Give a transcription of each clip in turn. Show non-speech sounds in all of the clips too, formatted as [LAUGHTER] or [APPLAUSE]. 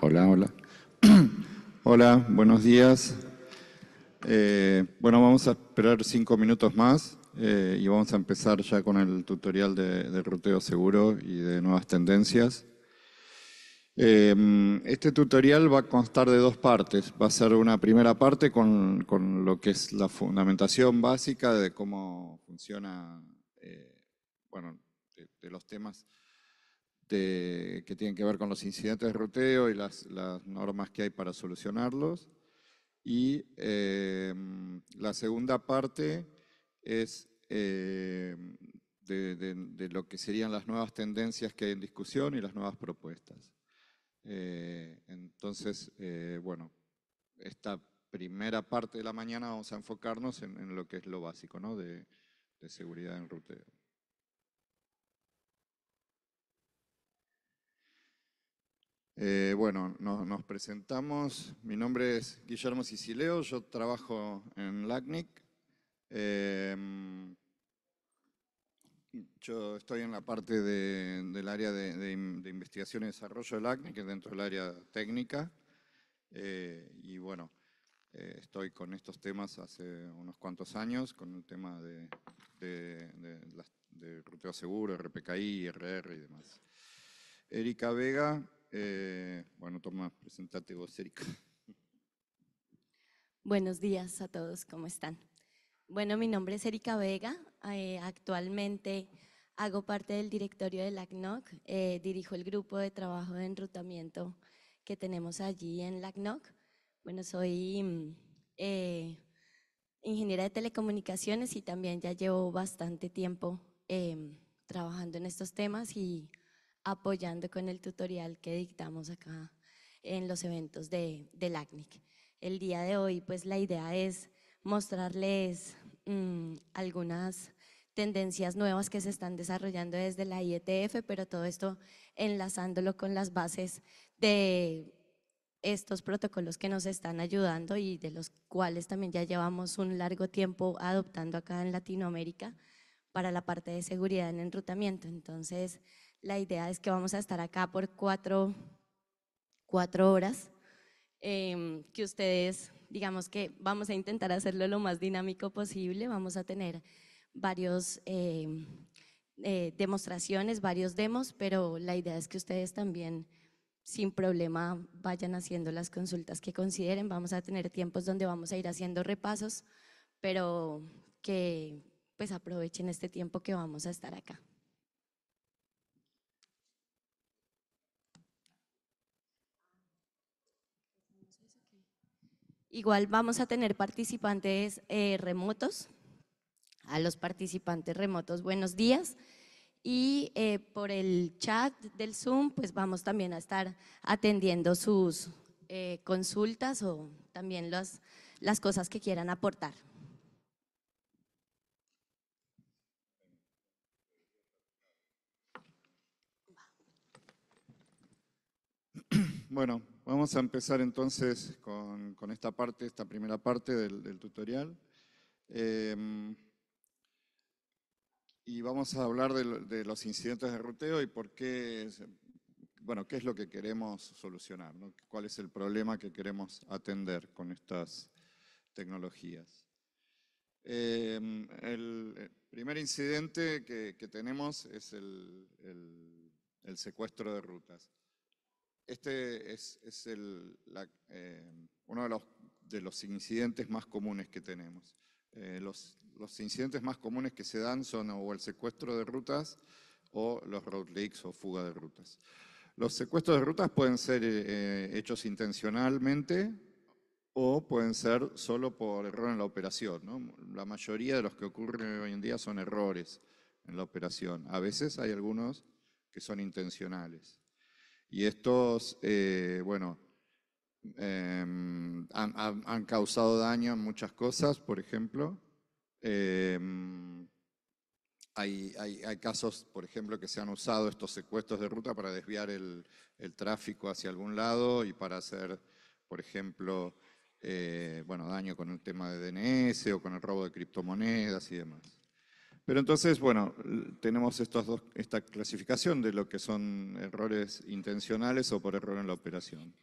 Hola, hola. [CLEARS THROAT] hola, buenos días. Eh, bueno, vamos a esperar cinco minutos más eh, y vamos a empezar ya con el tutorial de, roteo ruteo seguro y de nuevas tendencias. Eh, este tutorial va a constar de dos partes. Va a ser una primera parte con, lo que es la fundamentación básica de cómo funciona, bueno, de los temas este, que tienen que ver con los incidentes de ruteo y las, normas que hay para solucionarlos. Y em, la segunda parte es em, de, lo que serían las nuevas tendencias que hay en discusión y las nuevas propuestas. Eh, entonces, eh, bueno, esta primera parte de la mañana vamos a enfocarnos en, lo que es lo básico ¿no? de seguridad en ruteo. Eh, bueno, nos presentamos. Mi nombre es Guillermo Sicileo, yo trabajo en LACNIC. Em, yo estoy en la parte del área de, investigación y desarrollo de LACNIC, dentro del área técnica. Eh, y bueno, eh, estoy con estos temas hace unos cuantos años, con el tema de, de ruteo seguro, RPKI, RR y demás. Erika Vega, eh, bueno, toma, presentate vos, Erika. Buenos días a todos, ¿cómo están? Bueno, mi nombre es Erika Vega, eh, actualmente hago parte del directorio de LACNOC, eh, dirijo el grupo de trabajo de enrutamiento que tenemos allí en la Bueno, soy mm, ingeniera de telecomunicaciones y también ya llevo bastante tiempo em, trabajando en estos temas y apoyando con el tutorial que dictamos acá en los eventos de, del ACNIC. El día de hoy, pues la idea es mostrarles mm, algunas tendencias nuevas que se están desarrollando desde la IETF, pero todo esto enlazándolo con las bases de estos protocolos que nos están ayudando y de los cuales también ya llevamos un largo tiempo adoptando acá en Latinoamérica para la parte de seguridad en enrutamiento. Entonces, la idea es que vamos a estar acá por cuatro, horas, em, que ustedes, digamos que vamos a intentar hacerlo lo más dinámico posible, vamos a tener varios em, eh, demostraciones, varios demos, pero la idea es que ustedes también sin problema vayan haciendo las consultas que consideren. Vamos a tener tiempos donde vamos a ir haciendo repasos, pero que pues aprovechen este tiempo que vamos a estar acá. Igual vamos a tener participantes eh, remotos. A los participantes remotos, buenos días. Y eh, por el chat del Zoom, pues vamos también a estar atendiendo sus eh, consultas o también las cosas que quieran aportar. Bueno, Vamos a empezar entonces con, esta parte, esta primera parte del, tutorial. Em, y vamos a hablar de, los incidentes de ruteo y por qué, bueno, qué es lo que queremos solucionar, cuál es el problema que queremos atender con estas tecnologías. Em, el primer incidente que, tenemos es el secuestro de rutas. Este es, eh, uno de los, incidentes más comunes que tenemos. Eh, los, incidentes más comunes que se dan son o el secuestro de rutas o los road leaks o fuga de rutas. Los secuestros de rutas pueden ser eh, hechos intencionalmente o pueden ser solo por error en la operación. La mayoría de los que ocurren hoy en día son errores en la operación. A veces hay algunos que son intencionales. Y estos, eh, bueno, em, han, causado daño en muchas cosas, por ejemplo. Em, hay, casos, por ejemplo, que se han usado estos secuestros de ruta para desviar el, tráfico hacia algún lado y para hacer, por ejemplo, eh, bueno, daño con el tema de DNS o con el robo de criptomonedas y demás. Pero entonces, bueno, tenemos estos dos, esta clasificación de lo que son errores intencionales o por error en la operación.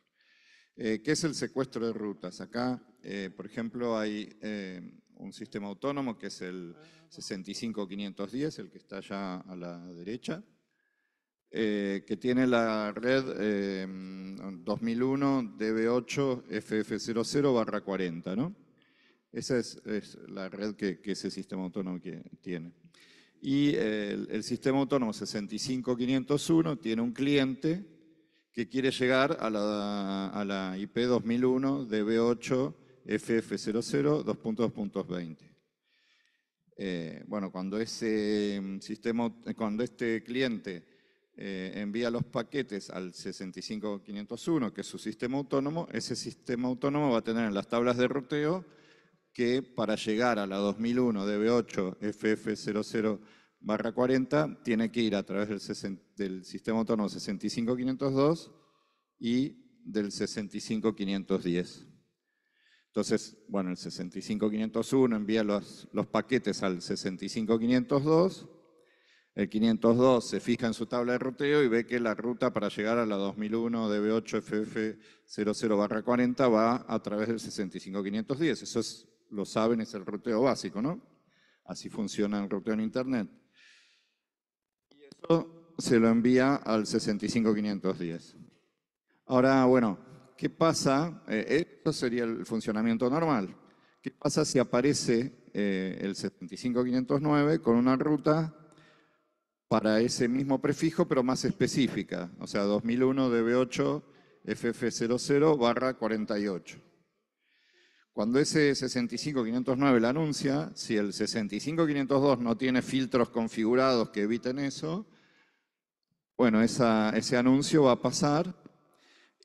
Eh, ¿Qué es el secuestro de rutas? Acá, eh, por ejemplo, hay eh, un sistema autónomo que es el 65510, el que está allá a la derecha, que tiene la red 2001 DB8 FF00 40, ¿no? Esa es, la red que, ese sistema autónomo tiene. Y eh, el, sistema autónomo 65501 tiene un cliente que quiere llegar a la, IP 2001 DB8 FF00 2.2.20. bueno, cuando, mm, cuando este cliente eh, envía los paquetes al 65501, que es su sistema autónomo, ese sistema autónomo va a tener en las tablas de roteo que para llegar a la 2001 DB8 FF00 barra 40 tiene que ir a través del, sistema autónomo 65502 y del 65510. Entonces, bueno, el 65501 envía los, los paquetes al 65502, el 502 se fija en su tabla de ruteo y ve que la ruta para llegar a la 2001 DB8 FF00 barra 40 va a través del 65510. Eso es lo saben, es el ruteo básico, ¿no? Así funciona el ruteo en Internet. Y eso se lo envía al 65510. Ahora, bueno, ¿qué pasa? Eso eh, esto sería el funcionamiento normal. ¿Qué pasa si aparece eh, el 75509 con una ruta para ese mismo prefijo, pero más específica? O sea, 2001 DB8 FF00 barra 48. Cuando ese 65509 la anuncia, si el 65502 no tiene filtros configurados que eviten eso, bueno, ese anuncio va a pasar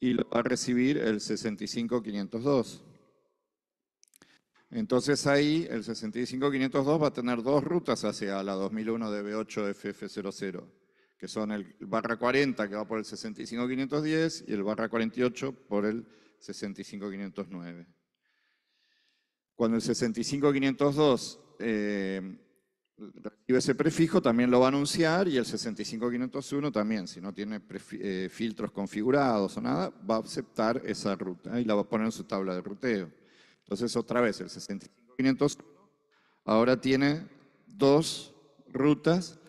y lo va a recibir el 65502. Entonces ahí el 65502 va a tener dos rutas hacia la 2001 de b 8 ff 00 que son el barra 40 que va por el 65510 y el barra 48 por el 65509. Cuando el 65502 eh, recibe ese prefijo, también lo va a anunciar y el 65501 también, si no tiene eh, filtros configurados o nada, va a aceptar esa ruta y la va a poner en su tabla de ruteo. Entonces, otra vez, el 65501 ahora tiene dos rutas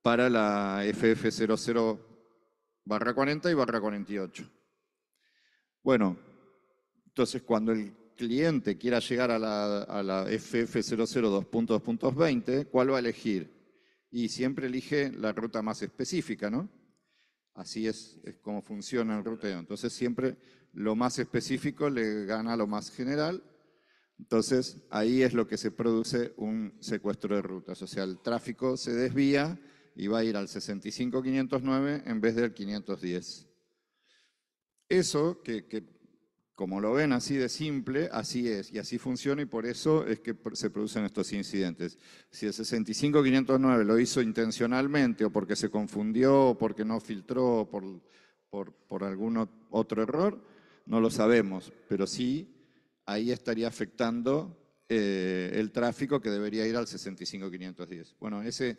para la FF00 barra 40 y barra 48. Bueno, entonces cuando el cliente quiera llegar a la, FF002.2.20, ¿cuál va a elegir? Y siempre elige la ruta más específica, ¿no? Así es, como funciona el ruteo. Entonces siempre lo más específico le gana lo más general. Entonces ahí es lo que se produce un secuestro de rutas. O sea, el tráfico se desvía y va a ir al 65509 en vez del 510. Eso que, que como lo ven así de simple, así es, y así funciona y por eso es que se producen estos incidentes. Si el 65509 lo hizo intencionalmente o porque se confundió o porque no filtró por, por, algún otro error, no lo sabemos, pero sí ahí estaría afectando eh, el tráfico que debería ir al 65510. Bueno, ese,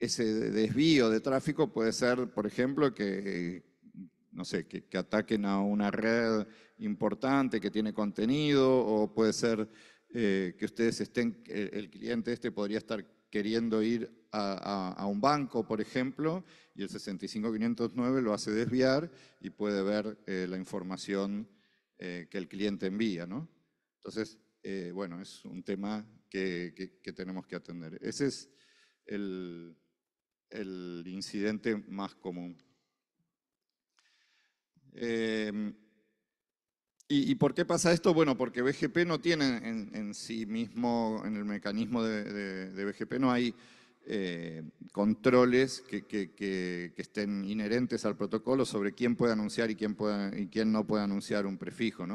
ese desvío de tráfico puede ser, por ejemplo, que no sé, que, ataquen a una red importante que tiene contenido o puede ser eh, que ustedes estén, el, cliente este podría estar queriendo ir a, un banco, por ejemplo, y el 65509 lo hace desviar y puede ver eh, la información eh, que el cliente envía, ¿no? Entonces, bueno, es un tema que, tenemos que atender. Ese es el, el incidente más común. Em, ¿y, por qué pasa esto? Bueno, porque BGP no tiene en, sí mismo, en el mecanismo de, BGP no hay eh, controles que, estén inherentes al protocolo sobre quién puede anunciar y quién, no puede anunciar un prefijo.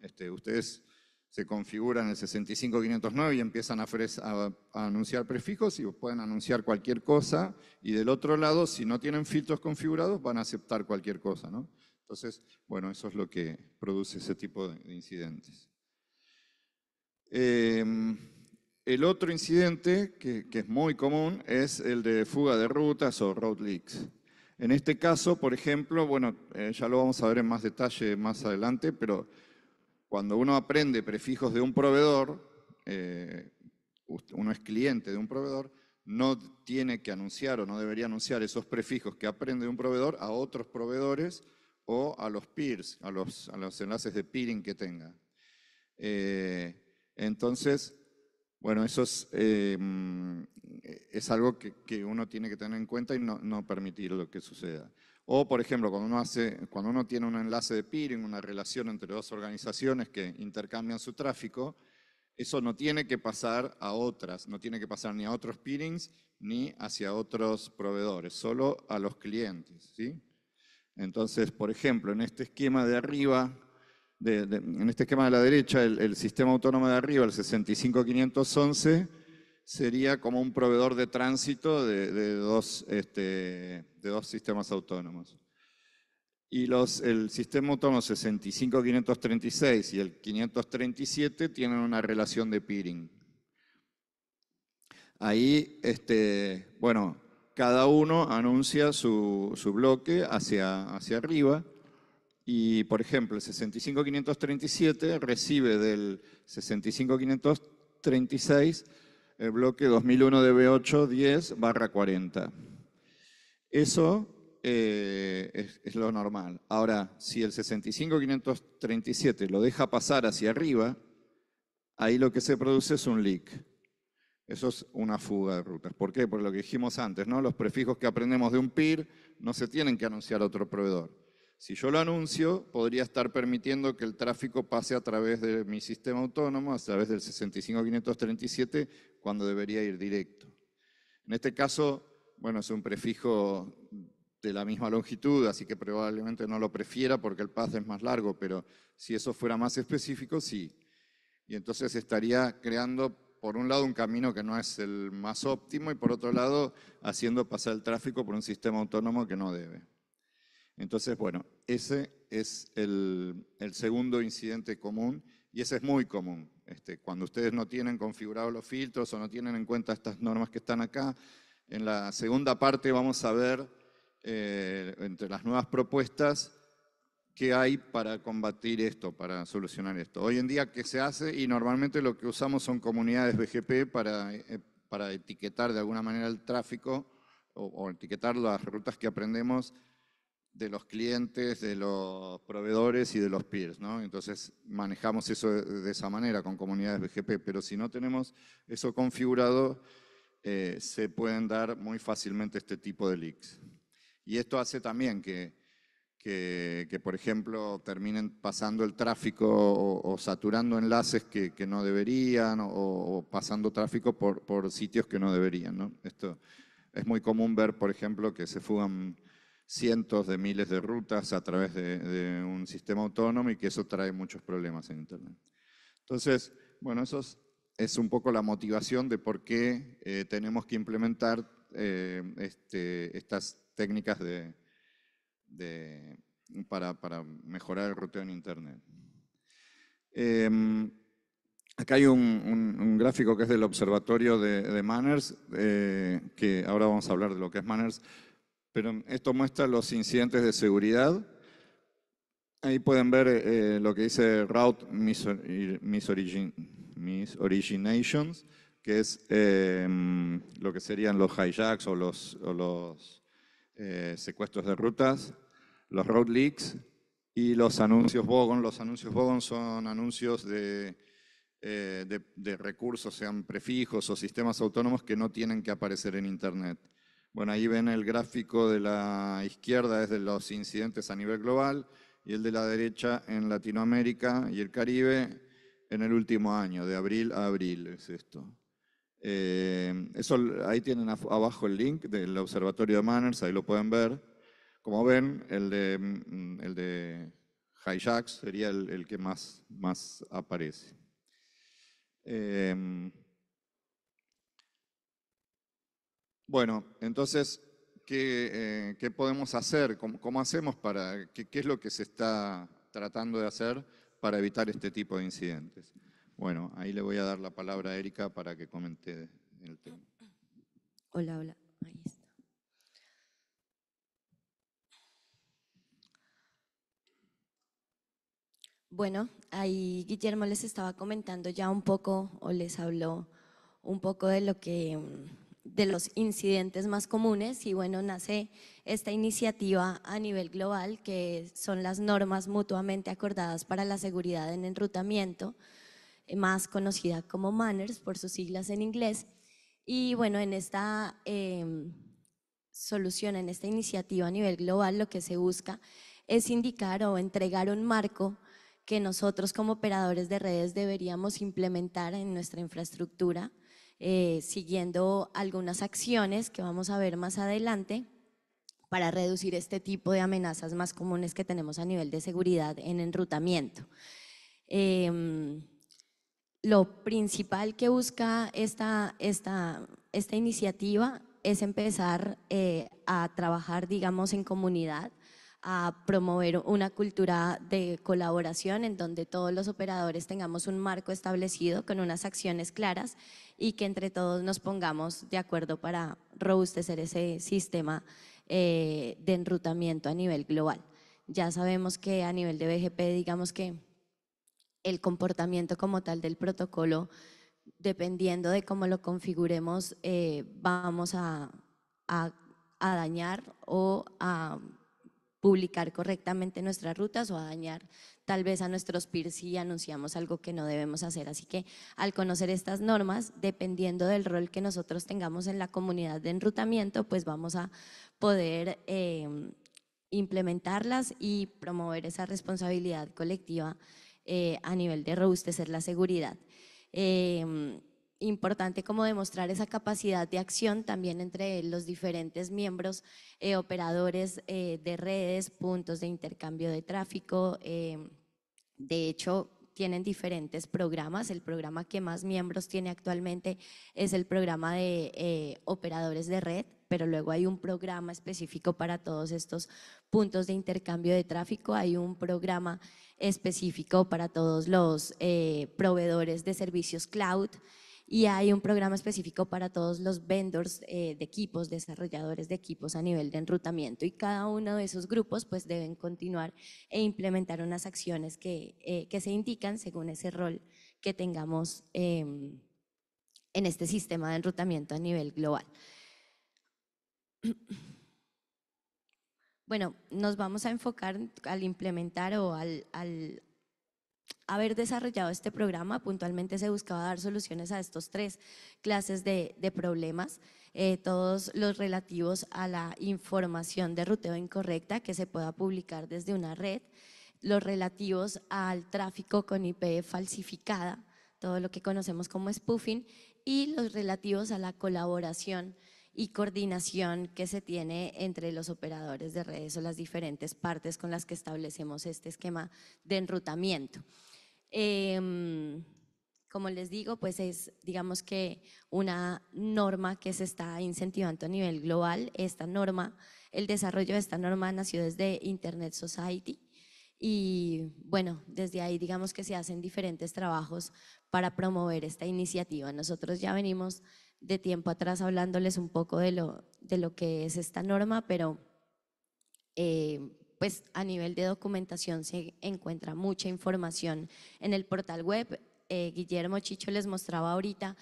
Este, ustedes se configuran el 65509 y empiezan a, a, anunciar prefijos y pueden anunciar cualquier cosa y del otro lado, si no tienen filtros configurados, van a aceptar cualquier cosa. ¿no? Entonces, bueno, eso es lo que produce ese tipo de incidentes. Em, el otro incidente que, es muy común es el de fuga de rutas o road leaks. En este caso, por ejemplo, bueno, eh, ya lo vamos a ver en más detalle más adelante, pero cuando uno aprende prefijos de un proveedor, eh, uno es cliente de un proveedor, no tiene que anunciar o no debería anunciar esos prefijos que aprende de un proveedor a otros proveedores, o a los peers, a los, a los enlaces de peering que tenga. Eh, entonces, bueno, eso es, eh, es algo que, que, uno tiene que tener en cuenta y no, no, permitir lo que suceda. O, por ejemplo, cuando uno, hace, cuando uno tiene un enlace de peering, una relación entre dos organizaciones que intercambian su tráfico, eso no tiene que pasar a otras, no tiene que pasar ni a otros peerings ni hacia otros proveedores, solo a los clientes, ¿sí? Entonces, por ejemplo, en este esquema de arriba, en este esquema de la derecha, el, sistema autónomo de arriba, el 65511, sería como un proveedor de tránsito de, dos, este, de dos sistemas autónomos. Y los, el sistema autónomo 65536 y el 537 tienen una relación de peering. Ahí, este, bueno, cada uno anuncia su, bloque hacia, hacia arriba. Y, por ejemplo, el 65537 recibe del 65536 el bloque 2001 de 8 10 barra 40. Eso eh, es, lo normal. Ahora, si el 65537 lo deja pasar hacia arriba, ahí lo que se produce es un leak. Eso es una fuga de rutas. ¿Por qué? Por lo que dijimos antes, ¿no? Los prefijos que aprendemos de un PIR no se tienen que anunciar a otro proveedor. Si yo lo anuncio, podría estar permitiendo que el tráfico pase a través de mi sistema autónomo, a través del 65537, cuando debería ir directo. En este caso, bueno, es un prefijo de la misma longitud, así que probablemente no lo prefiera porque el path es más largo, pero si eso fuera más específico, sí. Y entonces estaría creando por un lado un camino que no es el más óptimo y por otro lado haciendo pasar el tráfico por un sistema autónomo que no debe. Entonces, bueno, ese es el, segundo incidente común y ese es muy común. Este, cuando ustedes no tienen configurados los filtros o no tienen en cuenta estas normas que están acá, en la segunda parte vamos a ver eh, entre las nuevas propuestas ¿Qué hay para combatir esto, para solucionar esto. Hoy en día, ¿qué se hace? Y normalmente lo que usamos son comunidades BGP para, eh, para etiquetar de alguna manera el tráfico o, etiquetar las rutas que aprendemos de los clientes, de los proveedores y de los peers. ¿no? Entonces manejamos eso de, esa manera con comunidades BGP, pero si no tenemos eso configurado, eh, se pueden dar muy fácilmente este tipo de leaks. Y esto hace también que que, por ejemplo, terminen pasando el tráfico o, saturando enlaces que, no deberían o, pasando tráfico por, sitios que no deberían. Esto es muy común ver, por ejemplo, que se fugan cientos de miles de rutas a través de, un sistema autónomo y que eso trae muchos problemas en Internet. Entonces, bueno, eso es, un poco la motivación de por qué eh, tenemos que implementar eh, este, estas técnicas de, para, mejorar el ruteo en Internet. Em, acá hay un, gráfico que es del observatorio de, Manners, eh, que ahora vamos a hablar de lo que es Manners, pero esto muestra los incidentes de seguridad. Ahí pueden ver eh, lo que dice route misoriginations, mis que es em, lo que serían los hijacks o los eh, secuestros de rutas los road leaks y los anuncios Bogon. Los anuncios Bogon son anuncios eh, de, recursos, sean prefijos o sistemas autónomos que no tienen que aparecer en Internet. Bueno, ahí ven el gráfico de la izquierda es de los incidentes a nivel global y el de la derecha en Latinoamérica y el Caribe en el último año, de abril a abril es esto. Eh, eso, ahí tienen abajo el link del Observatorio de Manners, ahí lo pueden ver. Como ven, el de, mm, el de hijacks sería el, que más, más aparece. Em, bueno, entonces, ¿qué, eh, podemos hacer? ¿Cómo, hacemos para, qué, qué, es lo que se está tratando de hacer para evitar este tipo de incidentes? Bueno, ahí le voy a dar la palabra a Erika para que comente el tema. Hola, hola. Ahí está. Bueno, ahí Guillermo les estaba comentando ya un poco o les habló un poco de lo que mm, de los incidentes más comunes y bueno, nace esta iniciativa a nivel global que son las normas mutuamente acordadas para la seguridad en enrutamiento, eh, más conocida como MANNERS por sus siglas en inglés. Y bueno, en esta em, solución, en esta iniciativa a nivel global, lo que se busca es indicar o entregar un marco que nosotros como operadores de redes deberíamos implementar en nuestra infraestructura, eh, siguiendo algunas acciones que vamos a ver más adelante para reducir este tipo de amenazas más comunes que tenemos a nivel de seguridad en enrutamiento. Em, lo principal que busca esta, iniciativa es empezar eh, a trabajar, digamos, en comunidad, a promover una cultura de colaboración en donde todos los operadores tengamos un marco establecido con unas acciones claras y que entre todos nos pongamos de acuerdo para robustecer ese sistema eh, de enrutamiento a nivel global. Ya sabemos que a nivel de BGP, digamos que el comportamiento como tal del protocolo, dependiendo de cómo lo configuremos, eh, vamos a dañar o a publicar correctamente nuestras rutas o a dañar tal vez a nuestros peers si anunciamos algo que no debemos hacer. Así que al conocer estas normas, dependiendo del rol que nosotros tengamos en la comunidad de enrutamiento, pues vamos a poder em, implementarlas y promover esa responsabilidad colectiva eh, a nivel de robustecer la seguridad. Em, importante como demostrar esa capacidad de acción también entre los diferentes miembros, eh, operadores eh, de redes, puntos de intercambio de tráfico. Em, de hecho, tienen diferentes programas. El programa que más miembros tiene actualmente es el programa de eh, operadores de red, pero luego hay un programa específico para todos estos puntos de intercambio de tráfico, hay un programa específico para todos los proveedores de servicios cloud, y hay un programa específico para todos los vendors eh, de equipos, desarrolladores de equipos a nivel de enrutamiento y cada uno de esos grupos pues deben continuar e implementar unas acciones que, eh, se indican según ese rol que tengamos em, en este sistema de enrutamiento a nivel global. [CLEARS THROAT] Bueno, nos vamos a enfocar al implementar o al haber desarrollado este programa. Puntualmente se buscaba dar soluciones a estos tres clases de, problemas, eh, todos los relativos a la información de ruteo incorrecta que se pueda publicar desde una red, los relativos al tráfico con IP falsificada, todo lo que conocemos como spoofing, y los relativos a la colaboración y coordinación que se tiene entre los operadores de redes o las diferentes partes con las que establecemos este esquema de enrutamiento. Em, como les digo, pues es, digamos que una norma que se está incentivando a nivel global. Esta norma, el desarrollo de esta norma nació desde Internet Society y bueno, desde ahí digamos que se hacen diferentes trabajos para promover esta iniciativa. Nosotros ya venimos de tiempo atrás hablándoles un poco de lo, de lo que es esta norma, pero eh, pues a nivel de documentación se encuentra mucha información. En el portal web, eh, Guillermo Chicho les mostraba ahorita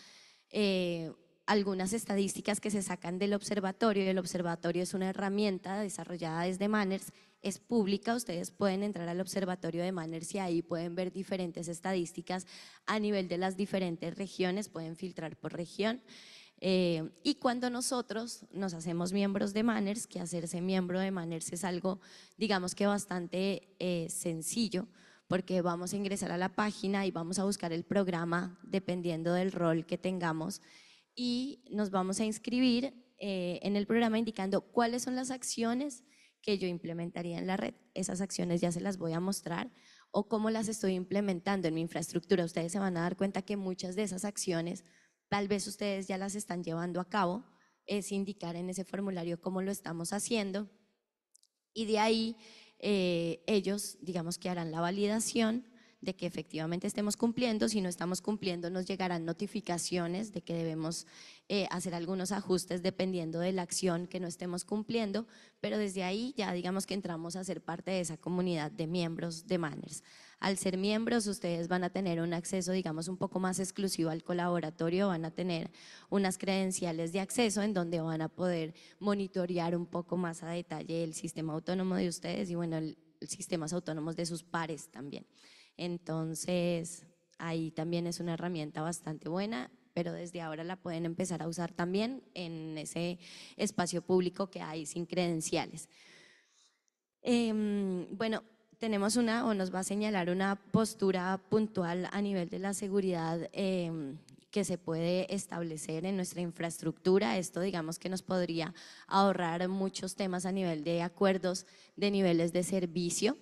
eh, algunas estadísticas que se sacan del observatorio. El observatorio es una herramienta desarrollada desde Manners, es pública, ustedes pueden entrar al observatorio de Manners y ahí pueden ver diferentes estadísticas a nivel de las diferentes regiones, pueden filtrar por región. Eh, y cuando nosotros nos hacemos miembros de Manners, que hacerse miembro de Manners es algo, digamos que bastante eh, sencillo, porque vamos a ingresar a la página y vamos a buscar el programa dependiendo del rol que tengamos y nos vamos a inscribir eh, en el programa indicando cuáles son las acciones que yo implementaría en la red. Esas acciones ya se las voy a mostrar o cómo las estoy implementando en mi infraestructura. Ustedes se van a dar cuenta que muchas de esas acciones tal vez ustedes ya las están llevando a cabo, es indicar en ese formulario cómo lo estamos haciendo y de ahí eh, ellos, digamos que harán la validación de que efectivamente estemos cumpliendo, si no estamos cumpliendo nos llegarán notificaciones de que debemos eh, hacer algunos ajustes dependiendo de la acción que no estemos cumpliendo, pero desde ahí ya digamos que entramos a ser parte de esa comunidad de miembros de Manners. Al ser miembros, ustedes van a tener un acceso, digamos, un poco más exclusivo al colaboratorio, van a tener unas credenciales de acceso en donde van a poder monitorear un poco más a detalle el sistema autónomo de ustedes y, bueno, el, sistemas autónomos de sus pares también. Entonces, ahí también es una herramienta bastante buena pero desde ahora la pueden empezar a usar también en ese espacio público que hay sin credenciales. Em, bueno, tenemos una o nos va a señalar una postura puntual a nivel de la seguridad em, que se puede establecer en nuestra infraestructura. Esto digamos que nos podría ahorrar muchos temas a nivel de acuerdos, de niveles de servicio.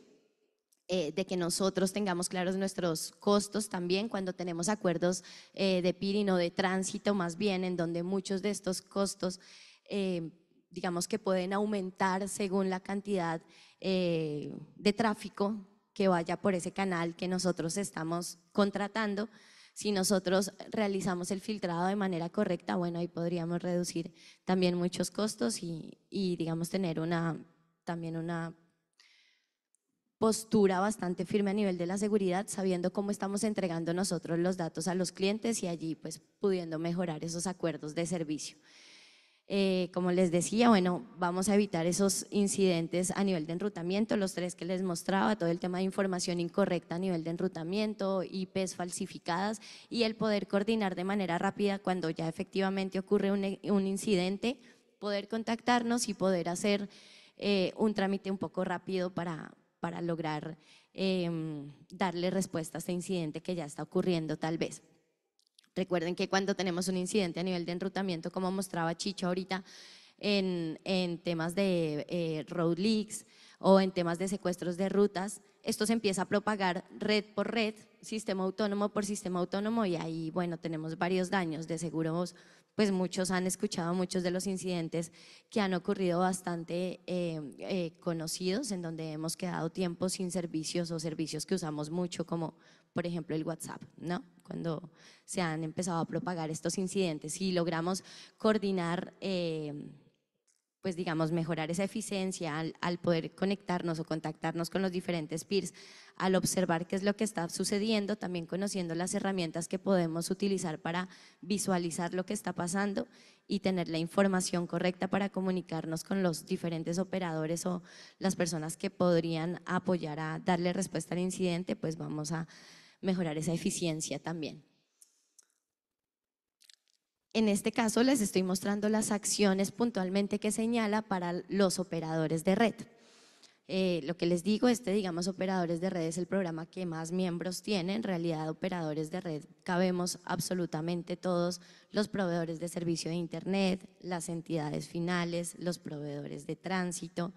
Eh, de que nosotros tengamos claros nuestros costos también cuando tenemos acuerdos eh, de peering o de tránsito más bien, en donde muchos de estos costos eh, digamos que pueden aumentar según la cantidad eh, de tráfico que vaya por ese canal que nosotros estamos contratando. Si nosotros realizamos el filtrado de manera correcta, bueno, ahí podríamos reducir también muchos costos y, y digamos tener una, también una postura bastante firme a nivel de la seguridad, sabiendo cómo estamos entregando nosotros los datos a los clientes y allí pues pudiendo mejorar esos acuerdos de servicio. Eh, como les decía, bueno, vamos a evitar esos incidentes a nivel de enrutamiento, los tres que les mostraba, todo el tema de información incorrecta a nivel de enrutamiento, IPs falsificadas y el poder coordinar de manera rápida cuando ya efectivamente ocurre un, incidente, poder contactarnos y poder hacer eh, un trámite un poco rápido para, lograr em, darle respuesta a este incidente que ya está ocurriendo tal vez. Recuerden que cuando tenemos un incidente a nivel de enrutamiento, como mostraba Chicho ahorita, en, temas de eh, road leaks o en temas de secuestros de rutas, esto se empieza a propagar red por red, sistema autónomo por sistema autónomo y ahí, bueno, tenemos varios daños, de seguro pues muchos han escuchado muchos de los incidentes que han ocurrido bastante eh, eh, conocidos, en donde hemos quedado tiempo sin servicios o servicios que usamos mucho como por ejemplo, el WhatsApp, ¿no? Cuando se han empezado a propagar estos incidentes y logramos coordinar, eh, pues digamos, mejorar esa eficiencia al, al, poder conectarnos o contactarnos con los diferentes peers, al observar qué es lo que está sucediendo, también conociendo las herramientas que podemos utilizar para visualizar lo que está pasando y tener la información correcta para comunicarnos con los diferentes operadores o las personas que podrían apoyar a darle respuesta al incidente, pues vamos a mejorar esa eficiencia también. En este caso les estoy mostrando las acciones puntualmente que señala para los operadores de red. Eh, lo que les digo, este, digamos, operadores de red es el programa que más miembros tiene. En realidad, operadores de red cabemos absolutamente todos los proveedores de servicio de Internet, las entidades finales, los proveedores de tránsito.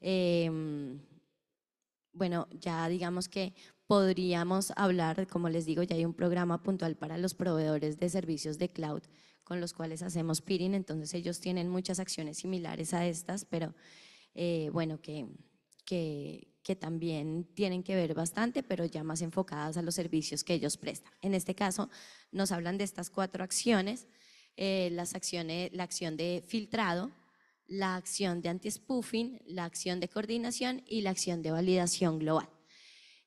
Em, bueno, ya digamos que podríamos hablar, como les digo, ya hay un programa puntual para los proveedores de servicios de cloud con los cuales hacemos peering, entonces ellos tienen muchas acciones similares a estas, pero eh, bueno, que, que, que también tienen que ver bastante, pero ya más enfocadas a los servicios que ellos prestan. En este caso, nos hablan de estas cuatro acciones, eh, las acciones, la acción de filtrado, la acción de anti-spoofing, la acción de coordinación y la acción de validación global.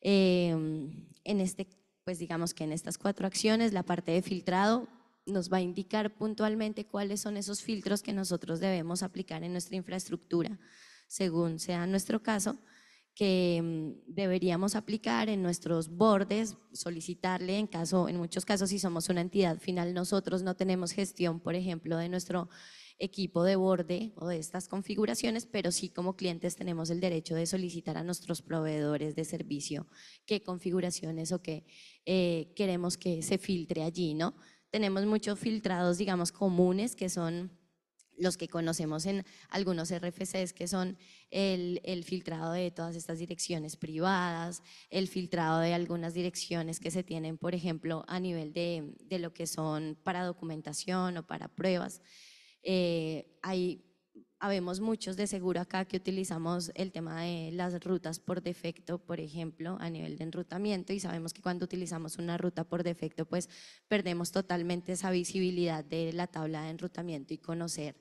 Eh, en este, pues digamos que en estas cuatro acciones, la parte de filtrado nos va a indicar puntualmente cuáles son esos filtros que nosotros debemos aplicar en nuestra infraestructura, según sea nuestro caso, que em, deberíamos aplicar en nuestros bordes, solicitarle en caso, en muchos casos si somos una entidad final, nosotros no tenemos gestión, por ejemplo, de nuestro equipo de borde o de estas configuraciones, pero sí como clientes tenemos el derecho de solicitar a nuestros proveedores de servicio qué configuraciones o qué eh, queremos que se filtre allí, ¿no? Tenemos muchos filtrados, digamos, comunes que son los que conocemos en algunos RFCs que son el, el, filtrado de todas estas direcciones privadas, el filtrado de algunas direcciones que se tienen, por ejemplo, a nivel de, de lo que son para documentación o para pruebas. Eh, hay, habemos muchos de seguro acá que utilizamos el tema de las rutas por defecto, por ejemplo, a nivel de enrutamiento y sabemos que cuando utilizamos una ruta por defecto, pues perdemos totalmente esa visibilidad de la tabla de enrutamiento y conocer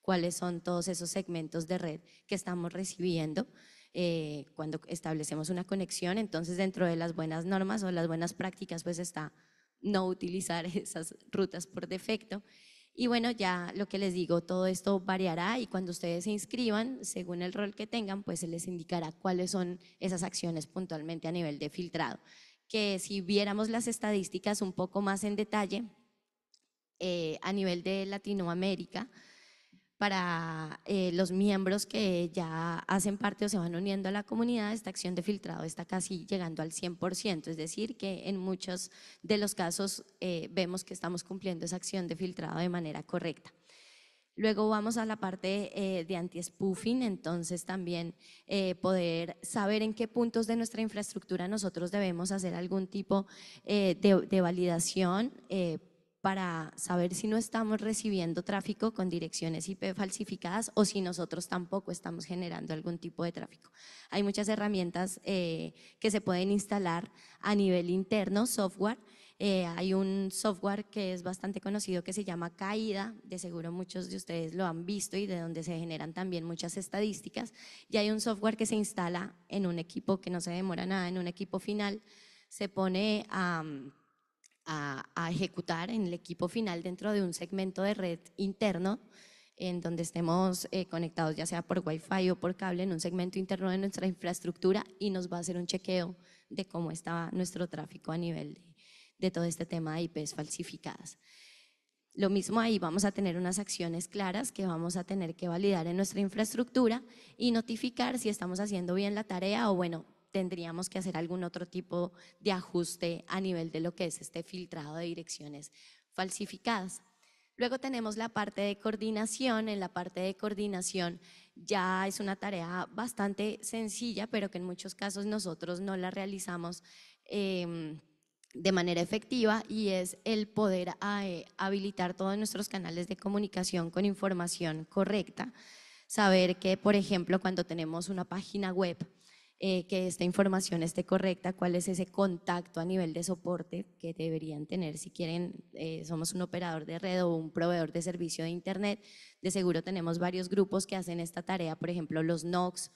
cuáles son todos esos segmentos de red que estamos recibiendo. Eh, cuando establecemos una conexión, entonces dentro de las buenas normas o las buenas prácticas pues está no utilizar [LAUGHS] esas rutas por defecto y bueno, ya lo que les digo, todo esto variará y cuando ustedes se inscriban, según el rol que tengan, pues se les indicará cuáles son esas acciones puntualmente a nivel de filtrado. Que si viéramos las estadísticas un poco más en detalle, eh, a nivel de Latinoamérica, para eh, los miembros que ya hacen parte o se van uniendo a la comunidad, esta acción de filtrado está casi llegando al 100%, es decir, que en muchos de los casos eh, vemos que estamos cumpliendo esa acción de filtrado de manera correcta. Luego vamos a la parte eh, de anti-spoofing, entonces también poder saber en qué puntos de nuestra infraestructura nosotros debemos hacer algún tipo de, de, validación para saber si no estamos recibiendo tráfico con direcciones IP falsificadas o si nosotros tampoco estamos generando algún tipo de tráfico. Hay muchas herramientas eh, que se pueden instalar a nivel interno, software. Eh, hay un software que es bastante conocido que se llama Caída, de seguro muchos de ustedes lo han visto y de donde se generan también muchas estadísticas. Y hay un software que se instala en un equipo que no se demora nada, en un equipo final, se pone a a, ejecutar en el equipo final dentro de un segmento de red interno en donde estemos eh, conectados ya sea por Wi-Fi o por cable en un segmento interno de nuestra infraestructura y nos va a hacer un chequeo de cómo está nuestro tráfico a nivel de, de todo este tema de IPs falsificadas. Lo mismo ahí vamos a tener unas acciones claras que vamos a tener que validar en nuestra infraestructura y notificar si estamos haciendo bien la tarea o bueno, tendríamos que hacer algún otro tipo de ajuste a nivel de lo que es este filtrado de direcciones falsificadas. Luego tenemos la parte de coordinación. En la parte de coordinación ya es una tarea bastante sencilla, pero que en muchos casos nosotros no la realizamos em, de manera efectiva y es el poder eh, habilitar todos nuestros canales de comunicación con información correcta. Saber que, por ejemplo, cuando tenemos una página web, eh, que esta información esté correcta, cuál es ese contacto a nivel de soporte que deberían tener si quieren, eh, somos un operador de red o un proveedor de servicio de Internet, de seguro tenemos varios grupos que hacen esta tarea, por ejemplo los nox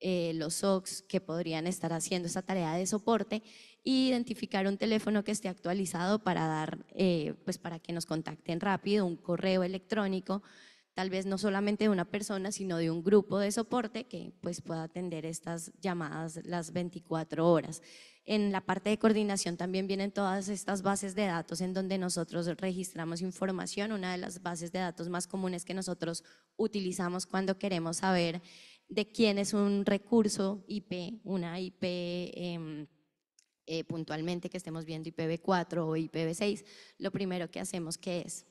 eh, los SOCs que podrían estar haciendo esta tarea de soporte y identificar un teléfono que esté actualizado para dar, pues para que nos contacten rápido, un correo electrónico, tal vez no solamente de una persona, sino de un grupo de soporte que pues, pueda atender estas llamadas las 24 horas. En la parte de coordinación también vienen todas estas bases de datos en donde nosotros registramos información, una de las bases de datos más comunes que nosotros utilizamos cuando queremos saber de quién es un recurso IP, una IP em, eh, puntualmente que estemos viendo IPv4 o IPv6, lo primero que hacemos que es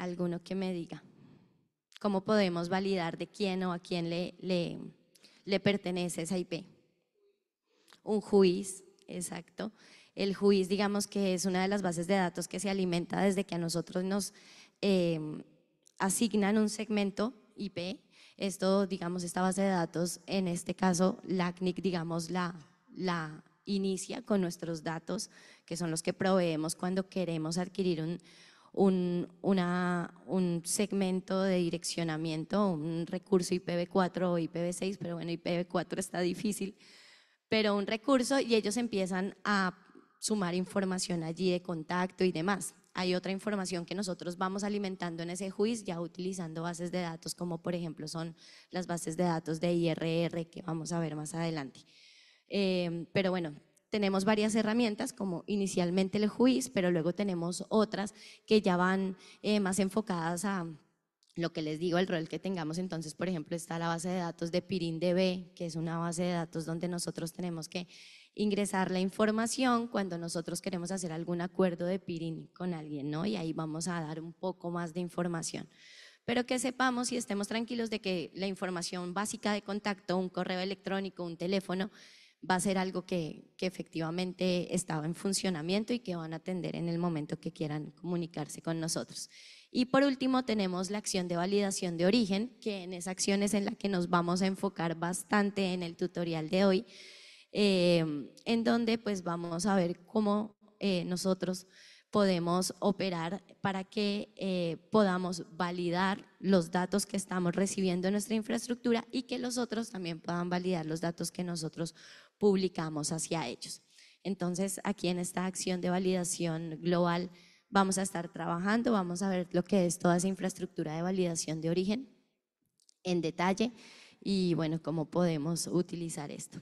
alguno que me diga cómo podemos validar de quién o a quién le, le, pertenece esa IP. Un juiz, exacto. El juiz, digamos que es una de las bases de datos que se alimenta desde que a nosotros nos em, asignan un segmento IP. Esto, digamos, esta base de datos, en este caso, la digamos, la inicia con nuestros datos, que son los que proveemos cuando queremos adquirir un, un, un segmento de direccionamiento, un recurso IPv4 o IPv6, pero bueno, IPv4 está difícil, pero un recurso y ellos empiezan a sumar información allí de contacto y demás. Hay otra información que nosotros vamos alimentando en ese juicio, ya utilizando bases de datos como por ejemplo son las bases de datos de IRR que vamos a ver más adelante. Eh, pero bueno, tenemos varias herramientas, como inicialmente el juiz, pero luego tenemos otras que ya van eh, más enfocadas a lo que les digo, el rol que tengamos. Entonces, por ejemplo, está la base de datos de PirinDB, que es una base de datos donde nosotros tenemos que ingresar la información cuando nosotros queremos hacer algún acuerdo de Pirin con alguien, ¿no? Y ahí vamos a dar un poco más de información pero que sepamos y estemos tranquilos de que la información básica de contacto, un correo electrónico, un teléfono, va a ser algo que, efectivamente estaba en funcionamiento y que van a atender en el momento que quieran comunicarse con nosotros. Y por último tenemos la acción de validación de origen, que en esa acción es en la que nos vamos a enfocar bastante en el tutorial de hoy, eh, en donde pues vamos a ver cómo eh, nosotros podemos operar para que eh, podamos validar los datos que estamos recibiendo en nuestra infraestructura y que los otros también puedan validar los datos que nosotros publicamos hacia ellos. Entonces, aquí en esta acción de validación global vamos a estar trabajando, vamos a ver lo que es toda esa infraestructura de validación de origen en detalle y bueno, cómo podemos utilizar esto.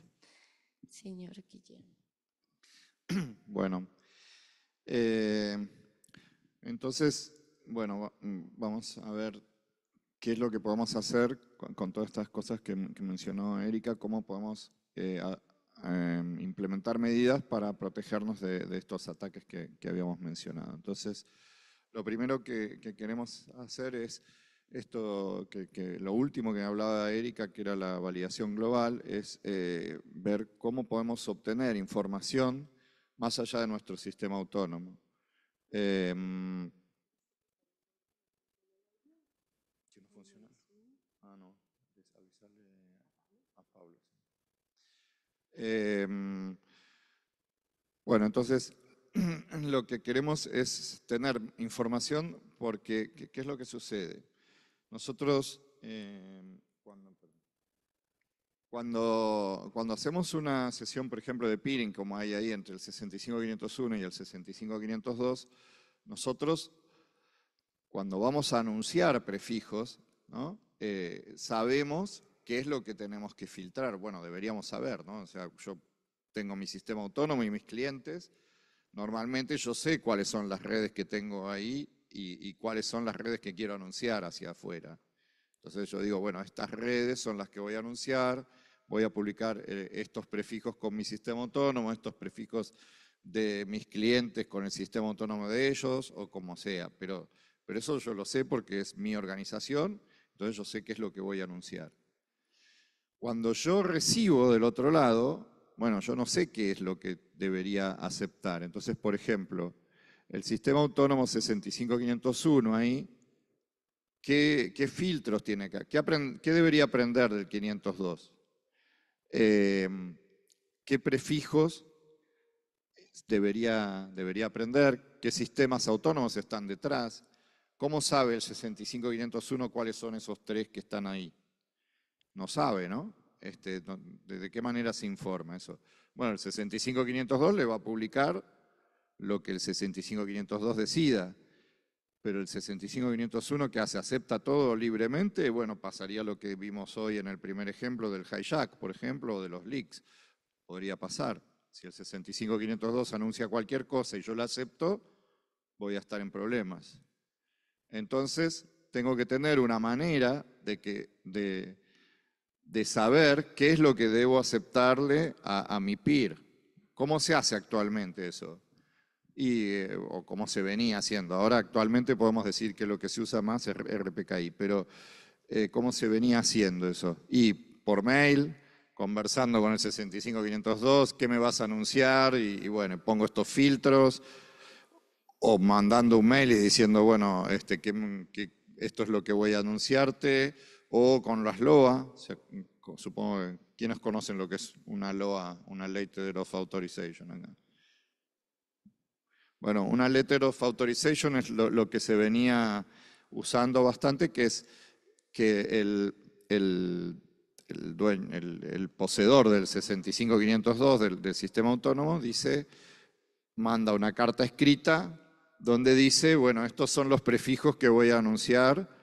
Señor [CLEARS THROAT] Bueno, eh, entonces, bueno, vamos a ver qué es lo que podemos hacer con, todas estas cosas que, mencionó Erika, cómo podemos eh, Em, implementar medidas para protegernos de, estos ataques que, habíamos mencionado. Entonces, lo primero que, queremos hacer es esto, que, lo último que hablaba Erika, que era la validación global, es eh, ver cómo podemos obtener información más allá de nuestro sistema autónomo. Em, Em, bueno, entonces [CLEARS THROAT] lo que queremos es tener información porque ¿qué, es lo que sucede? Nosotros em, cuando, cuando, hacemos una sesión, por ejemplo, de peering, como hay ahí entre el 65501 y el 65502, nosotros cuando vamos a anunciar prefijos, ¿no? Eh, sabemos ¿Qué es lo que tenemos que filtrar? Bueno, deberíamos saber, ¿no? O sea, yo tengo mi sistema autónomo y mis clientes. Normalmente yo sé cuáles son las redes que tengo ahí y, cuáles son las redes que quiero anunciar hacia afuera. Entonces yo digo, bueno, estas redes son las que voy a anunciar, voy a publicar eh, estos prefijos con mi sistema autónomo, estos prefijos de mis clientes con el sistema autónomo de ellos o como sea. Pero, pero eso yo lo sé porque es mi organización, entonces yo sé qué es lo que voy a anunciar. Cuando yo recibo del otro lado, bueno, yo no sé qué es lo que debería aceptar. Entonces, por ejemplo, el sistema autónomo 65501 ahí, ¿qué, filtros tiene acá? ¿Qué, debería aprender del 502? Em, ¿Qué prefijos debería, debería aprender? ¿Qué sistemas autónomos están detrás? ¿Cómo sabe el 65501 cuáles son esos tres que están ahí? no sabe, ¿no? Este, ¿De qué manera se informa eso? Bueno, el 65502 le va a publicar lo que el 65502 decida, pero el 65501 que hace, acepta todo libremente, bueno, pasaría lo que vimos hoy en el primer ejemplo del hijack, por ejemplo, o de los leaks. Podría pasar. Si el 65502 anuncia cualquier cosa y yo la acepto, voy a estar en problemas. Entonces, tengo que tener una manera de que de saber qué es lo que debo aceptarle a, mi peer. ¿Cómo se hace actualmente eso? Eh, o cómo se venía haciendo. Ahora actualmente podemos decir que lo que se usa más es RPKI, pero eh, ¿cómo se venía haciendo eso? Y por mail, conversando con el 65502, ¿qué me vas a anunciar? Y, bueno, pongo estos filtros, o mandando un mail y diciendo, bueno, este, esto es lo que voy a anunciarte, o con las LOA, supongo que quienes conocen lo que es una LOA, una Letter of Authorization. Bueno, una Letter of Authorization es lo, que se venía usando bastante, que es que el, el, poseedor del 65502 del, del sistema autónomo dice, manda una carta escrita donde dice, bueno, estos son los prefijos que voy a anunciar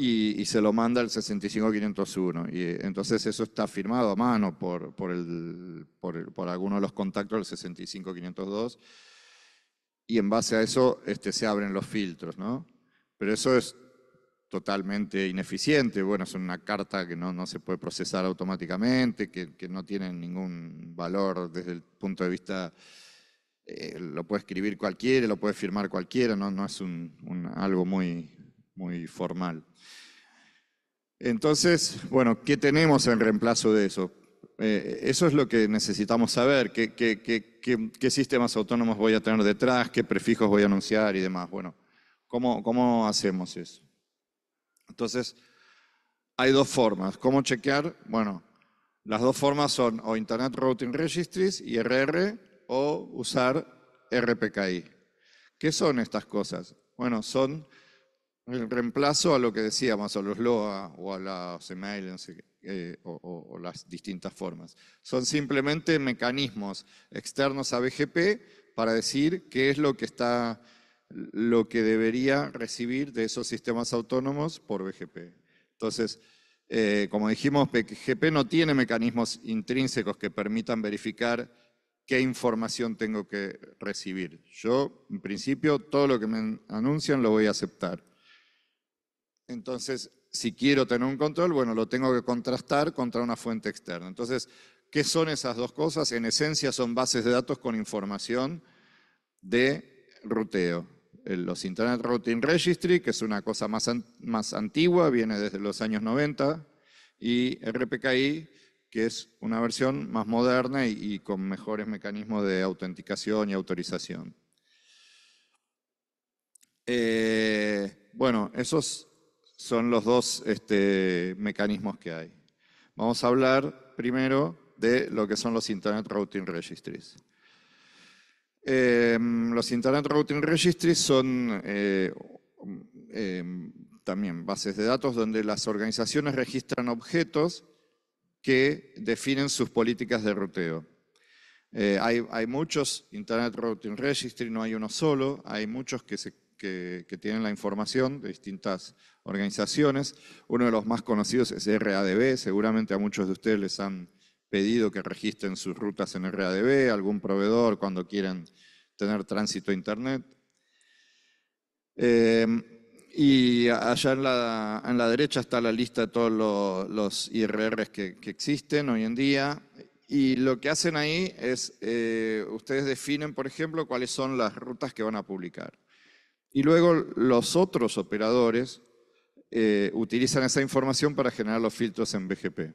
y, se lo manda el 65501. Y eh, entonces eso está firmado a mano por, por, el, por, alguno de los contactos del 65502 y en base a eso este, se abren los filtros, ¿no? Pero eso es totalmente ineficiente, bueno, es una carta que no, no se puede procesar automáticamente, que, no tiene ningún valor desde el punto de vista, eh, lo puede escribir cualquiera, lo puede firmar cualquiera, no, no es un, algo muy, muy formal. Entonces, bueno, ¿qué tenemos en reemplazo de eso? Eh, eso es lo que necesitamos saber, ¿Qué, sistemas autónomos voy a tener detrás, qué prefijos voy a anunciar y demás. Bueno, ¿cómo, cómo hacemos eso? Entonces, hay dos formas. ¿Cómo chequear? Bueno, las dos formas son o Internet Routing Registries, RR o usar RPKI. ¿Qué son estas cosas? Bueno, son el reemplazo a lo que decíamos, a los LOA o a las email eh, o, las distintas formas. Son simplemente mecanismos externos a BGP para decir qué es lo que está lo que debería recibir de esos sistemas autónomos por BGP. Entonces, eh, como dijimos, BGP no tiene mecanismos intrínsecos que permitan verificar qué información tengo que recibir. Yo, en principio, todo lo que me anuncian lo voy a aceptar. Entonces, si quiero tener un control, bueno, lo tengo que contrastar contra una fuente externa. Entonces, ¿qué son esas dos cosas? En esencia son bases de datos con información de ruteo. Los Internet Routing Registry, que es una cosa más, más antigua, viene desde los años 90, y RPKI, que es una versión más moderna y, con mejores mecanismos de autenticación y autorización. Eh, bueno, esos son los dos este, mecanismos que hay. Vamos a hablar primero de lo que son los Internet Routing Registries. Eh, los Internet Routing Registries son eh, eh, también bases de datos donde las organizaciones registran objetos que definen sus políticas de ruteo. Hay, muchos Internet Routing Registries, no hay uno solo, hay muchos que, que tienen la información de distintas organizaciones. Uno de los más conocidos es RADB, seguramente a muchos de ustedes les han pedido que registren sus rutas en RADB, algún proveedor cuando quieran tener tránsito a Internet. Em, y allá en la, derecha está la lista de todos los, IRRs que, existen hoy en día. Y lo que hacen ahí es, eh, ustedes definen, por ejemplo, cuáles son las rutas que van a publicar. Y luego los otros operadores eh, utilizan esa información para generar los filtros en BGP.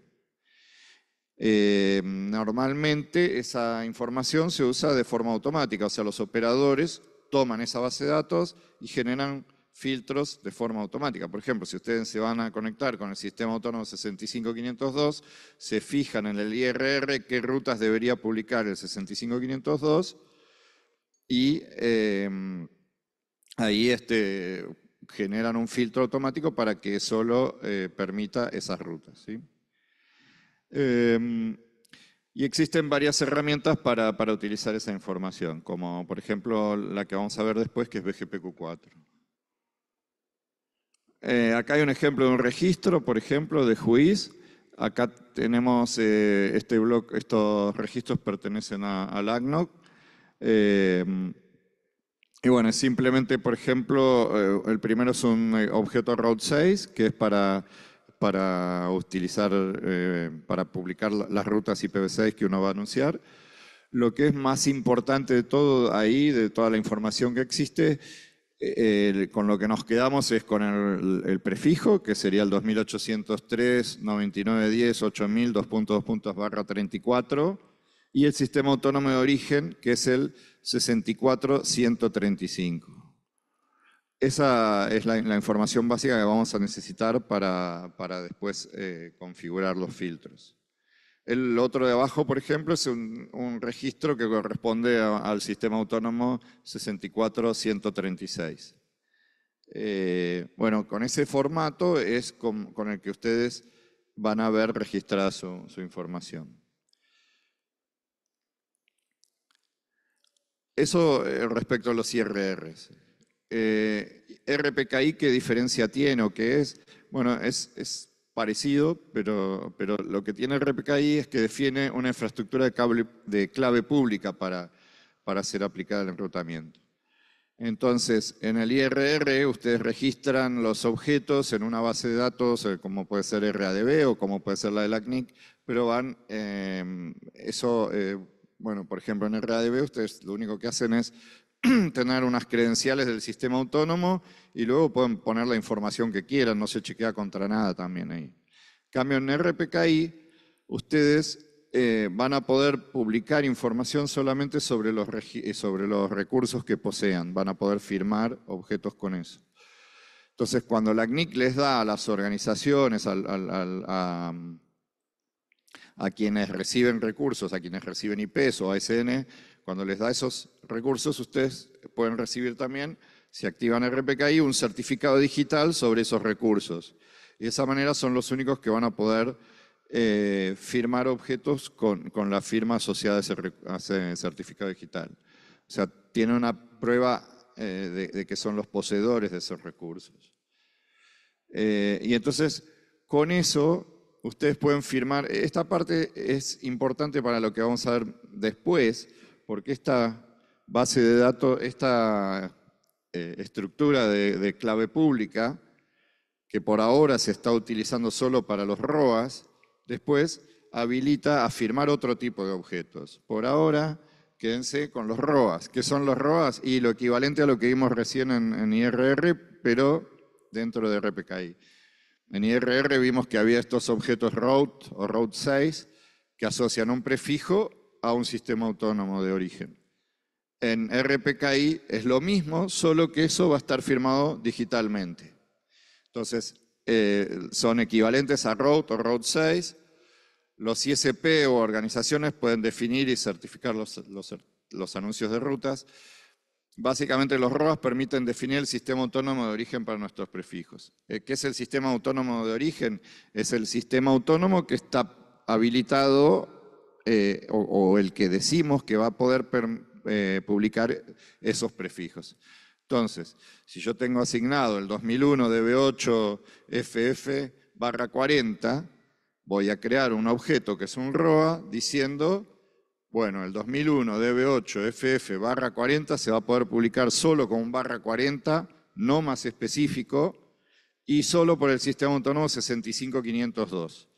Eh, normalmente esa información se usa de forma automática, o sea, los operadores toman esa base de datos y generan filtros de forma automática. Por ejemplo, si ustedes se van a conectar con el sistema autónomo 65502, se fijan en el IRR qué rutas debería publicar el 65502 y eh, ahí este, generan un filtro automático para que solo eh, permita esas rutas. Em, y existen varias herramientas para, utilizar esa información, como por ejemplo la que vamos a ver después, que es BGPQ4. Eh, acá hay un ejemplo de un registro, por ejemplo, de juiz. Acá tenemos eh, este blog, estos registros pertenecen al a ACNOC. Y bueno, simplemente, por ejemplo, eh, el primero es un eh, objeto Route 6, que es para, para utilizar, eh, para publicar las rutas IPv6 que uno va a anunciar. Lo que es más importante de todo ahí, de toda la información que existe, con lo que nos quedamos es con el, prefijo, que sería el 2803 9910 8000 2234 34, y el sistema autónomo de origen, que es el 64-135. Esa es la, información básica que vamos a necesitar para, después eh, configurar los filtros. El otro de abajo, por ejemplo, es un, registro que corresponde al sistema autónomo 64136. Eh, bueno, con ese formato es con, el que ustedes van a ver registrada su información. Eso eh, respecto a los IRRs. Eh, RPKI, ¿qué diferencia tiene o qué es? Bueno, es, es, parecido, pero, pero lo que tiene RPKI es que define una infraestructura de, de clave pública para, para ser aplicada al enrutamiento. Entonces, en el IRR ustedes registran los objetos en una base de datos, eh, como puede ser RADB o como puede ser la del ACNIC, pero van, eso bueno, por ejemplo, en RADB ustedes lo único que hacen es [CLEARS THROAT] tener unas credenciales del sistema autónomo y luego pueden poner la información que quieran, no se chequea contra nada también ahí. Cambio en RPKI, ustedes eh, van a poder publicar información solamente sobre los, eh, sobre los recursos que posean, van a poder firmar objetos con eso. Entonces, cuando la CNIC les da a las organizaciones, al, a, a quienes reciben recursos, a quienes reciben IPs o ASN, cuando les da esos recursos, ustedes pueden recibir también, si activan RPKI, un certificado digital sobre esos recursos. Y de esa manera son los únicos que van a poder eh, firmar objetos con, con, la firma asociada a ese, certificado digital. O sea, tiene una prueba eh, de, que son los poseedores de esos recursos. Eh, y entonces, con eso, ustedes pueden firmar. E, esta parte es importante para lo que vamos a ver después, porque esta base de datos, esta eh, estructura de, clave pública, que por ahora se está utilizando solo para los ROAS, después habilita a firmar otro tipo de objetos. Por ahora, quédense con los ROAS. ¿Qué son los ROAS? Y lo equivalente a lo que vimos recién en IRR, pero dentro de RPKI. En IRR vimos que había estos objetos route o route 6 que asocian un prefijo a un sistema autónomo de origen. En RPKI es lo mismo, solo que eso va a estar firmado digitalmente. Entonces, eh, son equivalentes a route o route 6. Los ISP o organizaciones pueden definir y certificar los anuncios de rutas Básicamente los ROAS permiten definir el sistema autónomo de origen para nuestros prefijos. Eh, ¿Qué es el sistema autónomo de origen? Es el sistema autónomo que está habilitado eh, o, el que decimos que va a poder eh, publicar esos prefijos. Entonces, si yo tengo asignado el 2001 DB8 FF barra 40, voy a crear un objeto que es un ROA diciendo bueno, el 2001 DB8 FF barra 40 se va a poder publicar solo con un barra 40, no más específico, y solo por el sistema autónomo 65502.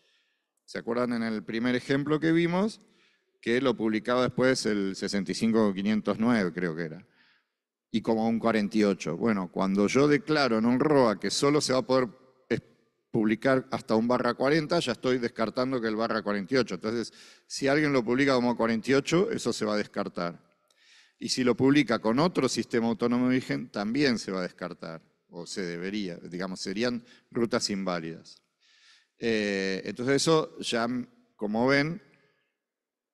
¿Se acuerdan en el primer ejemplo que vimos? Que lo publicaba después el 65509, creo que era. Y como un 48. Bueno, cuando yo declaro en un ROA que solo se va a poder publicar hasta un barra 40, ya estoy descartando que el barra 48. Entonces, si alguien lo publica como 48, eso se va a descartar. Y si lo publica con otro sistema autónomo origen, también se va a descartar, o se debería, digamos, serían rutas inválidas. Eh, entonces eso ya, como ven,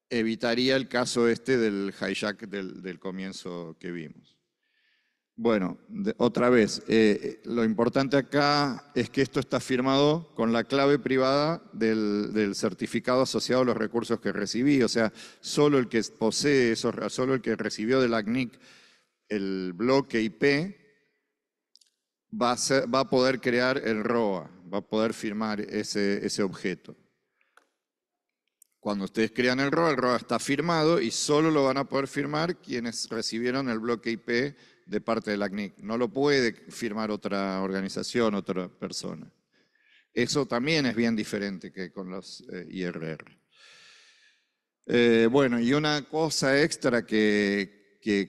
evitaría el caso este del hijack del comienzo que vimos. Bueno, otra vez, eh, eh, lo importante acá es que esto está firmado con la clave privada del, certificado asociado a los recursos que recibí, o sea, solo el que posee solo el que recibió del ACNIC el bloque IP va a, poder crear el ROA, va a poder firmar ese, ese objeto. Cuando ustedes crean el ROA, el ROA está firmado y solo lo van a poder firmar quienes recibieron el bloque IP de parte de la CNIC, No lo puede firmar otra organización, otra persona. Eso también es bien diferente que con los eh, IRR. Eh, bueno, y una cosa extra que,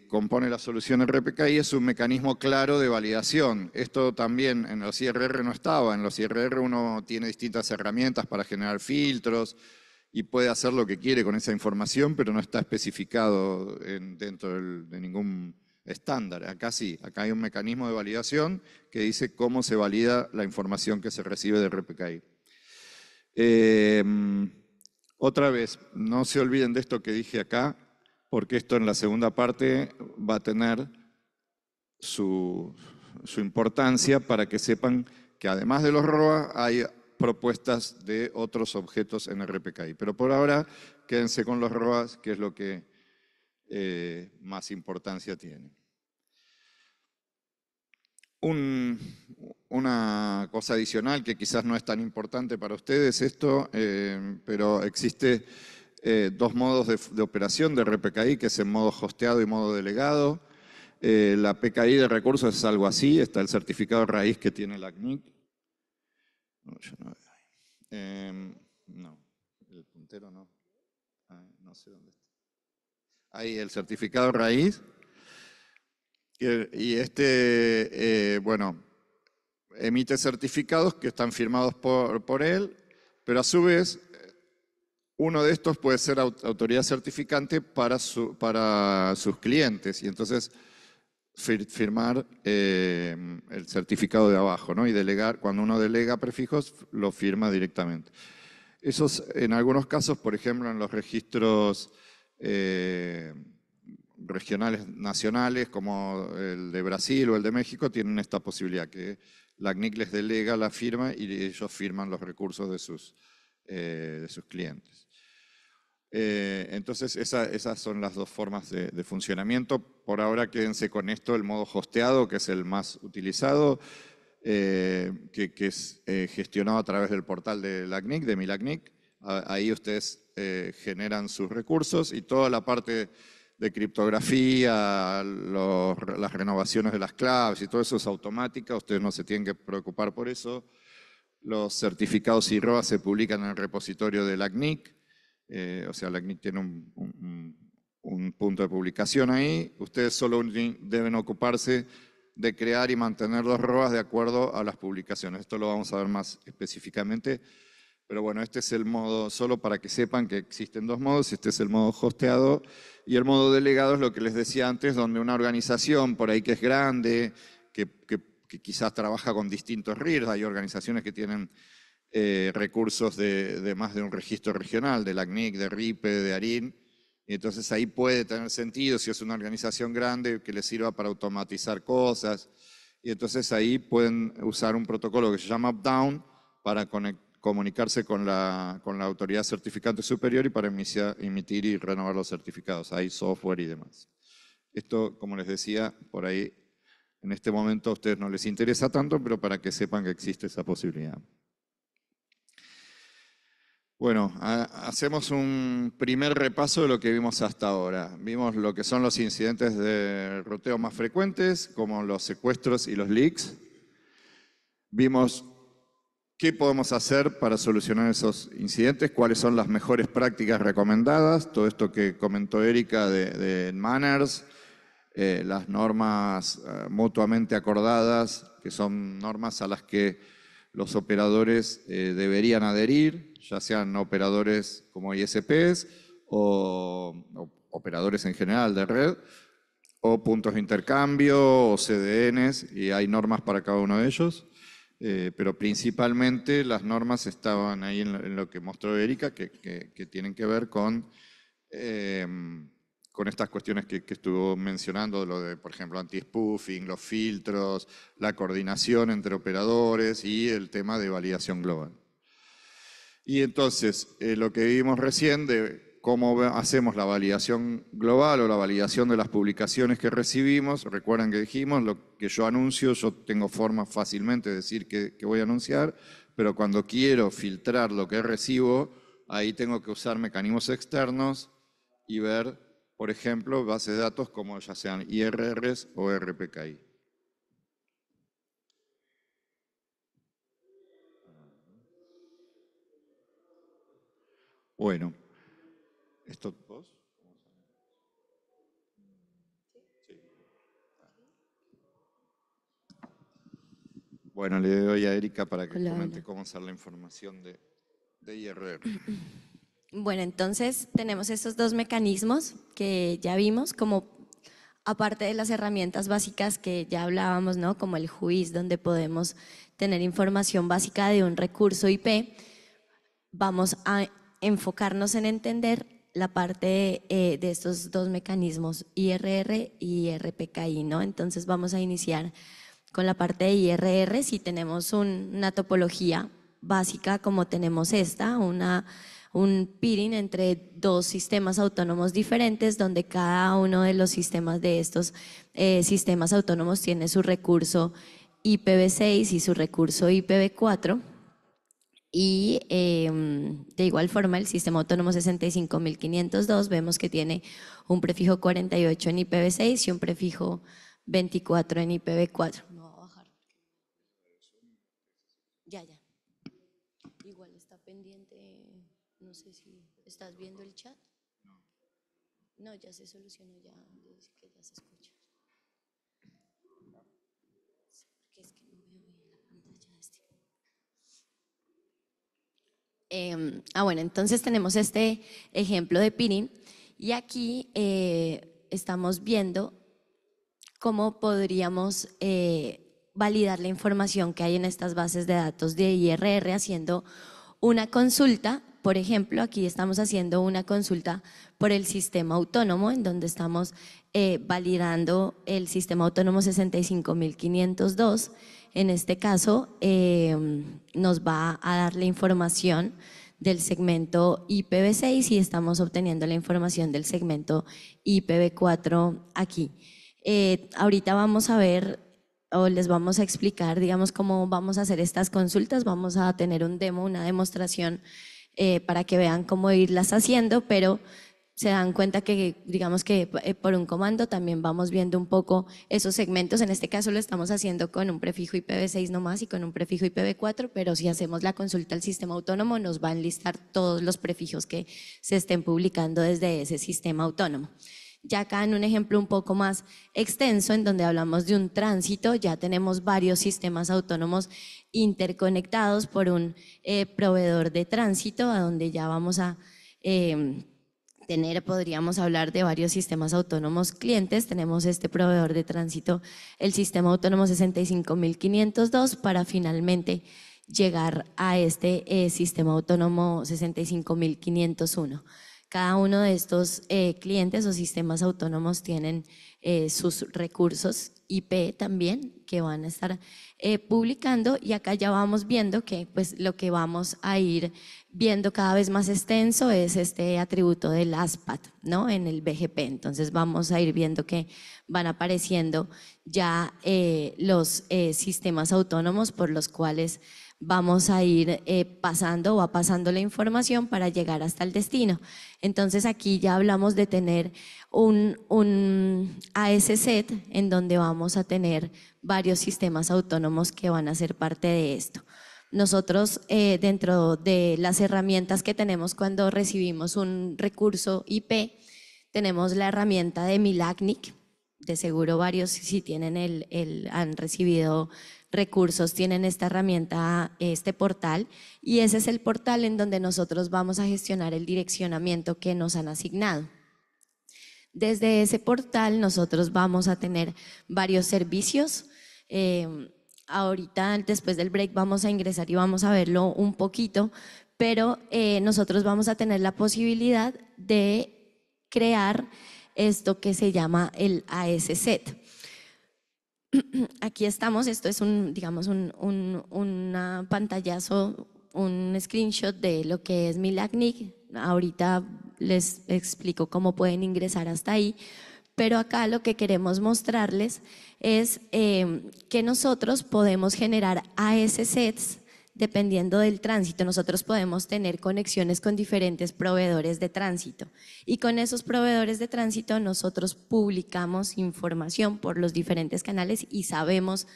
compone la solución RPKI es un mecanismo claro de validación. Esto también en los IRR no estaba. En los IRR uno tiene distintas herramientas para generar filtros y puede hacer lo que quiere con esa información, pero no está especificado dentro de ningún estándar. Acá sí, acá hay un mecanismo de validación que dice cómo se valida la información que se recibe del RPKI. Eh, otra vez, no se olviden de esto que dije acá, porque esto en la segunda parte va a tener su, su importancia para que sepan que además de los ROA hay propuestas de otros objetos en RPKI. Pero por ahora, quédense con los ROAs, que es lo que eh, más importancia tiene. una cosa adicional que quizás no es tan importante para ustedes esto, eh, pero existe eh, dos modos de, operación de RPKI, que es en modo hosteado y modo delegado. la PKI de recursos es algo así, está el certificado raíz que tiene la CNIC. Em, no, el puntero no. Ah, no sé dónde está ahí el certificado raíz. Y este, eh, bueno, emite certificados que están firmados por, él, pero a su vez, uno de estos puede ser autoridad certificante para, para sus clientes. Y entonces firmar eh, el certificado de abajo, ¿no? Y delegar, cuando uno delega prefijos, lo firma directamente. Esos, en algunos casos, por ejemplo, en los registros eh, regionales nacionales como el de Brasil o el de México tienen esta posibilidad, que la les delega la firma y ellos firman los recursos de sus, eh, de sus clientes. Eh, entonces, esas son las dos formas de, funcionamiento. Por ahora quédense con esto, el modo hosteado, que es el más utilizado, que, es gestionado a través del portal de la CNIC, de Milacnic. Ahí ustedes eh, generan sus recursos y toda la parte de criptografía, las renovaciones de las claves y todo eso es automática, ustedes no se tienen que preocupar por eso. Los certificados y ROAS se publican en el repositorio del ACNIC, eh, o sea, la ACNIC tiene un, punto de publicación ahí. Ustedes solo deben ocuparse de crear y mantener los ROAs de acuerdo a las publicaciones. Esto lo vamos a ver más específicamente. Pero bueno, este es el modo, solo para que sepan que existen dos modos, este es el modo hosteado y el modo delegado es lo que les decía antes, donde una organización por ahí que es grande, que, quizás trabaja con distintos RIRs, hay organizaciones que tienen eh, recursos de, más de un registro regional, del ACNIC, de RIPE, de e, ARIN, y entonces ahí puede tener sentido si es una organización grande que le sirva para automatizar cosas, y entonces ahí pueden usar un protocolo que se llama UpDown para conectar comunicarse con la, con la autoridad certificante superior y para emitir y renovar los certificados. Hay software y demás. Esto, como les decía, por ahí en este momento a ustedes no les interesa tanto, pero para que sepan que existe esa posibilidad. Bueno, hacemos un primer repaso de lo que vimos hasta ahora. Vimos lo que son los incidentes de roteo más frecuentes, como los secuestros y los leaks. Vimos ¿Qué podemos hacer para solucionar esos incidentes? ¿Cuáles son las mejores prácticas recomendadas? Todo esto que comentó Erika de, Manners, eh, las normas eh, mutuamente acordadas, que son normas a las que los operadores eh, deberían adherir, ya sean operadores como ISPs o, operadores en general de red, o puntos de intercambio o CDNs, y hay normas para cada uno de ellos. Eh, pero principalmente las normas estaban ahí en lo, que mostró Erika, que, tienen que ver con, em, con estas cuestiones que, estuvo mencionando, lo de, por ejemplo, anti-spoofing, los filtros, la coordinación entre operadores y el tema de validación global. Y entonces, eh, lo que vimos recién de cómo hacemos la validación global o la validación de las publicaciones que recibimos. Recuerden que dijimos, lo que yo anuncio, yo tengo forma fácilmente de decir que, voy a anunciar, pero cuando quiero filtrar lo que recibo, ahí tengo que usar mecanismos externos y ver, por ejemplo, bases de datos como ya sean IRRs o RPKI. Bueno, ¿Esto vos? Bueno, le doy a Erika para que comente cómo usar la información de, de IRR. [CLEARS THROAT] Bueno, entonces tenemos estos dos mecanismos que ya vimos, como aparte de las herramientas básicas que ya hablábamos, ¿no? como el juiz, donde podemos tener información básica de un recurso IP, vamos a enfocarnos en entender la parte eh, de estos dos mecanismos, IRR y RPKI, ¿no? Entonces vamos a iniciar con la parte de IRR, si tenemos una topología básica como tenemos esta, un peering entre dos sistemas autónomos diferentes, donde cada uno de los sistemas de estos eh, sistemas autónomos tiene su recurso IPv6 y su recurso IPv4, y em, de igual forma, el sistema autónomo 65502 vemos que tiene un prefijo 48 en IPv6 y un prefijo 24 en IPv4. No va a bajar. Ya, ya. Igual está pendiente, no sé si estás viendo el chat. No, ya se solucionó ya. Em, ah, bueno, entonces tenemos este ejemplo de Pirin y aquí eh, estamos viendo cómo podríamos eh, validar la información que hay en estas bases de datos de IRR haciendo una consulta por ejemplo, aquí estamos haciendo una consulta por el sistema autónomo, en donde estamos eh, validando el sistema autónomo 65502. En este caso, eh, nos va a dar la información del segmento IPv6 y estamos obteniendo la información del segmento IPv4 aquí. Eh, ahorita vamos a ver o les vamos a explicar, digamos, cómo vamos a hacer estas consultas. Vamos a tener un demo, una demostración eh, para que vean cómo irlas haciendo, pero se dan cuenta que, digamos que eh, por un comando también vamos viendo un poco esos segmentos. En este caso lo estamos haciendo con un prefijo IPv6 nomás y con un prefijo IPv4, pero si hacemos la consulta al sistema autónomo nos van a listar todos los prefijos que se estén publicando desde ese sistema autónomo. Ya acá en un ejemplo un poco más extenso, en donde hablamos de un tránsito, ya tenemos varios sistemas autónomos interconectados por un eh, proveedor de tránsito, a donde ya vamos a em, tener, podríamos hablar de varios sistemas autónomos clientes. Tenemos este proveedor de tránsito, el sistema autónomo 65502, para finalmente llegar a este eh, sistema autónomo 65501. Cada uno de estos eh, clientes o sistemas autónomos tienen eh, sus recursos IP también que van a estar eh, publicando y acá ya vamos viendo que pues lo que vamos a ir viendo cada vez más extenso es este atributo del ASPAT, ¿no? En el BGP. Entonces vamos a ir viendo que van apareciendo ya los sistemas autónomos por los cuales vamos a ir eh, pasando, va pasando la información para llegar hasta el destino. Entonces aquí ya hablamos de tener un, un set en donde vamos a tener varios sistemas autónomos que van a ser parte de esto. Nosotros eh, dentro de las herramientas que tenemos cuando recibimos un recurso IP, tenemos la herramienta de Milagnic, de seguro varios si tienen el, el han recibido recursos tienen esta herramienta, este portal, y ese es el portal en donde nosotros vamos a gestionar el direccionamiento que nos han asignado. Desde ese portal nosotros vamos a tener varios servicios. Eh, ahorita, después del break, vamos a ingresar y vamos a verlo un poquito, pero eh, nosotros vamos a tener la posibilidad de crear esto que se llama el ASZ. [CLEARS THROAT] aquí estamos, esto es un, digamos, un, pantallazo, un screenshot de lo que es Milagnic. Ahorita les explico cómo pueden ingresar hasta ahí, pero acá lo que queremos mostrarles es eh, que nosotros podemos generar ASSETs, dependiendo del tránsito, nosotros podemos tener conexiones con diferentes proveedores de tránsito y con esos proveedores de tránsito nosotros publicamos información por los diferentes canales y sabemos,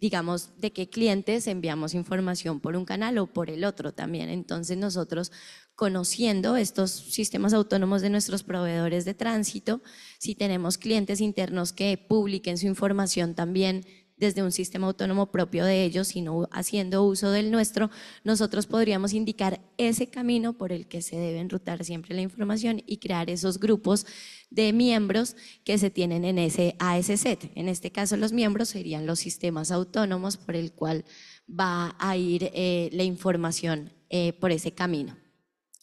digamos, de qué clientes enviamos información por un canal o por el otro también. Entonces nosotros conociendo estos sistemas autónomos de nuestros proveedores de tránsito, si tenemos clientes internos que publiquen su información también desde un sistema autónomo propio de ellos, sino haciendo uso del nuestro, nosotros podríamos indicar ese camino por el que se deben enrutar siempre la información y crear esos grupos de miembros que se tienen en ese ASZ. En este caso, los miembros serían los sistemas autónomos por el cual va a ir eh, la información eh, por ese camino.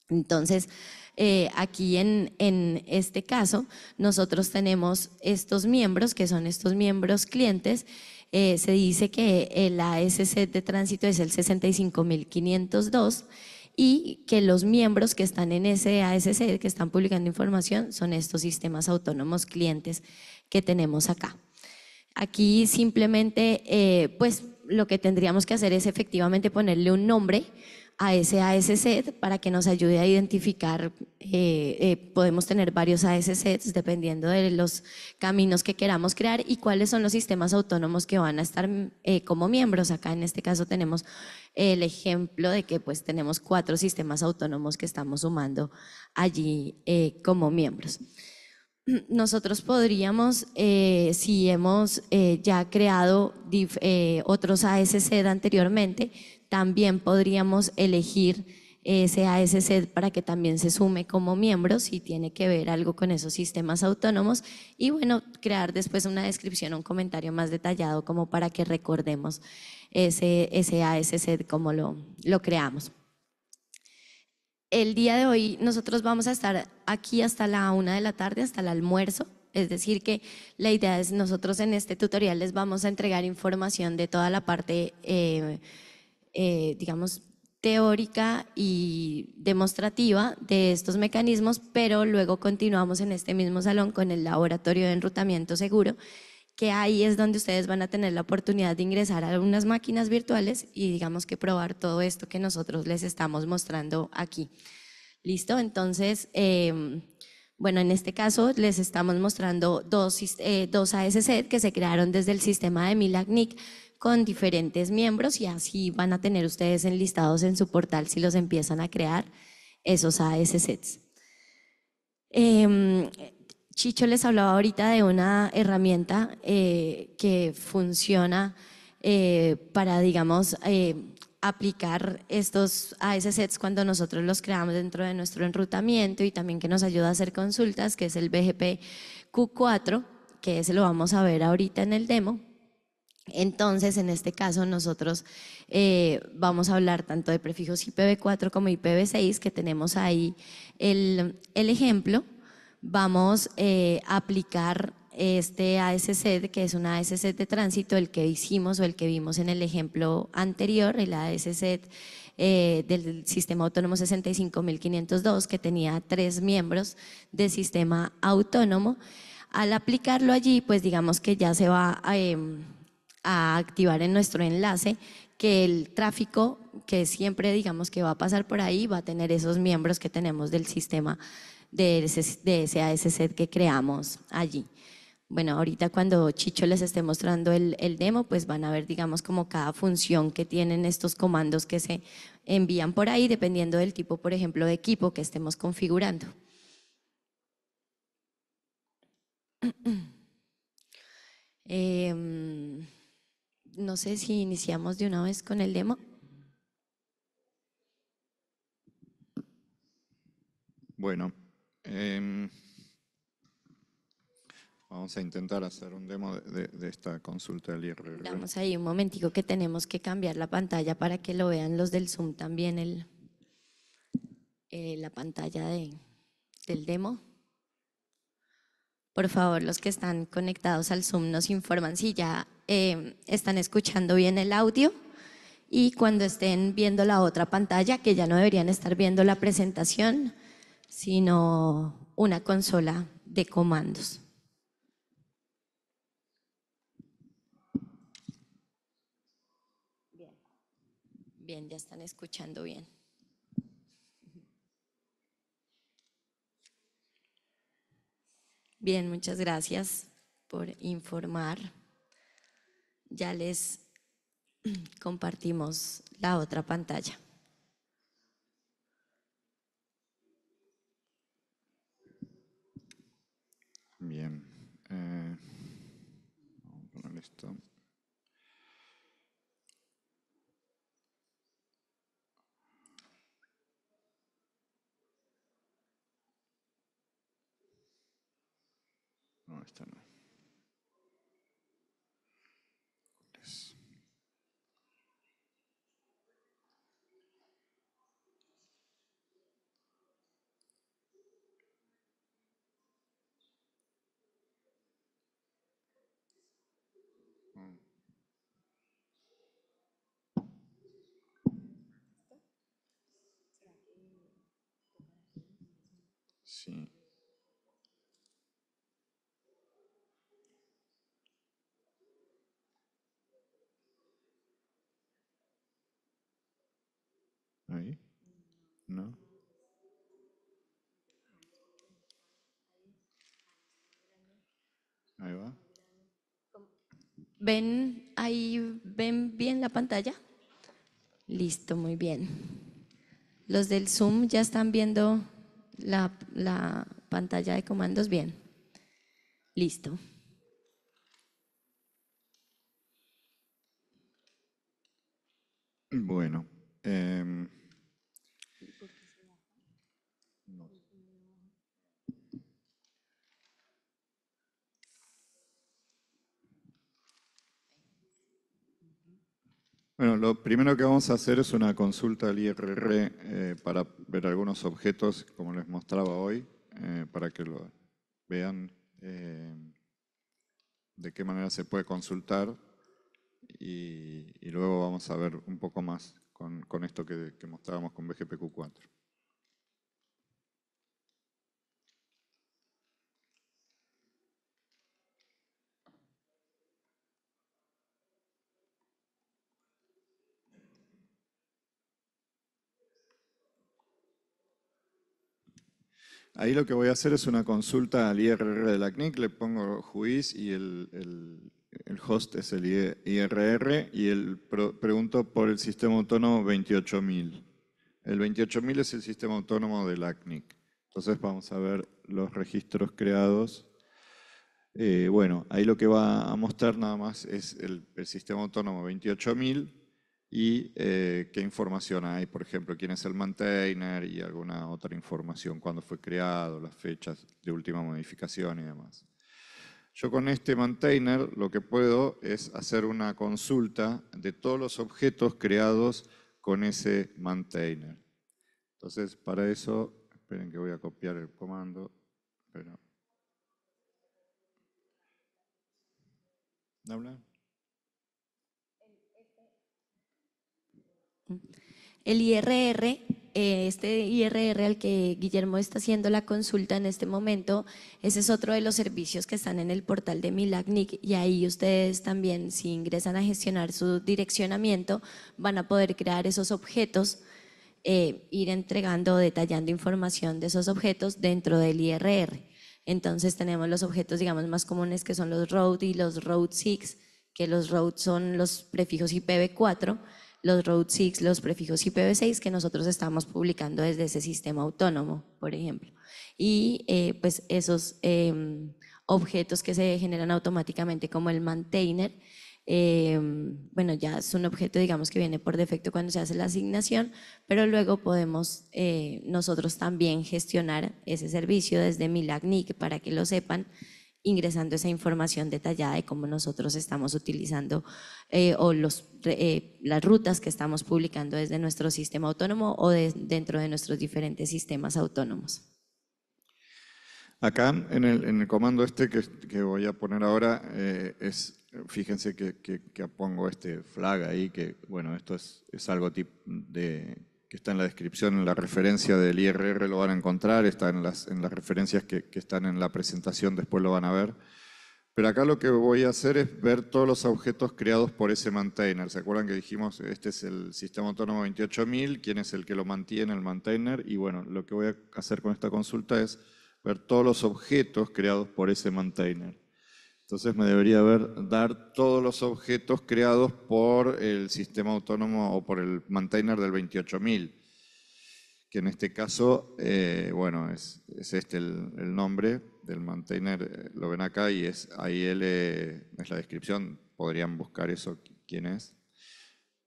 Entonces, eh, aquí en, en, este caso, nosotros tenemos estos miembros, que son estos miembros clientes, eh, se dice que el ASC de tránsito es el 65502 y que los miembros que están en ese ASC, que están publicando información, son estos sistemas autónomos clientes que tenemos acá. Aquí simplemente, eh, pues lo que tendríamos que hacer es efectivamente ponerle un nombre, a ese ASSET para que nos ayude a identificar, eh, eh, podemos tener varios sets dependiendo de los caminos que queramos crear y cuáles son los sistemas autónomos que van a estar eh, como miembros. Acá en este caso tenemos el ejemplo de que pues tenemos cuatro sistemas autónomos que estamos sumando allí como miembros nosotros podríamos, si hemos ya creado otros asc anteriormente, también podríamos elegir ese ASC para que también se sume como miembro si tiene que ver algo con esos sistemas autónomos y bueno, crear después una descripción, un comentario más detallado como para que recordemos ese, ese ASC como lo, lo creamos. El día de hoy nosotros vamos a estar aquí hasta la una de la tarde, hasta el almuerzo, es decir, que la idea es nosotros en este tutorial les vamos a entregar información de toda la parte eh, eh, digamos, teórica y demostrativa de estos mecanismos, pero luego continuamos en este mismo salón con el laboratorio de enrutamiento seguro, que ahí es donde ustedes van a tener la oportunidad de ingresar a algunas máquinas virtuales y digamos que probar todo esto que nosotros les estamos mostrando aquí. ¿Listo? Entonces, em, bueno, en este caso les estamos mostrando dos, eh, dos ASC e que se crearon desde el sistema de Milagnic, con diferentes miembros y así van a tener ustedes enlistados en su portal si los empiezan a crear esos ASSets. Eh, em, Chicho les hablaba ahorita de una herramienta eh, que funciona eh, para, digamos, eh, aplicar estos Sets cuando nosotros los creamos dentro de nuestro enrutamiento y también que nos ayuda a hacer consultas, que es el BGP Q4, que ese lo vamos a ver ahorita en el demo. Entonces, en este caso, nosotros eh, vamos a hablar tanto de prefijos IPv4 como IPv6, que tenemos ahí el, ejemplo. Vamos eh, a aplicar este ASC, que es un ASC de tránsito, el que hicimos o el que vimos en el ejemplo anterior, el ASC eh, del sistema autónomo 65502, que tenía tres miembros del sistema autónomo. Al aplicarlo allí, pues digamos que ya se va a a activar en nuestro enlace que el tráfico que siempre digamos que va a pasar por ahí va a tener esos miembros que tenemos del sistema de ese, de ese que creamos allí. Bueno, ahorita cuando Chicho les esté mostrando el, demo, pues van a ver, digamos, como cada función que tienen estos comandos que se envían por ahí, dependiendo del tipo, por ejemplo, de equipo que estemos configurando. [CLEARS THROAT] Em, no sé si iniciamos de una vez con el demo. Bueno, em, vamos a intentar hacer un demo de, esta consulta del IRR. Vamos ahí un momentico que tenemos que cambiar la pantalla para que lo vean los del Zoom también, el, eh, la pantalla del demo. Por favor, los que están conectados al Zoom nos informan si ya Em, están escuchando bien el audio y cuando estén viendo la otra pantalla, que ya no deberían estar viendo la presentación, sino una consola de comandos. Bien, bien ya están escuchando bien. Bien, muchas gracias por informar ya les [CLEARS THROAT] compartimos la otra pantalla. Bien. Eh, vamos a poner esto. No, esta no. ¿No? Ahí va. ¿Ven ahí, ven bien la pantalla? Listo, muy bien. Los del Zoom ya están viendo la, pantalla de comandos bien. Listo. Bueno, eh, Bueno, lo primero que vamos a hacer es una consulta al IRR eh, para ver algunos objetos, como les mostraba hoy, eh, para que lo vean eh, de qué manera se puede consultar y, luego vamos a ver un poco más con, esto que, que mostrábamos con BGPQ4. Ahí lo que voy a hacer es una consulta al IRR de la CNIC, le pongo juiz y el, host es el IRR y el pregunto por el sistema autónomo 28000. El 28000 es el sistema autónomo de la CNIC. Entonces vamos a ver los registros creados. Eh, bueno, ahí lo que va a mostrar nada más es el, el sistema autónomo 28000 y eh, qué información hay, por ejemplo, quién es el maintainer y alguna otra información, cuándo fue creado, las fechas de última modificación y demás. Yo con este maintainer lo que puedo es hacer una consulta de todos los objetos creados con ese maintainer. Entonces, para eso, esperen que voy a copiar el comando. Pero... El IRR, eh, este IRR al que Guillermo está haciendo la consulta en este momento, ese es otro de los servicios que están en el portal de Milagnic y ahí ustedes también, si ingresan a gestionar su direccionamiento, van a poder crear esos objetos, eh, ir entregando, o detallando información de esos objetos dentro del IRR. Entonces tenemos los objetos, digamos, más comunes que son los road y los road 6, que los road son los prefijos IPv4, los road 6, los prefijos IPv6 que nosotros estamos publicando desde ese sistema autónomo, por ejemplo. Y eh, pues esos em, objetos que se generan automáticamente como el maintainer, em, bueno, ya es un objeto, digamos, que viene por defecto cuando se hace la asignación, pero luego podemos eh, nosotros también gestionar ese servicio desde Milagnic, para que lo sepan ingresando esa información detallada de cómo nosotros estamos utilizando eh, o los, eh, las rutas que estamos publicando desde nuestro sistema autónomo o dentro de nuestros diferentes sistemas autónomos. Acá en el, comando este que, voy a poner ahora eh, es fíjense que, pongo este flag ahí, que bueno, esto es, algo tipo de está en la descripción, en la referencia del IRR lo van a encontrar, está en las, referencias que, que están en la presentación, después lo van a ver. Pero acá lo que voy a hacer es ver todos los objetos creados por ese maintainer. ¿Se acuerdan que dijimos, este es el sistema autónomo 28.000, quién es el que lo mantiene, el maintainer? Y bueno, lo que voy a hacer con esta consulta es ver todos los objetos creados por ese maintainer. Entonces me debería haber, dar todos los objetos creados por el sistema autónomo o por el maintainer del 28000, que en este caso, eh, bueno, es, este el, nombre del maintainer, eh, lo ven acá y es AIL, eh, es la descripción, podrían buscar eso, quién es.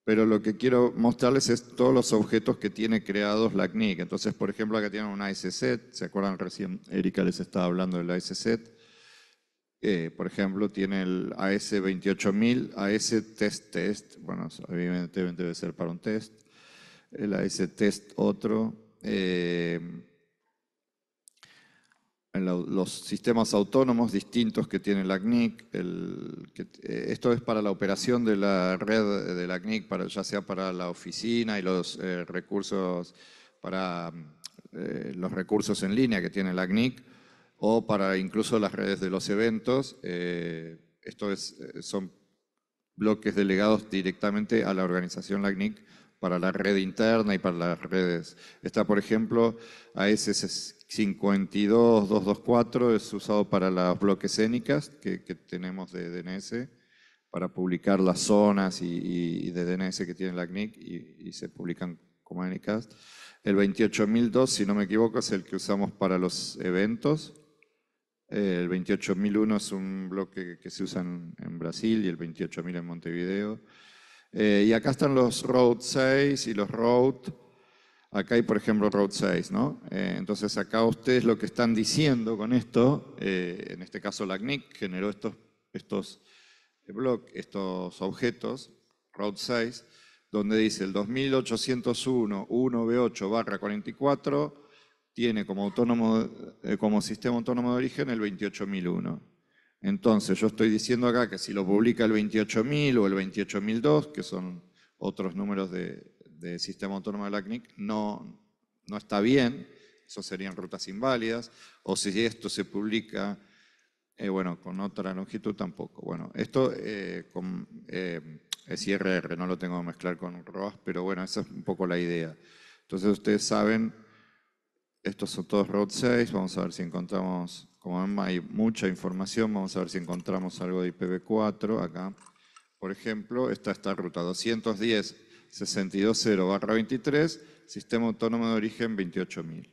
Pero lo que quiero mostrarles es todos los objetos que tiene creados la CNIC. Entonces, por ejemplo, acá tienen un SSC, ¿se acuerdan recién? Erika les estaba hablando del SSC. Eh, por ejemplo, tiene el AS28000, AS test test, bueno, evidentemente debe ser para un test, el AS test otro. Eh, los sistemas autónomos distintos que tiene la CNIC, El, eh, esto es para la operación de la red de la CNIC, para, ya sea para la oficina y los recursos para los recursos en línea que tiene la CNIC, o para incluso las redes de los eventos. Estos eh, esto eh, son bloques delegados directamente a la organización LACNIC para la red interna y para las redes. Está, por ejemplo, AS 52224, es usado para los bloques ENICAS que, tenemos de DNS, para publicar las zonas y, de DNS que tiene LACNIC y, se publican como ENICAS. El 28002, si no me equivoco, es el que usamos para los eventos. Eh, el 28001 es un bloque que se usa en, Brasil y el 28000 en Montevideo. Eh, y acá están los Road 6 y los Road. Acá hay, por ejemplo, Road 6, ¿no? Eh, entonces acá ustedes lo que están diciendo con esto, en este caso la CNIC generó estos, estos bloques, estos objetos, Road 6, donde dice el 2801 1B8 barra 44 tiene como, autónomo, eh, como sistema autónomo de origen el 28.001. Entonces, yo estoy diciendo acá que si lo publica el 28.000 o el 28.002, que son otros números de, sistema autónomo de la CNIC, no, no está bien, eso serían rutas inválidas, o si esto se publica, eh, bueno, con otra longitud tampoco. Bueno, esto eh, con, es IRR, no lo tengo que mezclar con ROAS, pero bueno, esa es un poco la idea. Entonces ustedes saben estos son todos Road 6. Vamos a ver si encontramos, como hay mucha información. Vamos a ver si encontramos algo de IPv4 acá. Por ejemplo, esta está ruta 210 620-23, Sistema Autónomo de Origen 28.000.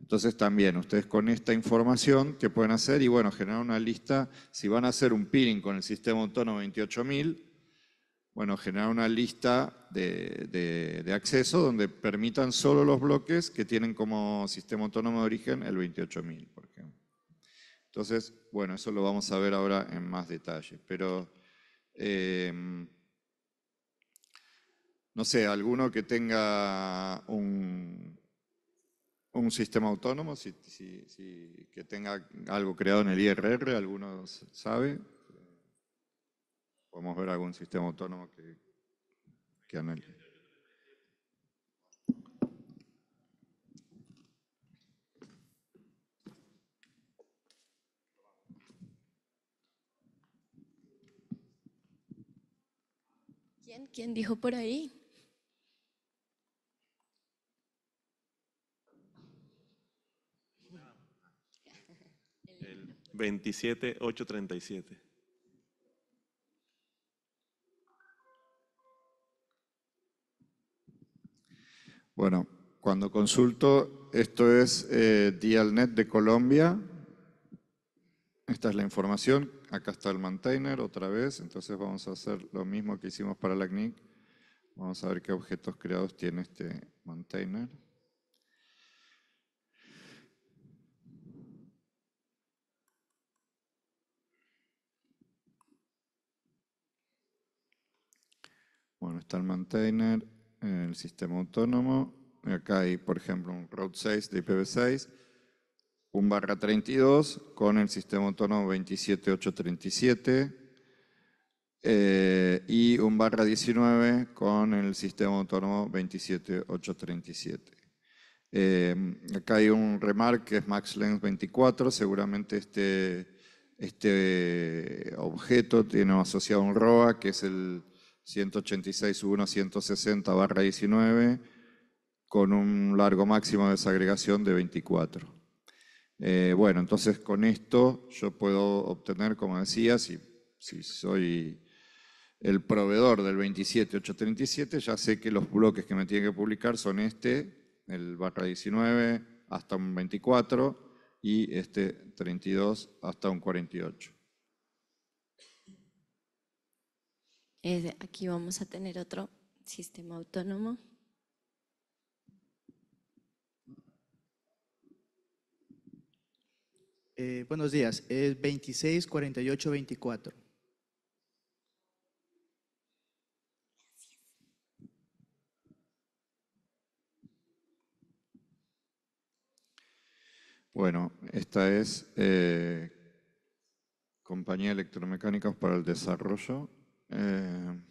Entonces también ustedes con esta información ¿qué pueden hacer y bueno, generar una lista, si van a hacer un peering con el Sistema Autónomo 28.000, bueno, generar una lista de, acceso donde permitan solo los bloques que tienen como sistema autónomo de origen el 28.000, por ejemplo. Entonces, bueno, eso lo vamos a ver ahora en más detalle, pero eh, no sé, alguno que tenga un, sistema autónomo, si, que tenga algo creado en el IRR, ¿alguno sabe podemos ver algún sistema autónomo que, que analice. ¿Quién, ¿Quién dijo por ahí? El 27837. Bueno, cuando consulto, esto es eh, Dialnet de Colombia. Esta es la información. Acá está el maintainer otra vez. Entonces vamos a hacer lo mismo que hicimos para la CNIC. Vamos a ver qué objetos creados tiene este maintainer. Bueno, está el maintainer el sistema autónomo. Acá hay, por ejemplo, un road 6 de IPv6, un barra 32 con el sistema autónomo 27837 eh, y un barra 19 con el sistema autónomo 27837. Eh, acá hay un remark que es length 24, seguramente este, este objeto tiene asociado un ROA, que es el 186 186.1 a 160 barra 19 con un largo máximo de desagregación de 24. Eh, bueno, entonces con esto yo puedo obtener, como decía, si, si soy el proveedor del 27837, ya sé que los bloques que me tienen que publicar son este, el barra 19 hasta un 24 y este 32 hasta un 48. aquí vamos a tener otro sistema autónomo. Eh, buenos días, es 26 48 24. Bueno, esta es eh, Compañía Electromecánicas para el Desarrollo Em,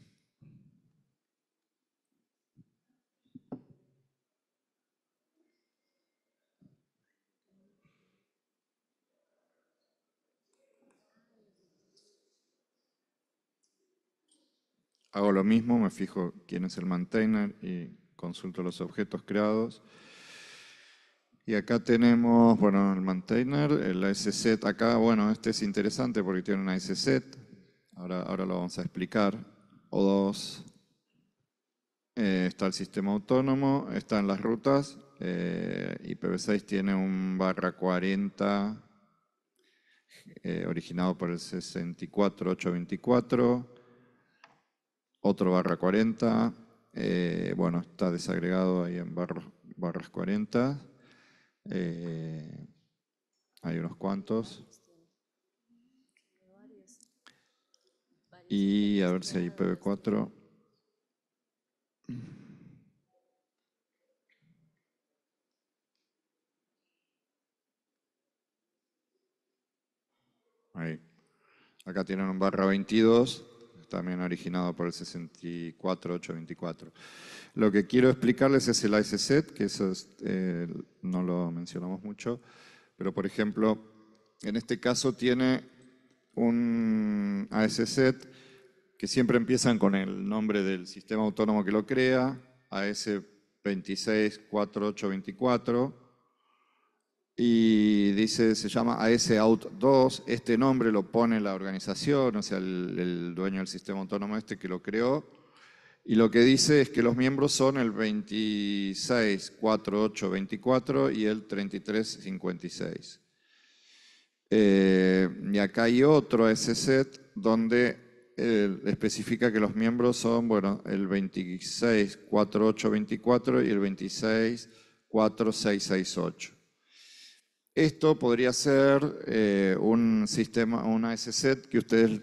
hago lo mismo, me fijo quién es el maintainer y consulto los objetos creados. Y acá tenemos, bueno, el maintainer, el set Acá, bueno, este es interesante porque tiene una ASSET ahora, lo vamos a explicar. O2, eh, está el sistema autónomo, están las rutas, eh, IPv6 tiene un barra 40 eh, originado por el 64824, otro barra 40, bueno, está desagregado ahí en barras 40, hay unos cuantos. Y a ver si hay IPv4. Ahí. Acá tienen un barra 22, también originado por el 64824. Lo que quiero explicarles es el ICSET, que eso eh, no lo mencionamos mucho, pero por ejemplo, en este caso tiene un ASSET que siempre empiezan con el nombre del sistema autónomo que lo crea, AS264824, y dice, se llama ASOUT2, este nombre lo pone la organización, o sea, el, el, dueño del sistema autónomo este que lo creó, y lo que dice es que los miembros son el 264824 y el 3356. Eh, y acá hay otro, ese donde eh, especifica que los miembros son, bueno, el 264824 y el 264668. Esto podría ser eh, un sistema, una set que ustedes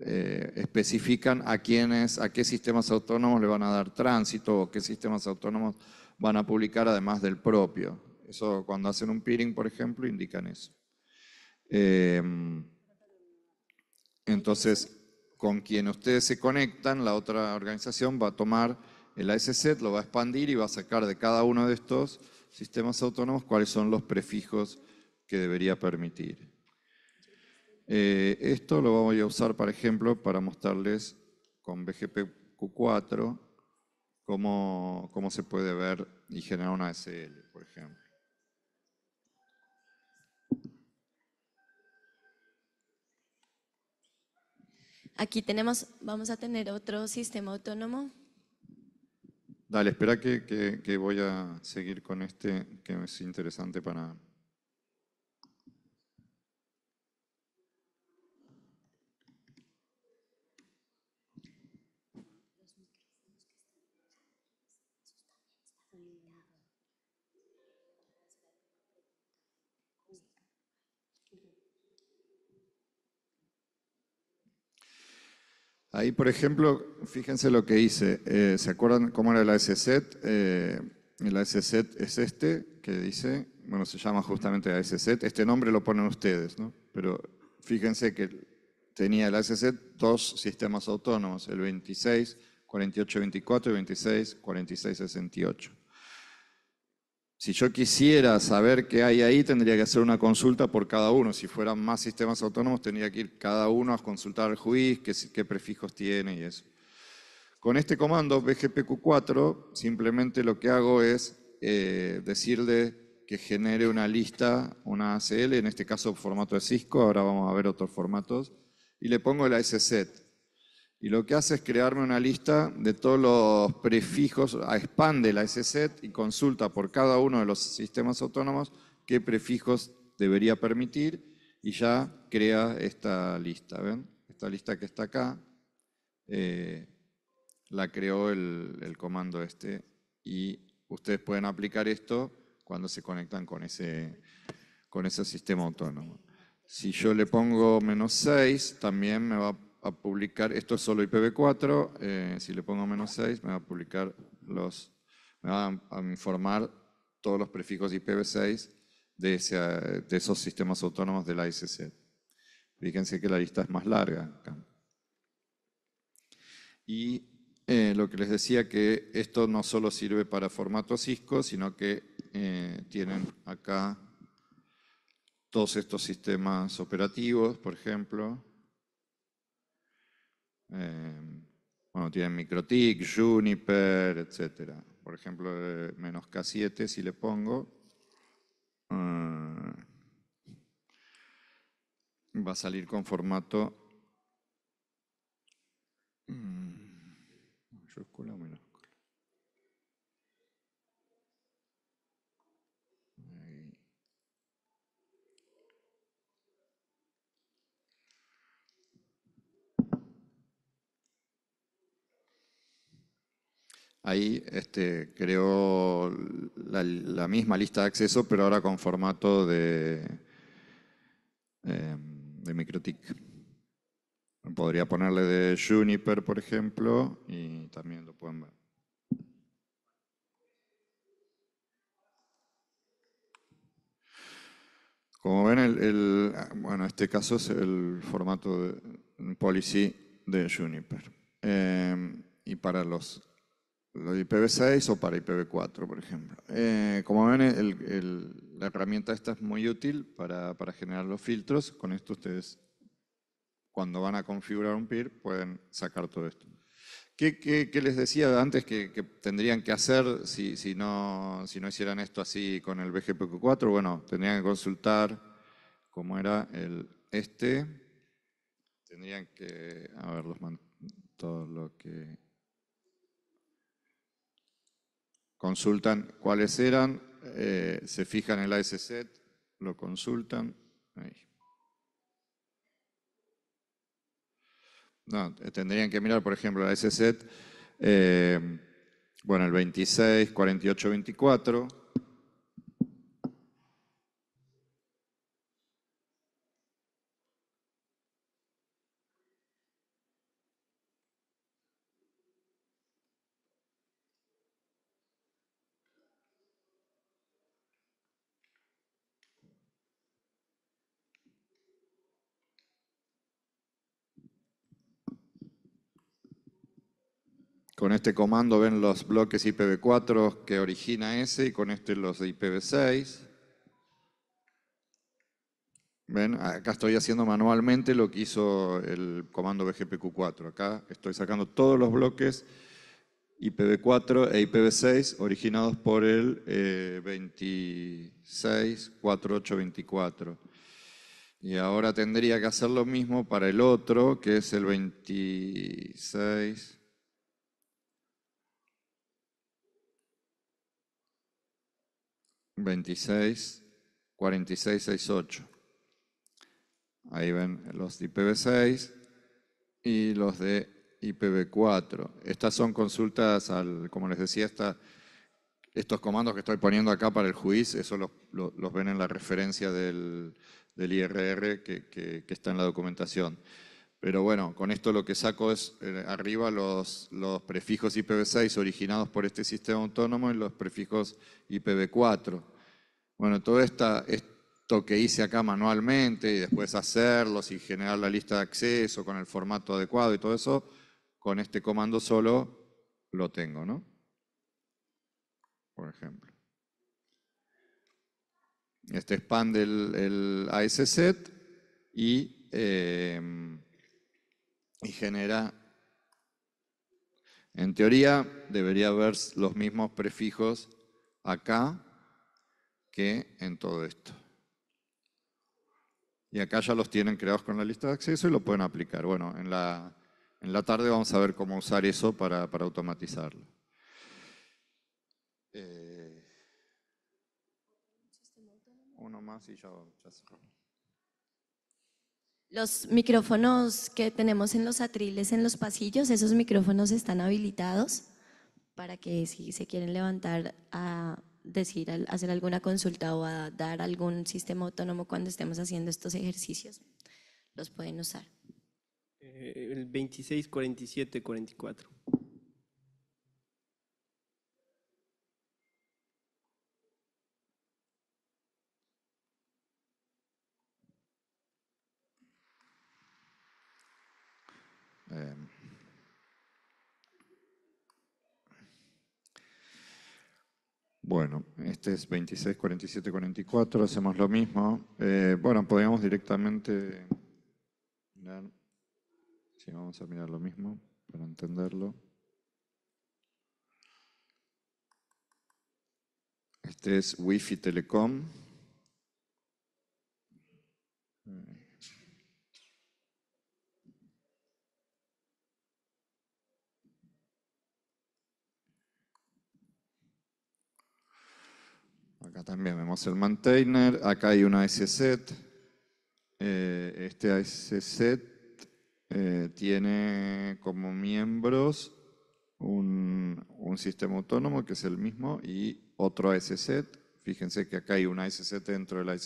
especifican a quiénes, a qué sistemas autónomos le van a dar tránsito o qué sistemas autónomos van a publicar además del propio. Eso cuando hacen un peering, por ejemplo, indican eso. Em, entonces, con quien ustedes se conectan, la otra organización va a tomar el ASZ, lo va a expandir y va a sacar de cada uno de estos sistemas autónomos cuáles son los prefijos que debería permitir. Eh, esto lo voy a usar, por ejemplo, para mostrarles con q 4 cómo, cómo se puede ver y generar una ASL por ejemplo. Aquí tenemos, vamos a tener otro sistema autónomo. Dale, espera que, que voy a seguir con este, que es interesante para, Ahí, por ejemplo, fíjense lo que hice. Eh, ¿Se acuerdan cómo era el ASSET? el eh, ASSET es este, que dice, bueno, se llama justamente ASSET. Este nombre lo ponen ustedes, ¿no? Pero fíjense que tenía el ASSET dos sistemas autónomos, el 26, 48, 24 y 26, 46, 68. Si yo quisiera saber qué hay ahí, tendría que hacer una consulta por cada uno. Si fueran más sistemas autónomos, tendría que ir cada uno a consultar al juiz, qué, prefijos tiene y eso. Con este comando BGPQ4, simplemente lo que hago es eh, decirle que genere una lista, una ACL, en este caso formato de Cisco, ahora vamos a ver otros formatos, y le pongo el ASSET. Y lo que hace es crearme una lista de todos los prefijos, ah, expande la SSET y consulta por cada uno de los sistemas autónomos qué prefijos debería permitir y ya crea esta lista. ¿Ven? Esta lista que está acá eh, la creó el, comando este y ustedes pueden aplicar esto cuando se conectan con ese, con ese sistema autónomo. Si yo le pongo menos 6, también me va a publicar, esto es solo IPv4, eh, si le pongo menos 6 me va a publicar los, me va a, informar todos los prefijos IPv6 de, de esos sistemas autónomos de la ICC. Fíjense que la lista es más larga Y eh, lo que les decía que esto no solo sirve para formato Cisco, sino que eh, tienen acá todos estos sistemas operativos, por ejemplo, bueno, em, tienen Mikrotik Juniper, etc. Por ejemplo, menos K7 si le pongo. Eh, va a salir con formato mm, mayúscula o menos. Ahí este, creó la, misma lista de acceso, pero ahora con formato de, em, de MikroTik. Podría ponerle de Juniper, por ejemplo, y también lo pueden ver. Como ven, el, bueno, este caso es el formato de policy de Juniper. Em, y para los lo IPv6 o para IPv4, por ejemplo. Eh, como ven, la herramienta esta es muy útil para, generar los filtros. Con esto ustedes, cuando van a configurar un peer, pueden sacar todo esto. ¿Qué, les decía antes que, tendrían que hacer si, no, hicieran esto así con el bgp 4 Bueno, tendrían que consultar cómo era el este. Tendrían que, a ver, los, todo lo que consultan cuáles eran, eh, se fijan en el ASZ, lo consultan. Ahí. No, eh, tendrían que mirar, por ejemplo, el ASZ, eh, bueno, el 26, 48, 24. este comando ven los bloques IPv4 que origina ese y con este los de IPv6. ¿Ven? Acá estoy haciendo manualmente lo que hizo el comando BGPQ4. Acá estoy sacando todos los bloques IPv4 e IPv6 originados por el 264824. Eh, y ahora tendría que hacer lo mismo para el otro, que es el 26... 26, 46, 68. Ahí ven los de IPv6 y los de IPv4. Estas son consultas al, como les decía, estos comandos que estoy poniendo acá para el juiz, eso los, ven en la referencia del, IRR que está en la documentación. Pero bueno, con esto lo que saco es eh, arriba los, los prefijos IPv6 originados por este sistema autónomo y los prefijos IPv4. Bueno, todo esta, esto que hice acá manualmente y después hacerlos y generar la lista de acceso con el formato adecuado y todo eso, con este comando solo lo tengo, ¿no? Por ejemplo. Este expand el, ASZ y... Eh, y genera, en teoría debería haber los mismos prefijos acá que en todo esto. Y acá ya los tienen creados con la lista de acceso y lo pueden aplicar. Bueno, en la, en la tarde vamos a ver cómo usar eso para, automatizarlo. Eh, uno más y ya, ya los micrófonos que tenemos en los atriles, en los pasillos, esos micrófonos están habilitados para que si se quieren levantar a decir, hacer alguna consulta o a dar algún sistema autónomo cuando estemos haciendo estos ejercicios, los pueden usar. Eh, el 26, Bueno, este es 264744, hacemos lo mismo. Eh, bueno, podríamos directamente mirar, si vamos a mirar lo mismo para entenderlo. Este es Wi-Fi Telecom. también vemos el maintainer, acá hay una sset eh, este ASSET eh, tiene como miembros un, sistema autónomo que es el mismo y otro ASSET. Fíjense que acá hay una ASSET dentro del la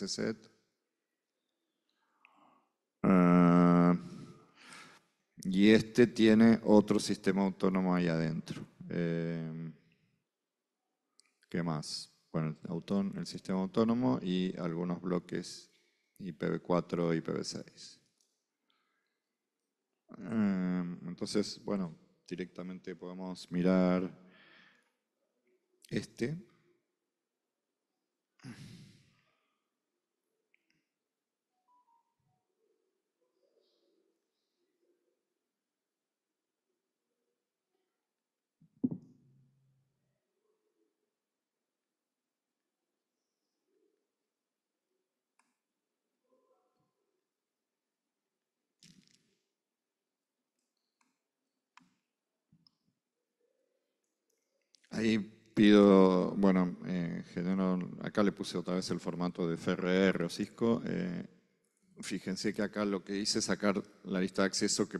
eh, y este tiene otro sistema autónomo ahí adentro. ¿Qué más? bueno, el, sistema autónomo y algunos bloques IPv4 y IPv6. Entonces, bueno, directamente podemos mirar este. Y pido, bueno, eh, acá le puse otra vez el formato de FRR o Cisco. Eh, fíjense que acá lo que hice es sacar la lista de acceso que,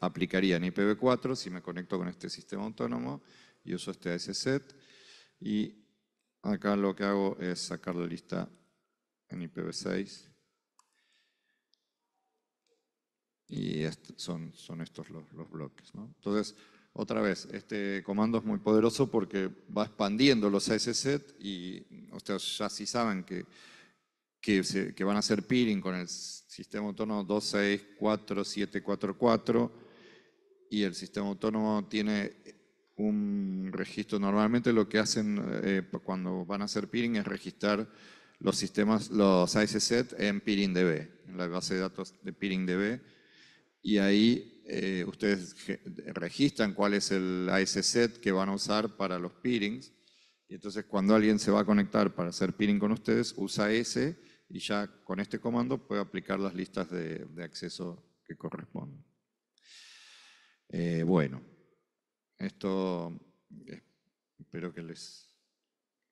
aplicaría en IPv4 si me conecto con este sistema autónomo y uso este ASSET. Y acá lo que hago es sacar la lista en IPv6. Y son, estos los, bloques. ¿no? Entonces, otra vez, este comando es muy poderoso porque va expandiendo los SSET y ustedes ya sí saben que, que, van a hacer peering con el sistema autónomo 264744 y el sistema autónomo tiene un registro. Normalmente lo que hacen eh, cuando van a hacer peering es registrar los sistemas, los ICSET en DB, en la base de datos de DB y ahí eh, ustedes registran cuál es el ASSET que van a usar para los peering Y entonces cuando alguien se va a conectar para hacer peering con ustedes, usa ese y ya con este comando puede aplicar las listas de, acceso que corresponden. Eh, bueno, esto eh, espero que les,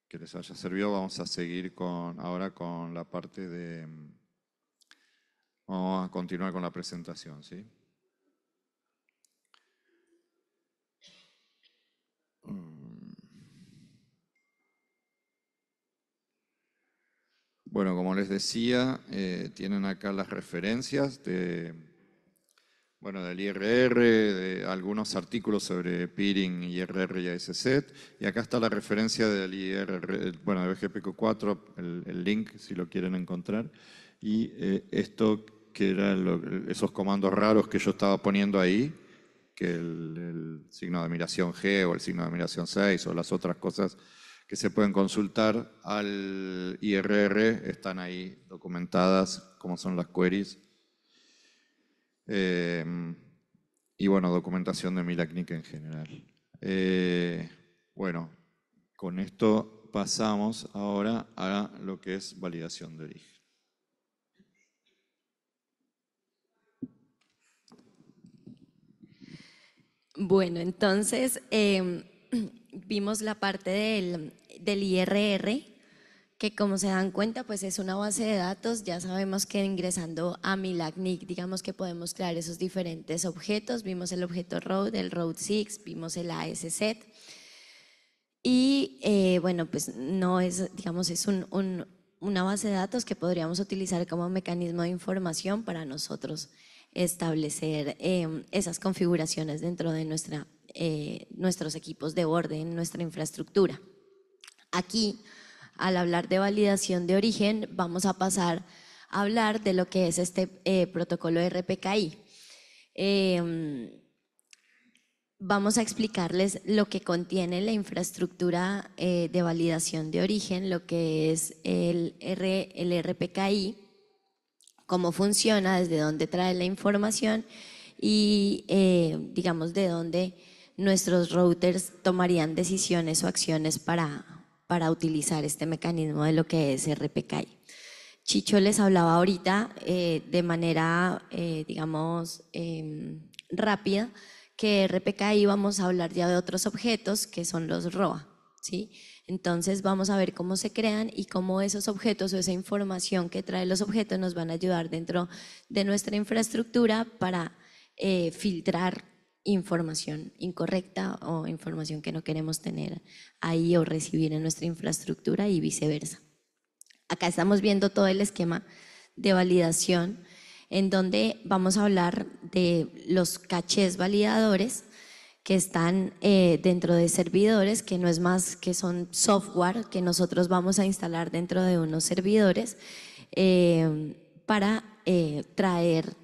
que les haya servido. Vamos a seguir con, ahora con la parte de... Mm, vamos a continuar con la presentación, ¿sí? Bueno, como les decía, eh, tienen acá las referencias de, bueno, del IRR, de algunos artículos sobre peering, IRR y ASZ, y acá está la referencia del IRR, bueno, de BGPQ4, el, link si lo quieren encontrar, y eh, esto que eran esos comandos raros que yo estaba poniendo ahí, que el, el signo de admiración G o el signo de admiración 6 o las otras cosas que se pueden consultar al IRR, están ahí documentadas como son las queries. Eh, y bueno, documentación de Milacnic en general. Eh, bueno, con esto pasamos ahora a lo que es validación de origen. Bueno, entonces, em, vimos la parte del, IRR, que como se dan cuenta, pues es una base de datos, ya sabemos que ingresando a Milagnic, digamos que podemos crear esos diferentes objetos, vimos el objeto ROAD, el ROAD 6, vimos el ASZ, y eh, bueno, pues no es, digamos, es una base de datos que podríamos utilizar como mecanismo de información para nosotros establecer eh, esas configuraciones dentro de nuestra eh, nuestros equipos de orden, nuestra infraestructura. Aquí, al hablar de validación de origen, vamos a pasar a hablar de lo que es este eh, protocolo RPKI. Em, vamos a explicarles lo que contiene la infraestructura eh, de validación de origen, lo que es el, RPKI, cómo funciona, desde dónde trae la información y, digamos, de dónde nuestros routers tomarían decisiones o acciones para, para utilizar este mecanismo de lo que es RPKI. Chicho les hablaba ahorita eh, de manera, eh, digamos, em, rápida, que RPKI vamos a hablar ya de otros objetos que son los ROA, ¿sí? Entonces vamos a ver cómo se crean y cómo esos objetos o esa información que trae los objetos nos van a ayudar dentro de nuestra infraestructura para eh, filtrar información incorrecta o información que no queremos tener ahí o recibir en nuestra infraestructura y viceversa. Acá estamos viendo todo el esquema de validación en donde vamos a hablar de los cachés validadores que están eh, dentro de servidores, que no es más que son software que nosotros vamos a instalar dentro de unos servidores eh, para eh, traer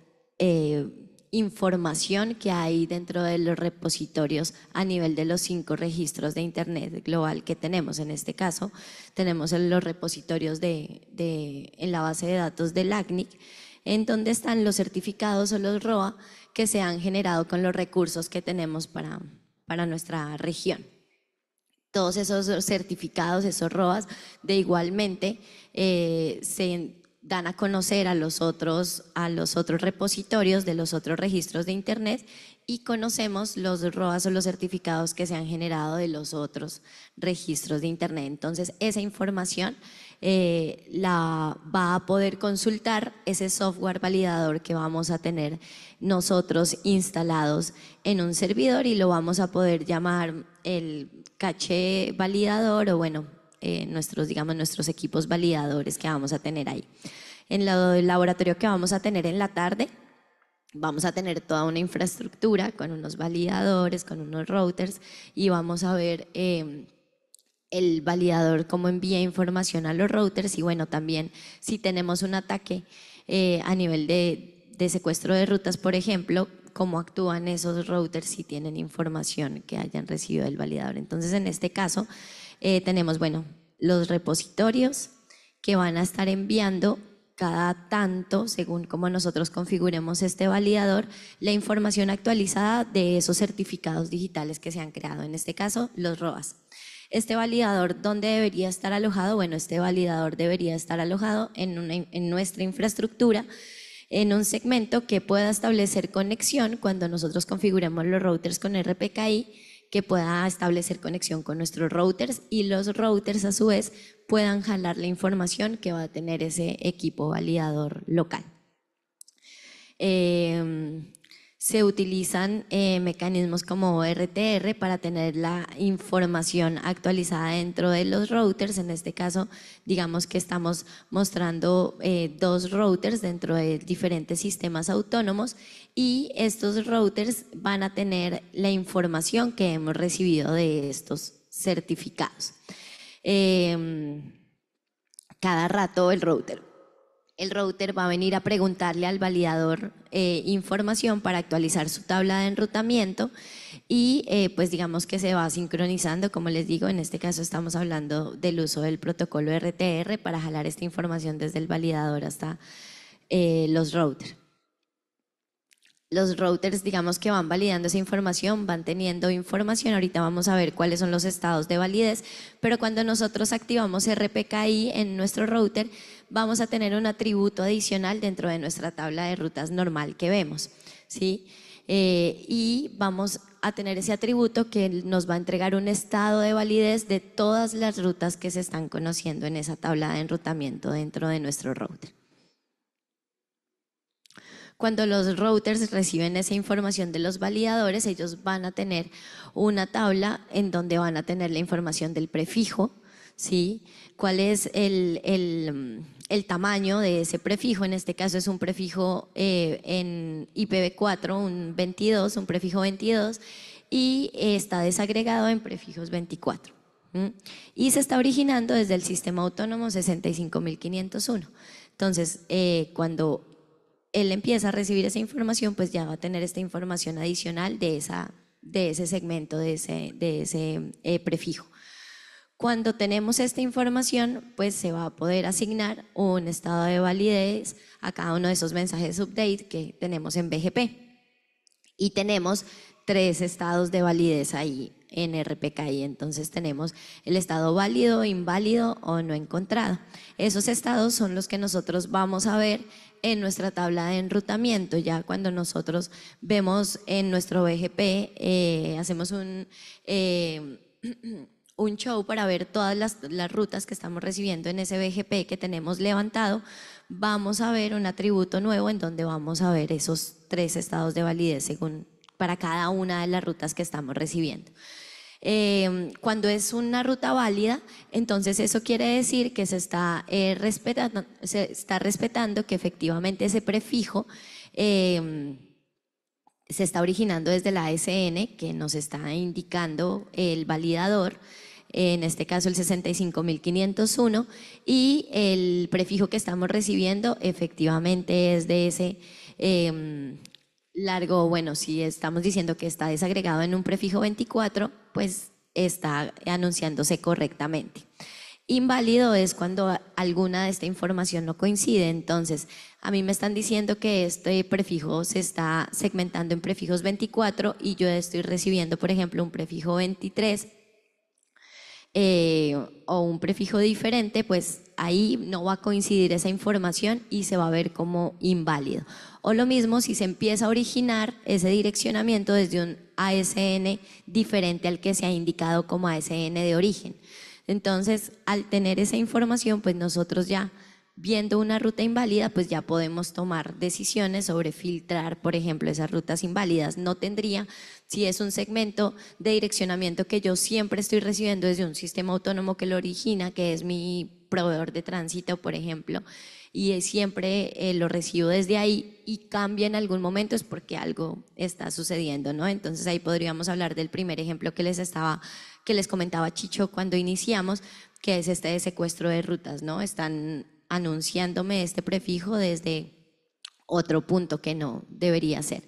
información que hay dentro de los repositorios a nivel de los cinco registros de Internet global que tenemos. En este caso, tenemos los repositorios de, en la base de datos del ACNIC, en donde están los certificados o los ROA que se han generado con los recursos que tenemos para, para nuestra región todos esos certificados, esos ROAS, de igualmente eh, se dan a conocer a los otros, a los otros repositorios de los otros registros de Internet y conocemos los ROAS o los certificados que se han generado de los otros registros de Internet. Entonces, esa información eh, la va a poder consultar ese software validador que vamos a tener nosotros instalados en un servidor y lo vamos a poder llamar el caché validador o bueno, eh, nuestros, digamos, nuestros equipos validadores que vamos a tener ahí. En el laboratorio que vamos a tener en la tarde, vamos a tener toda una infraestructura con unos validadores, con unos routers y vamos a ver... Eh, el validador cómo envía información a los routers y bueno, también si tenemos un ataque eh, a nivel de, secuestro de rutas, por ejemplo, cómo actúan esos routers si tienen información que hayan recibido del validador. Entonces, en este caso, eh, tenemos, bueno, los repositorios que van a estar enviando cada tanto, según como nosotros configuremos este validador, la información actualizada de esos certificados digitales que se han creado, en este caso los ROAS. Este validador, ¿dónde debería estar alojado? Bueno, este validador debería estar alojado en, en nuestra infraestructura, en un segmento que pueda establecer conexión cuando nosotros configuremos los routers con RPKI que pueda establecer conexión con nuestros routers y los routers a su vez puedan jalar la información que va a tener ese equipo validador local. Em, se utilizan eh, mecanismos como RTR para tener la información actualizada dentro de los routers. En este caso, digamos que estamos mostrando eh, dos routers dentro de diferentes sistemas autónomos y estos routers van a tener la información que hemos recibido de estos certificados. Em, cada rato el router el router va a venir a preguntarle al validador eh, información para actualizar su tabla de enrutamiento y eh, pues digamos que se va sincronizando, como les digo, en este caso estamos hablando del uso del protocolo RTR para jalar esta información desde el validador hasta eh, los routers. Los routers, digamos que van validando esa información, van teniendo información. Ahorita vamos a ver cuáles son los estados de validez, pero cuando nosotros activamos RPKI en nuestro router, vamos a tener un atributo adicional dentro de nuestra tabla de rutas normal que vemos. ¿sí? Eh, y vamos a tener ese atributo que nos va a entregar un estado de validez de todas las rutas que se están conociendo en esa tabla de enrutamiento dentro de nuestro router. Cuando los routers reciben esa información de los validadores, ellos van a tener una tabla en donde van a tener la información del prefijo, ¿sí? ¿Cuál es el el tamaño de ese prefijo, en este caso es un prefijo eh, en IPv4, un 22, un prefijo 22, y está desagregado en prefijos 24. Y se está originando desde el sistema autónomo 65501. Entonces, eh, cuando él empieza a recibir esa información, pues ya va a tener esta información adicional de, esa, de ese segmento, de ese, de ese eh, prefijo. Cuando tenemos esta información, pues se va a poder asignar un estado de validez a cada uno de esos mensajes update que tenemos en BGP. Y tenemos tres estados de validez ahí en RPKI. Entonces tenemos el estado válido, inválido o no encontrado. Esos estados son los que nosotros vamos a ver en nuestra tabla de enrutamiento. Ya cuando nosotros vemos en nuestro BGP, eh, hacemos un... Eh, [CLEARS THROAT] un show para ver todas las, rutas que estamos recibiendo en ese BGP que tenemos levantado, vamos a ver un atributo nuevo en donde vamos a ver esos tres estados de validez según para cada una de las rutas que estamos recibiendo. Em, cuando es una ruta válida, entonces eso quiere decir que se está, eh, respetando, se está respetando que efectivamente ese prefijo em, se está originando desde la ASN, que nos está indicando el validador, en este caso el 65501, y el prefijo que estamos recibiendo efectivamente es de ese em, largo, bueno, si estamos diciendo que está desagregado en un prefijo 24, pues está anunciándose correctamente. Inválido es cuando alguna de esta información no coincide. Entonces, a mí me están diciendo que este prefijo se está segmentando en prefijos 24 y yo estoy recibiendo, por ejemplo, un prefijo 23 eh, o un prefijo diferente, pues ahí no va a coincidir esa información y se va a ver como inválido. O lo mismo si se empieza a originar ese direccionamiento desde un ASN diferente al que se ha indicado como ASN de origen. Entonces, al tener esa información, pues nosotros ya viendo una ruta inválida, pues ya podemos tomar decisiones sobre filtrar, por ejemplo, esas rutas inválidas. No tendría si es un segmento de direccionamiento que yo siempre estoy recibiendo desde un sistema autónomo que lo origina, que es mi proveedor de tránsito, por ejemplo, y siempre eh, lo recibo desde ahí y cambia en algún momento es porque algo está sucediendo, ¿no? Entonces ahí podríamos hablar del primer ejemplo que les estaba que les comentaba Chicho cuando iniciamos, que es este de secuestro de rutas, ¿no? Están anunciándome este prefijo desde otro punto que no debería ser.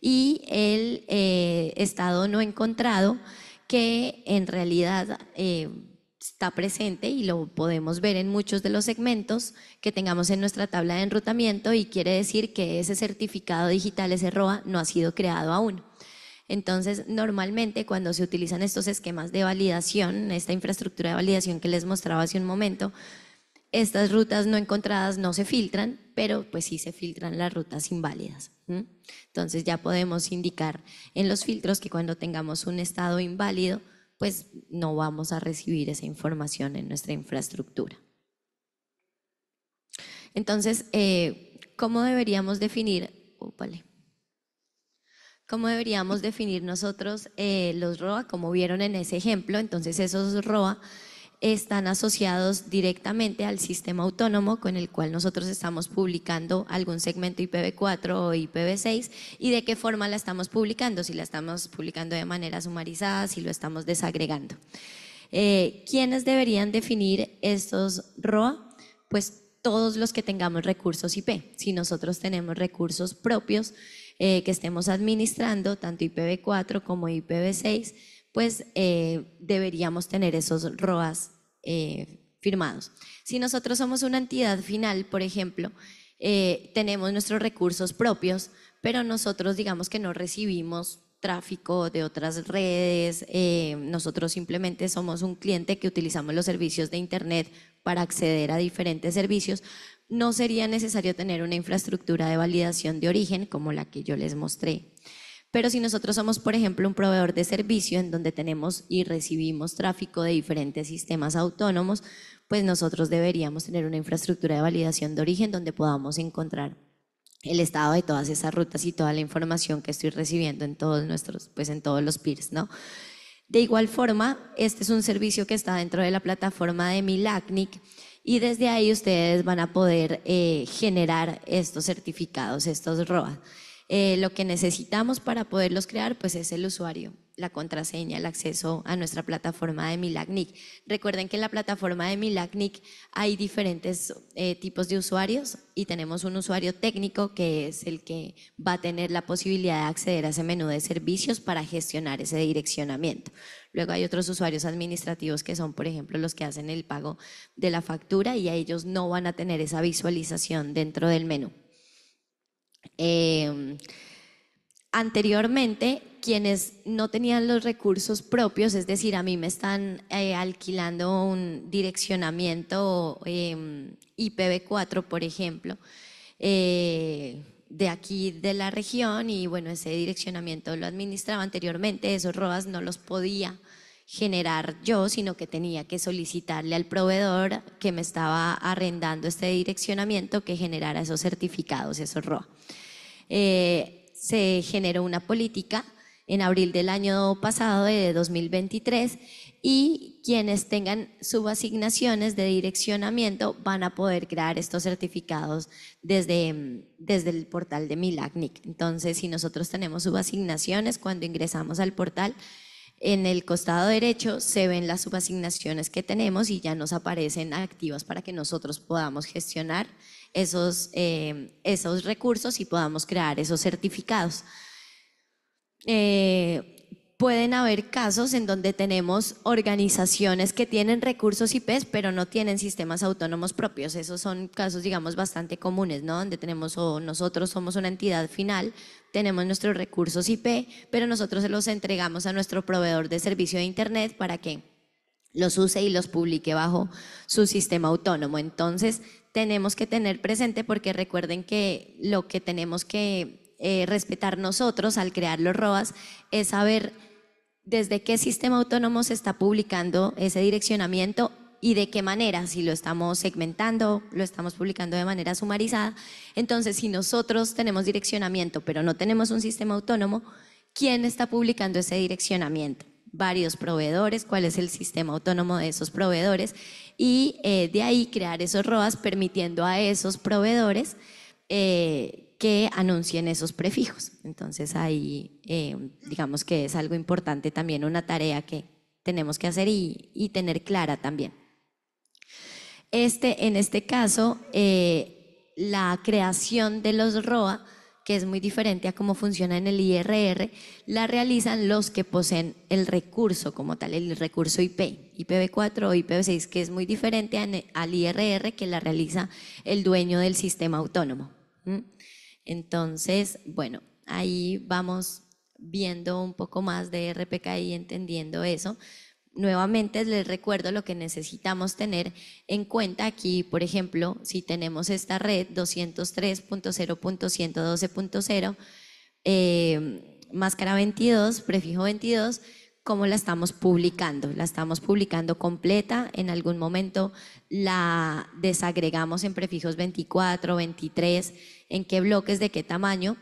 Y el eh, estado no encontrado, que en realidad eh, está presente y lo podemos ver en muchos de los segmentos que tengamos en nuestra tabla de enrutamiento y quiere decir que ese certificado digital, ese ROA, no ha sido creado aún. Entonces, normalmente cuando se utilizan estos esquemas de validación, esta infraestructura de validación que les mostraba hace un momento, estas rutas no encontradas no se filtran, pero pues sí se filtran las rutas inválidas. Entonces ya podemos indicar en los filtros que cuando tengamos un estado inválido, pues no vamos a recibir esa información en nuestra infraestructura. Entonces, eh, ¿cómo deberíamos definir? ¿Cómo deberíamos definir nosotros eh, los ROA? Como vieron en ese ejemplo, entonces esos ROA están asociados directamente al sistema autónomo con el cual nosotros estamos publicando algún segmento IPv4 o IPv6 y de qué forma la estamos publicando, si la estamos publicando de manera sumarizada, si lo estamos desagregando. Eh, ¿Quiénes deberían definir estos ROA? Pues todos los que tengamos recursos IP. Si nosotros tenemos recursos propios eh, que estemos administrando, tanto IPv4 como IPv6, pues eh, deberíamos tener esos ROAS eh, firmados. Si nosotros somos una entidad final, por ejemplo, eh, tenemos nuestros recursos propios, pero nosotros digamos que no recibimos tráfico de otras redes, eh, nosotros simplemente somos un cliente que utilizamos los servicios de Internet para acceder a diferentes servicios, no sería necesario tener una infraestructura de validación de origen como la que yo les mostré. Pero si nosotros somos, por ejemplo, un proveedor de servicio en donde tenemos y recibimos tráfico de diferentes sistemas autónomos, pues nosotros deberíamos tener una infraestructura de validación de origen donde podamos encontrar el estado de todas esas rutas y toda la información que estoy recibiendo en todos nuestros, pues en todos los peers, ¿no? De igual forma, este es un servicio que está dentro de la plataforma de Milacnic y desde ahí ustedes van a poder eh, generar estos certificados, estos ROA. Eh, lo que necesitamos para poderlos crear pues es el usuario, la contraseña, el acceso a nuestra plataforma de Milagnic. Recuerden que en la plataforma de Milagnic hay diferentes eh, tipos de usuarios y tenemos un usuario técnico que es el que va a tener la posibilidad de acceder a ese menú de servicios para gestionar ese direccionamiento. Luego hay otros usuarios administrativos que son, por ejemplo, los que hacen el pago de la factura y a ellos no van a tener esa visualización dentro del menú. Em, anteriormente, quienes no tenían los recursos propios, es decir, a mí me están eh, alquilando un direccionamiento em, IPv4, por ejemplo, eh, de aquí de la región, y bueno, ese direccionamiento lo administraba anteriormente, esos ROAS no los podía generar yo, sino que tenía que solicitarle al proveedor que me estaba arrendando este direccionamiento que generara esos certificados, esos ROA. Eh, se generó una política en abril del año pasado, de 2023, y quienes tengan subasignaciones de direccionamiento van a poder crear estos certificados desde, desde el portal de Milagnic. Entonces, si nosotros tenemos subasignaciones, cuando ingresamos al portal, en el costado derecho se ven las subasignaciones que tenemos y ya nos aparecen activas para que nosotros podamos gestionar esos, eh, esos recursos y podamos crear esos certificados. Eh, pueden haber casos en donde tenemos organizaciones que tienen recursos IP, pero no tienen sistemas autónomos propios. Esos son casos, digamos, bastante comunes, ¿no? Donde tenemos o nosotros somos una entidad final, tenemos nuestros recursos IP, pero nosotros se los entregamos a nuestro proveedor de servicio de Internet para que los use y los publique bajo su sistema autónomo. Entonces, tenemos que tener presente porque recuerden que lo que tenemos que eh, respetar nosotros al crear los ROAS es saber desde qué sistema autónomo se está publicando ese direccionamiento y de qué manera, si lo estamos segmentando, lo estamos publicando de manera sumarizada. Entonces, si nosotros tenemos direccionamiento, pero no tenemos un sistema autónomo, ¿quién está publicando ese direccionamiento? Varios proveedores, cuál es el sistema autónomo de esos proveedores y eh, de ahí crear esos ROAS permitiendo a esos proveedores eh, que anuncien esos prefijos. Entonces ahí, eh, digamos que es algo importante también, una tarea que tenemos que hacer y, tener clara también. Este, en este caso, eh, la creación de los ROA, que es muy diferente a cómo funciona en el IRR, la realizan los que poseen el recurso como tal, el recurso IP, IPv4 o IPv6, que es muy diferente al IRR que la realiza el dueño del sistema autónomo. Entonces, bueno, ahí vamos viendo un poco más de RPKI, entendiendo eso. Nuevamente les recuerdo lo que necesitamos tener en cuenta aquí, por ejemplo, si tenemos esta red 203.0.112.0, eh, máscara 22, prefijo 22, cómo la estamos publicando. La estamos publicando completa, en algún momento la desagregamos en prefijos 24, 23 en qué bloques, de qué tamaño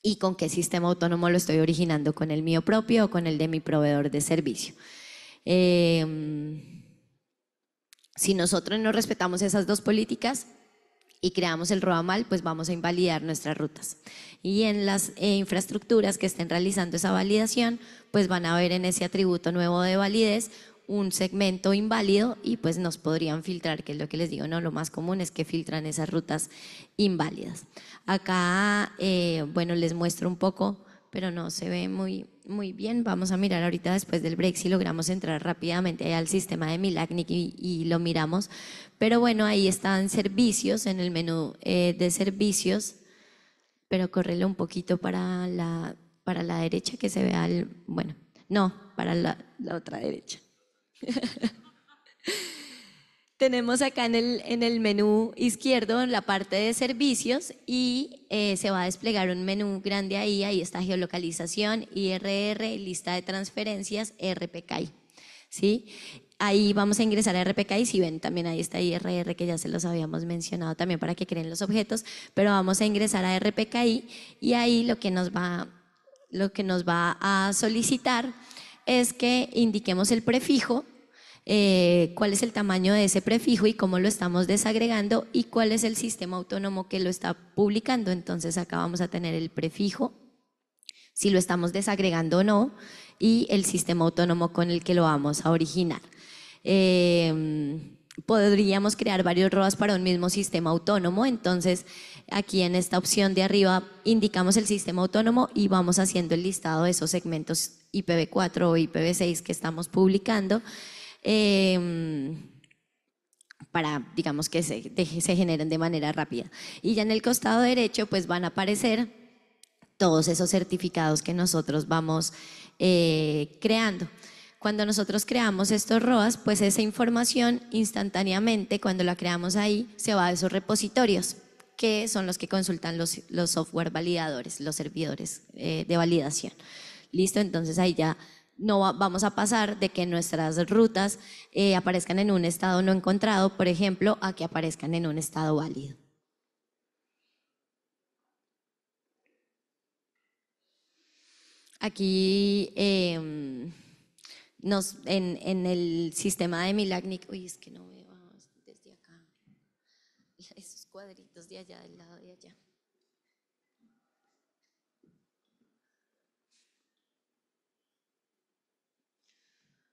y con qué sistema autónomo lo estoy originando, con el mío propio o con el de mi proveedor de servicio. Em, si nosotros no respetamos esas dos políticas y creamos el ROA mal, pues vamos a invalidar nuestras rutas. Y en las eh, infraestructuras que estén realizando esa validación, pues van a ver en ese atributo nuevo de validez un segmento inválido y pues nos podrían filtrar, que es lo que les digo, no, lo más común es que filtran esas rutas inválidas. Acá, eh, bueno, les muestro un poco, pero no se ve muy, muy bien. Vamos a mirar ahorita después del break si logramos entrar rápidamente al sistema de Milagnic y, lo miramos. Pero bueno, ahí están servicios en el menú eh, de servicios, pero correlo un poquito para la, para la derecha que se vea el, bueno, no, para la otra derecha. [LAUGHS] Tenemos acá en el, en el, menú izquierdo en la parte de servicios y eh, se va a desplegar un menú grande ahí, ahí está geolocalización, IRR, lista de transferencias, RPKI. ¿sí? Ahí vamos a ingresar a RPKI, si ven también ahí está IRR que ya se los habíamos mencionado también para que creen los objetos, pero vamos a ingresar a RPKI y ahí lo que nos va, lo que nos va a solicitar es que indiquemos el prefijo, eh, cuál es el tamaño de ese prefijo y cómo lo estamos desagregando y cuál es el sistema autónomo que lo está publicando. Entonces acá vamos a tener el prefijo, si lo estamos desagregando o no, y el sistema autónomo con el que lo vamos a originar. Eh, podríamos crear varios ROAS para un mismo sistema autónomo, entonces Aquí en esta opción de arriba indicamos el sistema autónomo y vamos haciendo el listado de esos segmentos IPv4 o IPv6 que estamos publicando. Em, para, digamos, que se, generen de manera rápida. Y ya en el costado derecho, pues van a aparecer todos esos certificados que nosotros vamos eh, creando. Cuando nosotros creamos estos ROAS, pues esa información instantáneamente, cuando la creamos ahí, se va a esos repositorios que son los que consultan los, software validadores, los servidores eh, de validación. Listo, entonces ahí ya no vamos a pasar de que nuestras rutas eh, aparezcan en un estado no encontrado, por ejemplo, a que aparezcan en un estado válido. Aquí em, nos, en, el sistema de Milagnic, uy, es que no esos cuadritos de allá, del lado de allá.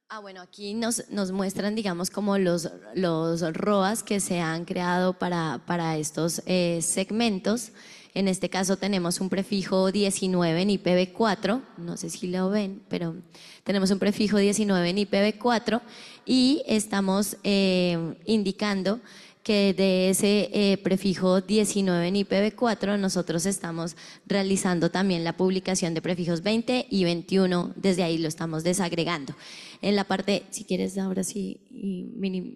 Ah, bueno, aquí nos, nos muestran, digamos, como los, los, ROAS que se han creado para, para estos eh, segmentos. En este caso tenemos un prefijo 19 en IPv4, no sé si lo ven, pero tenemos un prefijo 19 en IPv4 y estamos eh, indicando que de ese eh, prefijo 19 en IPv4 nosotros estamos realizando también la publicación de prefijos 20 y 21, desde ahí lo estamos desagregando. En la parte, si quieres ahora sí,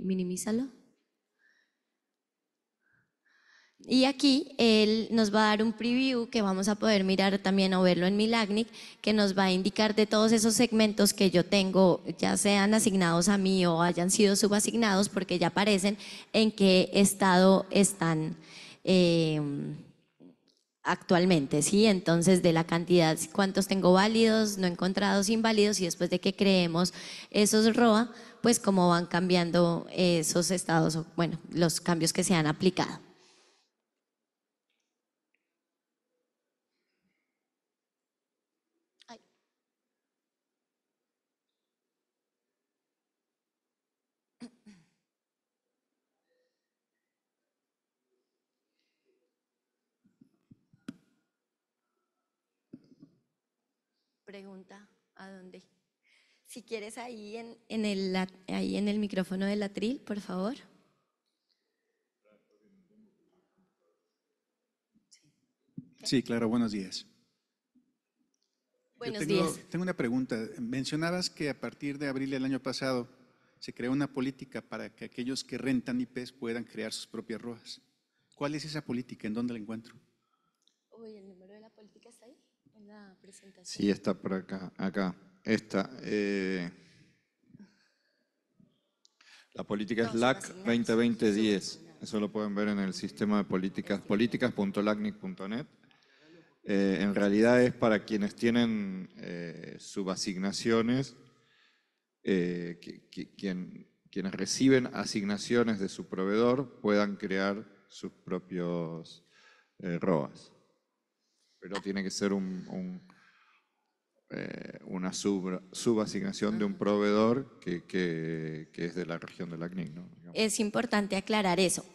minimízalo. Y aquí él nos va a dar un preview que vamos a poder mirar también o verlo en Milagnic, que nos va a indicar de todos esos segmentos que yo tengo, ya sean asignados a mí o hayan sido subasignados, porque ya aparecen en qué estado están em, actualmente, ¿sí? Entonces, de la cantidad, cuántos tengo válidos, no encontrados, inválidos, y después de que creemos esos ROA, pues cómo van cambiando esos estados, o bueno, los cambios que se han aplicado. pregunta, ¿a dónde? Si quieres ahí en, el, ahí en el micrófono del atril, por favor. Sí, claro, buenos días. Buenos días. Tengo una pregunta. Mencionabas que a partir de abril del año pasado se creó una política para que aquellos que rentan IPs puedan crear sus propias ruas. ¿Cuál es esa política? ¿En dónde la encuentro? Sí, está por acá. acá. Esta. Eh, la política es LAC 2020 Eso lo pueden ver en el sistema de políticas, políticas.lacnic.net. Eh, en realidad es para quienes tienen eh, subasignaciones, quienes reciben asignaciones de su proveedor puedan crear sus propios ROAS pero tiene que ser un, eh, una sub, subasignación de un proveedor que, es de la región de la CNIC. Es importante aclarar eso.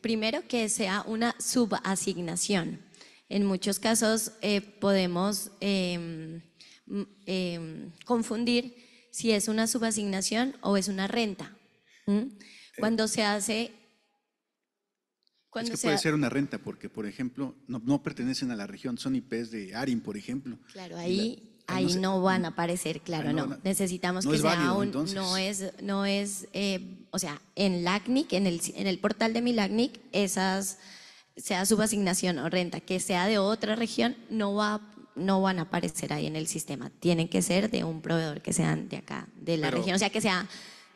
primero que sea una subasignación. En muchos casos eh, podemos em, em, confundir si es una subasignación o es una renta. Eh. Cuando se hace es que puede ser una renta, porque, por ejemplo, no, pertenecen a la región, son IPs de ARIM, por ejemplo. Claro, ahí, ahí, no, van a mm, aparecer, claro, no. Necesitamos que sea un. No es, no es eh, o sea, en LACNIC, en el, en el portal de mi LACNIC, esas, sea subasignación o renta, que sea de otra región, no, va, no van a aparecer ahí en el sistema. Tienen que ser de un proveedor que sean de acá, de la región, o sea, que sea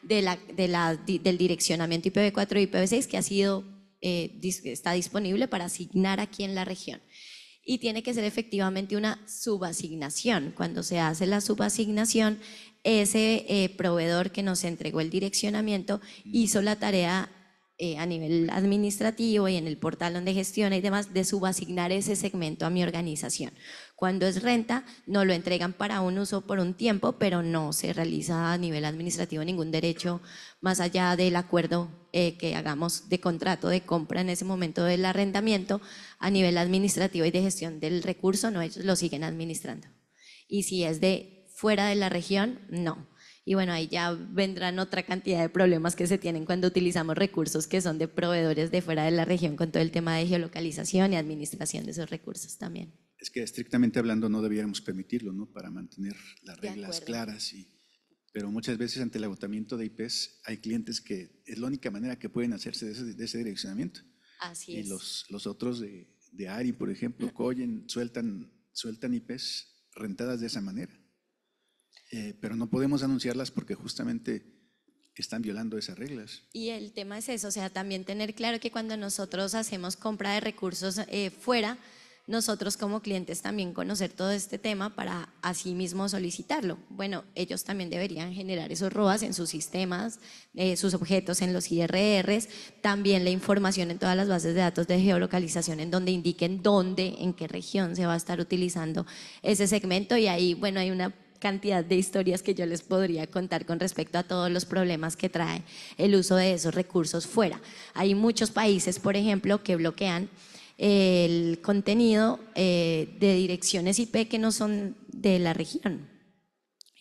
de la, de la, del direccionamiento IPv4 y IPv6, que ha sido eh, está disponible para asignar aquí en la región. Y tiene que ser efectivamente una subasignación. Cuando se hace la subasignación, ese eh, proveedor que nos entregó el direccionamiento hizo la tarea eh, a nivel administrativo y en el portal donde gestiona y demás de subasignar ese segmento a mi organización. Cuando es renta, no lo entregan para un uso por un tiempo, pero no se realiza a nivel administrativo ningún derecho más allá del acuerdo eh, que hagamos de contrato de compra en ese momento del arrendamiento a nivel administrativo y de gestión del recurso, no, ellos lo siguen administrando. Y si es de fuera de la región, no. Y bueno, ahí ya vendrán otra cantidad de problemas que se tienen cuando utilizamos recursos que son de proveedores de fuera de la región con todo el tema de geolocalización y administración de esos recursos también es que estrictamente hablando no debiéramos permitirlo, ¿no? Para mantener las reglas claras y pero muchas veces ante el agotamiento de IPs hay clientes que es la única manera que pueden hacerse de ese, direccionamiento. Así es. Y los, otros de, ARI, por ejemplo, Coyen, sueltan, sueltan IPs rentadas de esa manera. Eh, pero no podemos anunciarlas porque justamente están violando esas reglas. Y el tema es eso, o sea, también tener claro que cuando nosotros hacemos compra de recursos eh, fuera, nosotros como clientes también conocer todo este tema para así mismo solicitarlo. Bueno, ellos también deberían generar esos ROAS en sus sistemas, eh, sus objetos en los IRRs, también la información en todas las bases de datos de geolocalización en donde indiquen dónde, en qué región se va a estar utilizando ese segmento y ahí, bueno, hay una cantidad de historias que yo les podría contar con respecto a todos los problemas que trae el uso de esos recursos fuera. Hay muchos países, por ejemplo, que bloquean el contenido eh, de direcciones IP que no son de la región.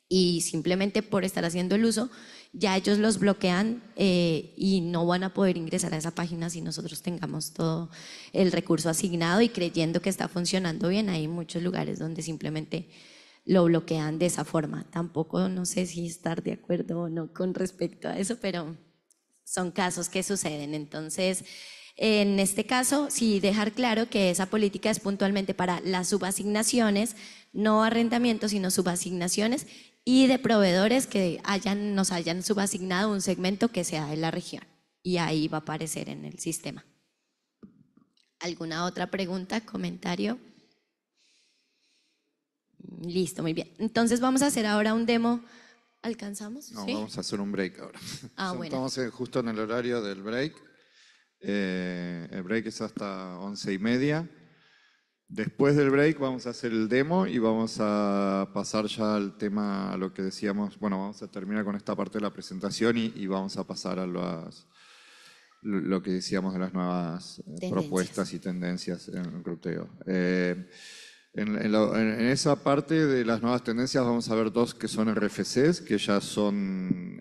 Y simplemente por estar haciendo el uso, ya ellos los bloquean eh, y no van a poder ingresar a esa página si nosotros tengamos todo el recurso asignado y creyendo que está funcionando bien. Hay muchos lugares donde simplemente lo bloquean de esa forma. Tampoco no sé si estar de acuerdo o no con respecto a eso, pero son casos que suceden. Entonces, en este caso, sí dejar claro que esa política es puntualmente para las subasignaciones, no arrendamientos, sino subasignaciones y de proveedores que nos hayan subasignado un segmento que sea de la región. Y ahí va a aparecer en el sistema. ¿Alguna otra pregunta, comentario? Listo, muy bien. Entonces vamos a hacer ahora un demo. ¿Alcanzamos? No, vamos a hacer un break ahora. Ah, [LAUGHS] bueno. Estamos eh, justo en el horario del break. Eh, el break es hasta once y media. Después del break vamos a hacer el demo y vamos a pasar ya al tema, a lo que decíamos, bueno, vamos a terminar con esta parte de la presentación y, vamos a pasar a lo que decíamos de las nuevas eh, propuestas y tendencias en el ruteo eh, en, esa parte de las nuevas tendencias vamos a ver dos que son RFCs, que ya son,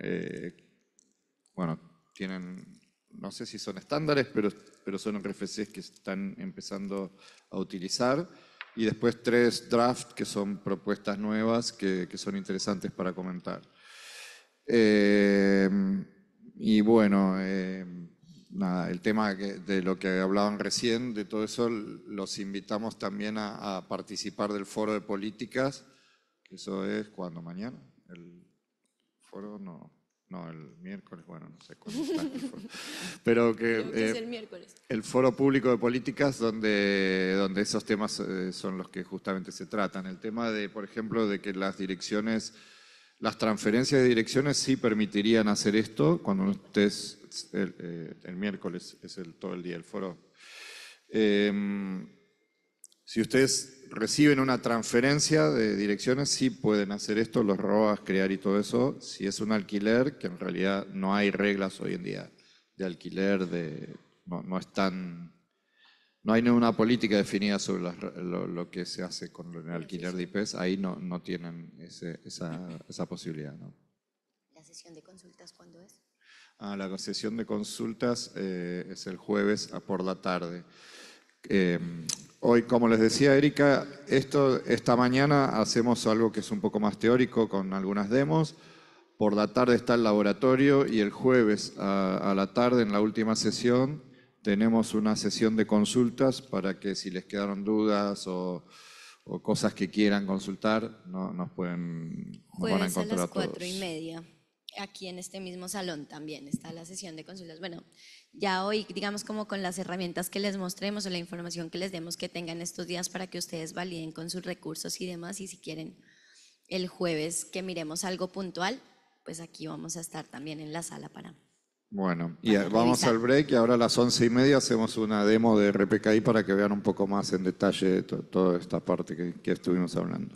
bueno, tienen no sé si son estándares, pero, pero son RFCs que están empezando a utilizar. Y después tres drafts que son propuestas nuevas que, son interesantes para comentar. Eh, y bueno, eh, nada, el tema de lo que hablaban recién, de todo eso, los invitamos también a, a participar del foro de políticas, que eso es cuando mañana, el foro no, no, el miércoles, bueno, no sé cuándo está. El [LAUGHS] Pero que, es el eh, miércoles. El foro público de políticas donde, donde esos temas eh, son los que justamente se tratan. El tema de, por ejemplo, de que las direcciones, las transferencias de direcciones sí permitirían hacer esto cuando ustedes, el, eh, el miércoles es el, todo el día el foro. Em, si ustedes reciben una transferencia de direcciones, sí pueden hacer esto, los robas crear y todo eso, si es un alquiler, que en realidad no hay reglas hoy en día de alquiler, de, no, están no hay ninguna política definida sobre lo, que se hace con el alquiler de IPs, ahí no, no tienen esa, posibilidad. ¿La sesión de consultas cuándo es? Ah, la sesión de consultas eh, es el jueves por la tarde. Eh, Hoy, como les decía Erika, esta mañana hacemos algo que es un poco más teórico con algunas demos. Por la tarde está el laboratorio y el jueves a, la tarde, en la última sesión, tenemos una sesión de consultas para que si les quedaron dudas o, cosas que quieran consultar, no, nos pueden van pues a encontrar a las cuatro y media, aquí en este mismo salón también está la sesión de consultas. Bueno, ya hoy, digamos, como con las herramientas que les mostremos o la información que les demos que tengan estos días para que ustedes validen con sus recursos y demás. Y si quieren el jueves que miremos algo puntual, pues aquí vamos a estar también en la sala para... Bueno, y vamos al break y ahora a las once y media hacemos una demo de RPKI para que vean un poco más en detalle toda esta parte que, estuvimos hablando.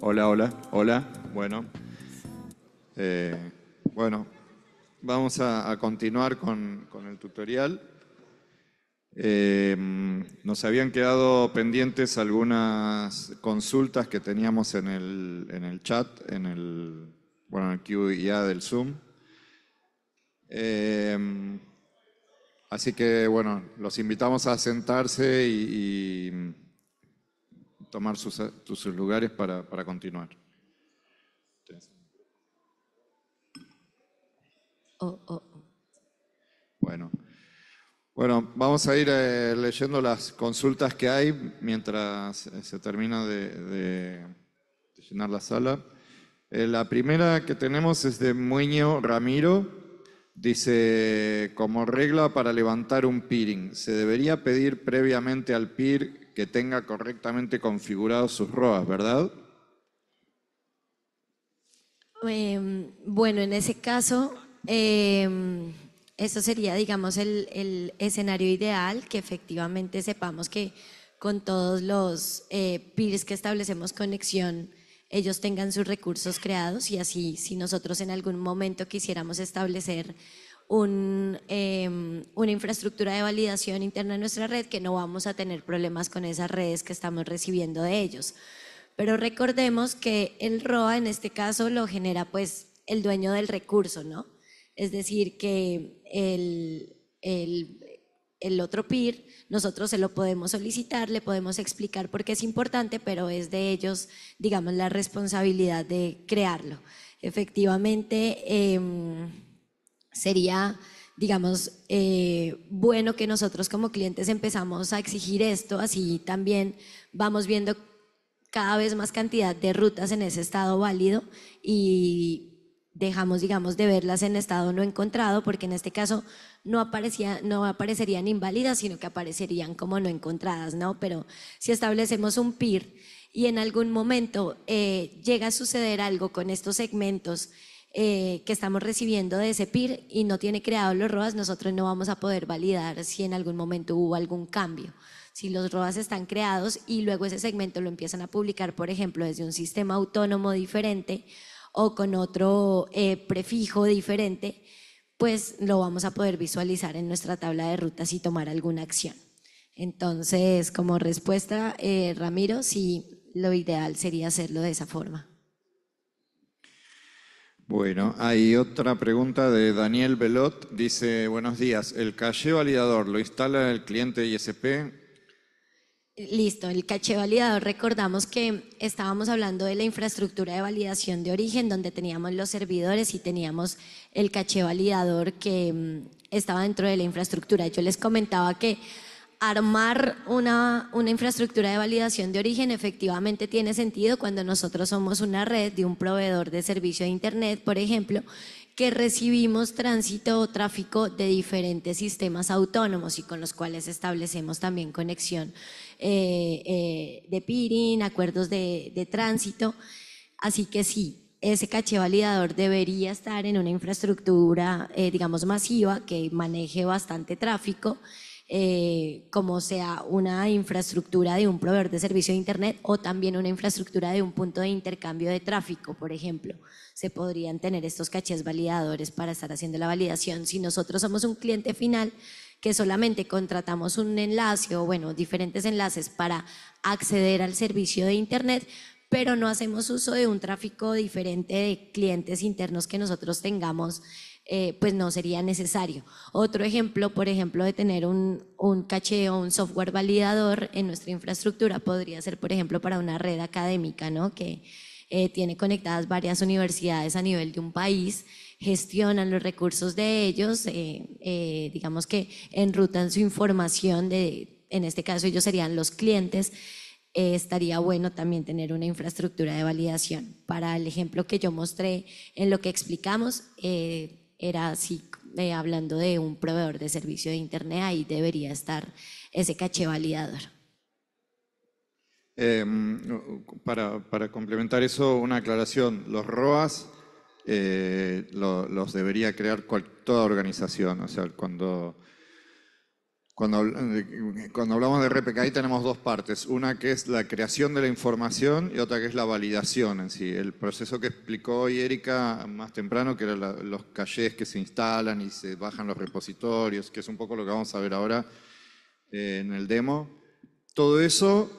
Hola, hola, hola. Bueno, eh, bueno, Vamos a, continuar con, el tutorial. Em, nos habían quedado pendientes algunas consultas que teníamos en el, en el chat, en el, bueno, en el del Zoom. Em, así que, bueno, los invitamos a sentarse y, tomar sus, lugares para continuar. Oh, oh, oh. Bueno. Bueno, vamos a ir eh, leyendo las consultas que hay mientras eh, se termina de, llenar la sala. Eh, la primera que tenemos es de Mueño Ramiro. Dice, como regla para levantar un peering, ¿se debería pedir previamente al peer que tenga correctamente configurados sus ROAS, verdad? Em, bueno, en ese caso, Em, eso sería, digamos, el, escenario ideal, que efectivamente sepamos que con todos los eh, peers que establecemos conexión, ellos tengan sus recursos creados y así si nosotros en algún momento quisiéramos establecer em, una infraestructura de validación interna en nuestra red, que no vamos a tener problemas con esas redes que estamos recibiendo de ellos. Pero recordemos que el ROA en este caso lo genera pues el dueño del recurso, ¿no? Es decir, que el, el, otro PIR, nosotros se lo podemos solicitar, le podemos explicar por qué es importante, pero es de ellos, digamos, la responsabilidad de crearlo. Efectivamente, em, sería digamos, eh, bueno que nosotros como clientes empezamos a exigir esto, así también vamos viendo cada vez más cantidad de rutas en ese estado válido y dejamos, digamos, de verlas en estado no encontrado, porque en este caso no, aparecía, no aparecerían inválidas, sino que aparecerían como no encontradas, ¿no? Pero si establecemos un PIR y en algún momento eh, llega a suceder algo con estos segmentos eh, que estamos recibiendo de ese PIR y no tiene creado los ROAS, nosotros no vamos a poder validar si en algún momento hubo algún cambio si los ROAS están creados y luego ese segmento lo empiezan a publicar, por ejemplo, desde un sistema autónomo diferente, o con otro eh, prefijo diferente, pues lo vamos a poder visualizar en nuestra tabla de rutas y tomar alguna acción. Entonces, como respuesta, eh, Ramiro, sí, lo ideal sería hacerlo de esa forma. Bueno, hay otra pregunta de Daniel Velot. Dice, buenos días, ¿el caché validador lo instala el cliente ISP? Listo, el caché validador, recordamos que estábamos hablando de la infraestructura de validación de origen, donde teníamos los servidores y teníamos el caché validador que mm, estaba dentro de la infraestructura. Yo les comentaba que armar una, una infraestructura de validación de origen efectivamente tiene sentido cuando nosotros somos una red de un proveedor de servicio de Internet, por ejemplo, que recibimos tránsito o tráfico de diferentes sistemas autónomos y con los cuales establecemos también conexión eh, eh, de peering, acuerdos de, tránsito. Así que sí, ese caché validador debería estar en una infraestructura, eh, digamos, masiva que maneje bastante tráfico, como sea una infraestructura de un proveedor de servicio de Internet o también una infraestructura de un punto de intercambio de tráfico, por ejemplo. Se podrían tener estos cachés validadores para estar haciendo la validación. Si nosotros somos un cliente final, que solamente contratamos un enlace o bueno, diferentes enlaces para acceder al servicio de Internet, pero no hacemos uso de un tráfico diferente de clientes internos que nosotros tengamos, eh, pues no sería necesario. Otro ejemplo, por ejemplo, de tener un, un caché o un software validador en nuestra infraestructura podría ser, por ejemplo, para una red académica, ¿no? Que eh, tiene conectadas varias universidades a nivel de un país gestionan los recursos de ellos, eh, eh, digamos que enrutan su información, de, en este caso ellos serían los clientes, eh, estaría bueno también tener una infraestructura de validación. Para el ejemplo que yo mostré en lo que explicamos, era así, hablando de un proveedor de servicio de Internet, ahí debería estar ese caché validador. Em, para, complementar eso, una aclaración. Los ROAS eh, los debería crear cual, toda organización. O sea, cuando, cuando, eh, cuando hablamos de RPKI tenemos dos partes, una que es la creación de la información y otra que es la validación en sí. El proceso que explicó hoy Erika más temprano, que eran los calles que se instalan y se bajan los repositorios, que es un poco lo que vamos a ver ahora eh, en el demo. Todo eso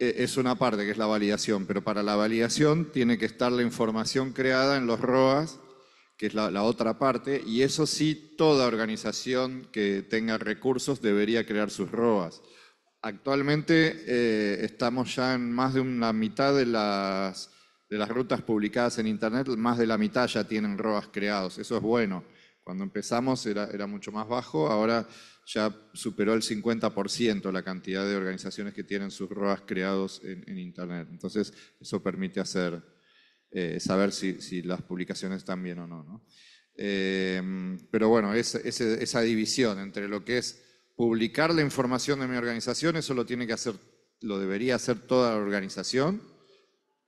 e, es una parte que es la validación, pero para la validación tiene que estar la información creada en los ROAS, que es la, otra parte, y eso sí, toda organización que tenga recursos debería crear sus ROAS. Actualmente eh, estamos ya en más de una mitad de las, de las rutas publicadas en Internet, más de la mitad ya tienen ROAS creados, eso es bueno. Cuando empezamos era mucho más bajo, ahora ya superó el 50% la cantidad de organizaciones que tienen sus ROAS creados en, Internet. Entonces, eso permite hacer, eh, saber si, las publicaciones están bien o no. Eh, pero bueno, esa división entre lo que es publicar la información de mi organización, eso lo tiene que hacer, lo debería hacer toda la organización.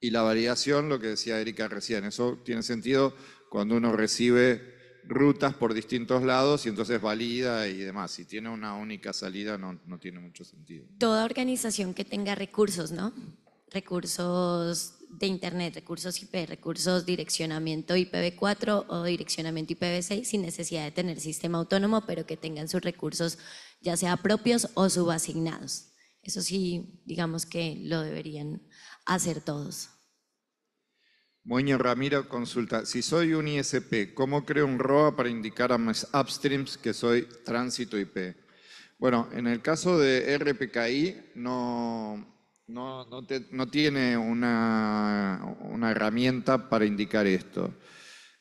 Y la variación, lo que decía Erika recién, eso tiene sentido cuando uno recibe rutas por distintos lados y entonces valida y demás. Si tiene una única salida no, no tiene mucho sentido. Toda organización que tenga recursos, ¿no? Recursos de Internet, recursos IP, recursos direccionamiento IPv4 o direccionamiento IPv6 sin necesidad de tener sistema autónomo, pero que tengan sus recursos ya sea propios o subasignados. Eso sí, digamos que lo deberían hacer todos. Moño Ramiro consulta, si soy un ISP, ¿cómo creo un ROA para indicar a mis upstreams que soy tránsito IP? Bueno, en el caso de RPKI no, no, tiene una, una, herramienta para indicar esto.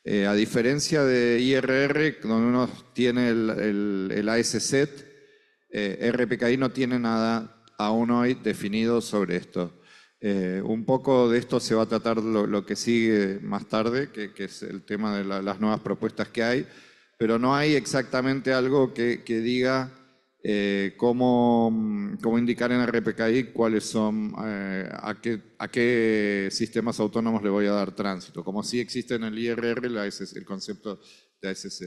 Eh, a diferencia de IRR, donde uno tiene el, el, ASZ, eh, RPKI no tiene nada aún hoy definido sobre esto. Eh, un poco de esto se va a tratar lo, que sigue más tarde, que, es el tema de las nuevas propuestas que hay, pero no hay exactamente algo que, diga eh, cómo, cómo, indicar en RPKI cuáles son, eh, a, qué, a, qué, sistemas autónomos le voy a dar tránsito, como sí existe en el IRR la el concepto de ASC.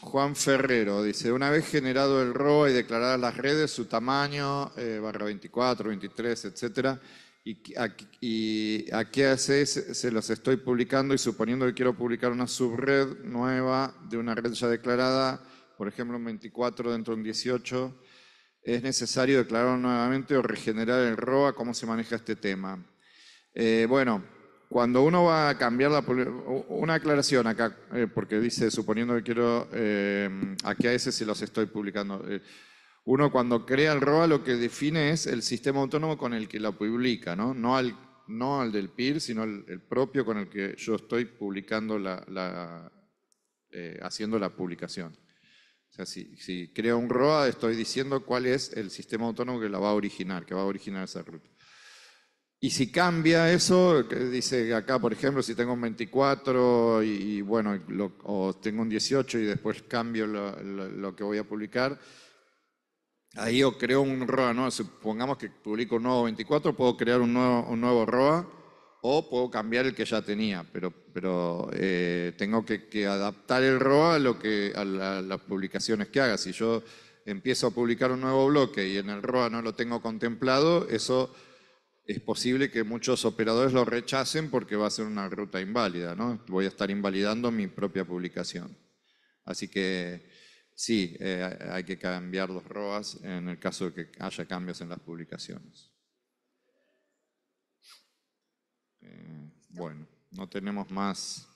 Juan Ferrero dice, una vez generado el ROA y declaradas las redes, su tamaño, eh, barra 24, 23, etcétera, y, a y hace, se, los estoy publicando y suponiendo que quiero publicar una subred nueva de una red ya declarada, por ejemplo un 24 dentro de un 18, es necesario declarar nuevamente o regenerar el ROA, ¿cómo se maneja este tema? Eh, bueno, cuando uno va a cambiar la una aclaración acá, eh, porque dice, suponiendo que quiero, aquí eh, a ese si los estoy publicando. Eh, uno cuando crea el ROA lo que define es el sistema autónomo con el que la publica, ¿no? al, no al del PIR, sino el, propio con el que yo estoy publicando la, haciendo la publicación. O sea, si, si creo un ROA estoy diciendo cuál es el sistema autónomo que la va a originar, que va a originar esa ruta. Y si cambia eso, dice acá, por ejemplo, si tengo un 24 y, bueno, o tengo un 18 y después cambio lo, que voy a publicar, ahí yo creo un ROA, ¿no? Supongamos que publico un nuevo 24, puedo crear un nuevo, un nuevo ROA o puedo cambiar el que ya tenía, pero, pero eh, tengo que, adaptar el ROA lo que, a, a las publicaciones que haga. Si yo empiezo a publicar un nuevo bloque y en el ROA no lo tengo contemplado, eso es posible que muchos operadores lo rechacen porque va a ser una ruta inválida, ¿no? Voy a estar invalidando mi propia publicación. Así que sí, eh, hay que cambiar los ROAS en el caso de que haya cambios en las publicaciones. Eh, bueno, no tenemos más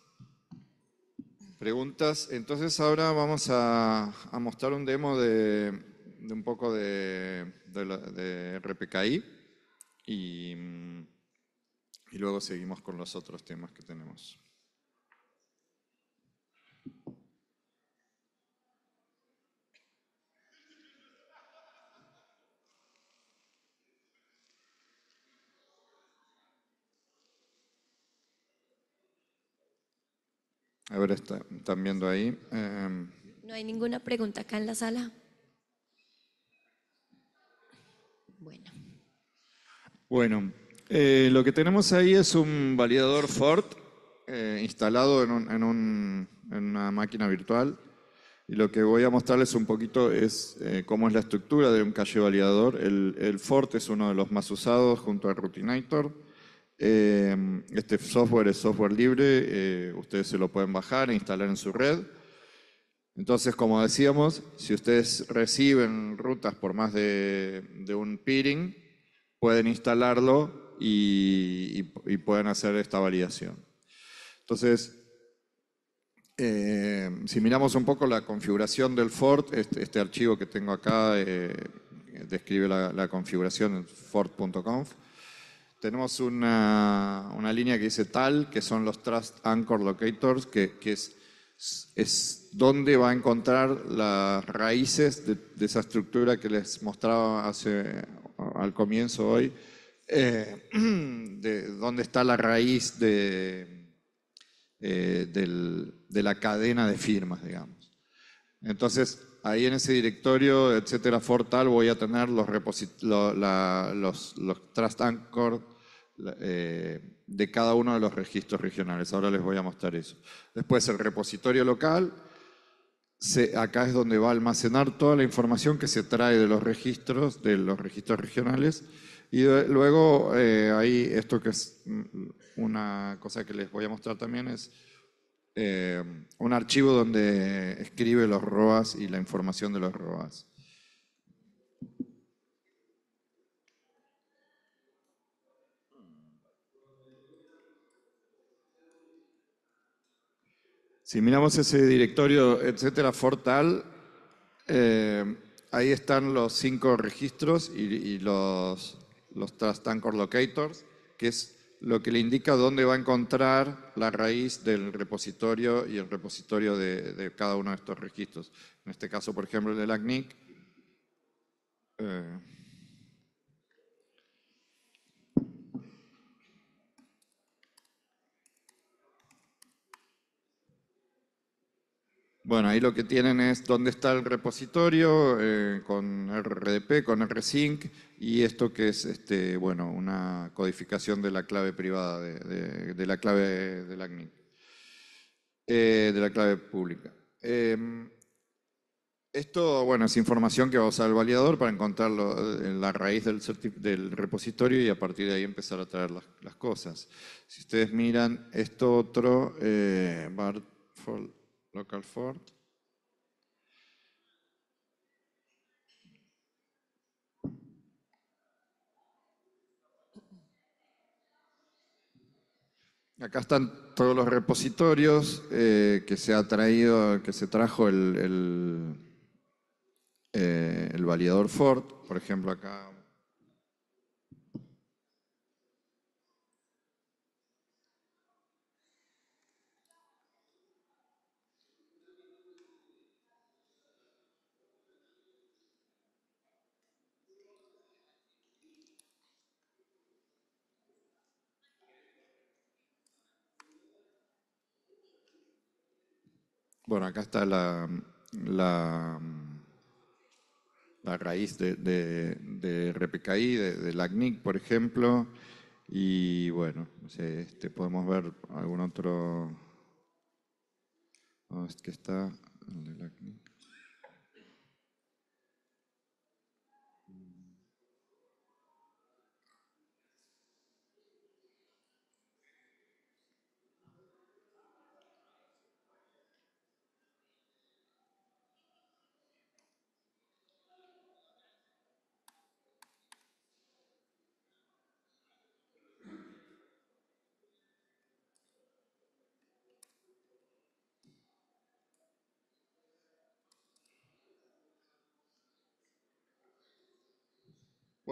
preguntas. Entonces ahora vamos a, mostrar un demo de, un poco de, de RPKI. Mm, y, luego seguimos con los otros temas que tenemos. A ver, están viendo ahí. Em, no hay ninguna pregunta acá en la sala. Bueno. Bueno, eh, lo que tenemos ahí es un validador Ford eh, instalado en, una máquina virtual. Y lo que voy a mostrarles un poquito es eh, cómo es la estructura de un calle validador. El, el, Ford es uno de los más usados junto al Routinator. este software es software libre, ustedes se lo pueden bajar e instalar en su red. Entonces, como decíamos, si ustedes reciben rutas por más de un peering, pueden instalarlo y, pueden hacer esta validación. Entonces, eh, si miramos un poco la configuración del Ford, este, este archivo que tengo acá eh, describe la, configuración en Ford.conf. Tenemos una, una, línea que dice tal, que son los Trust Anchor Locators, que, es, es, donde va a encontrar las raíces de esa estructura que les mostraba hace al comienzo hoy, eh, [CLEARS THROAT] de dónde está la raíz de, eh, de la cadena de firmas, digamos. Entonces, ahí en ese directorio, etcétera, Fortal, voy a tener los, los, Trust Anchor eh, de cada uno de los registros regionales. Ahora les voy a mostrar eso. Después el repositorio local acá es donde va a almacenar toda la información que se trae de los registros, de los registros regionales. Y luego eh, ahí esto que es mm, una cosa que les voy a mostrar también es eh, un archivo donde escribe los ROAS y la información de los ROAS. Si miramos ese directorio, etcétera, Fortal, eh, ahí están los cinco registros y, los, los Trust Locators, que es lo que le indica dónde va a encontrar la raíz del repositorio y el repositorio de, cada uno de estos registros. En este caso, por ejemplo, el de LACNIC... Eh, Bueno, ahí lo que tienen es dónde está el repositorio eh, con RDP, con RSync y esto que es este, bueno, una codificación de la clave privada, de, la clave de la eh, de la clave pública. Em, esto, bueno, es información que va a usar el validador para encontrarlo eh, en la raíz del, del, repositorio y a partir de ahí empezar a traer las, cosas. Si ustedes miran esto otro, bar local ford Acá están todos los repositorios eh, que se ha traído, que se trajo el, el, eh, el validador Ford. Por ejemplo, acá Bueno, acá está la, la, raíz de, de, RPKI, de, de por ejemplo. Y bueno, este, podemos ver algún otro... que está el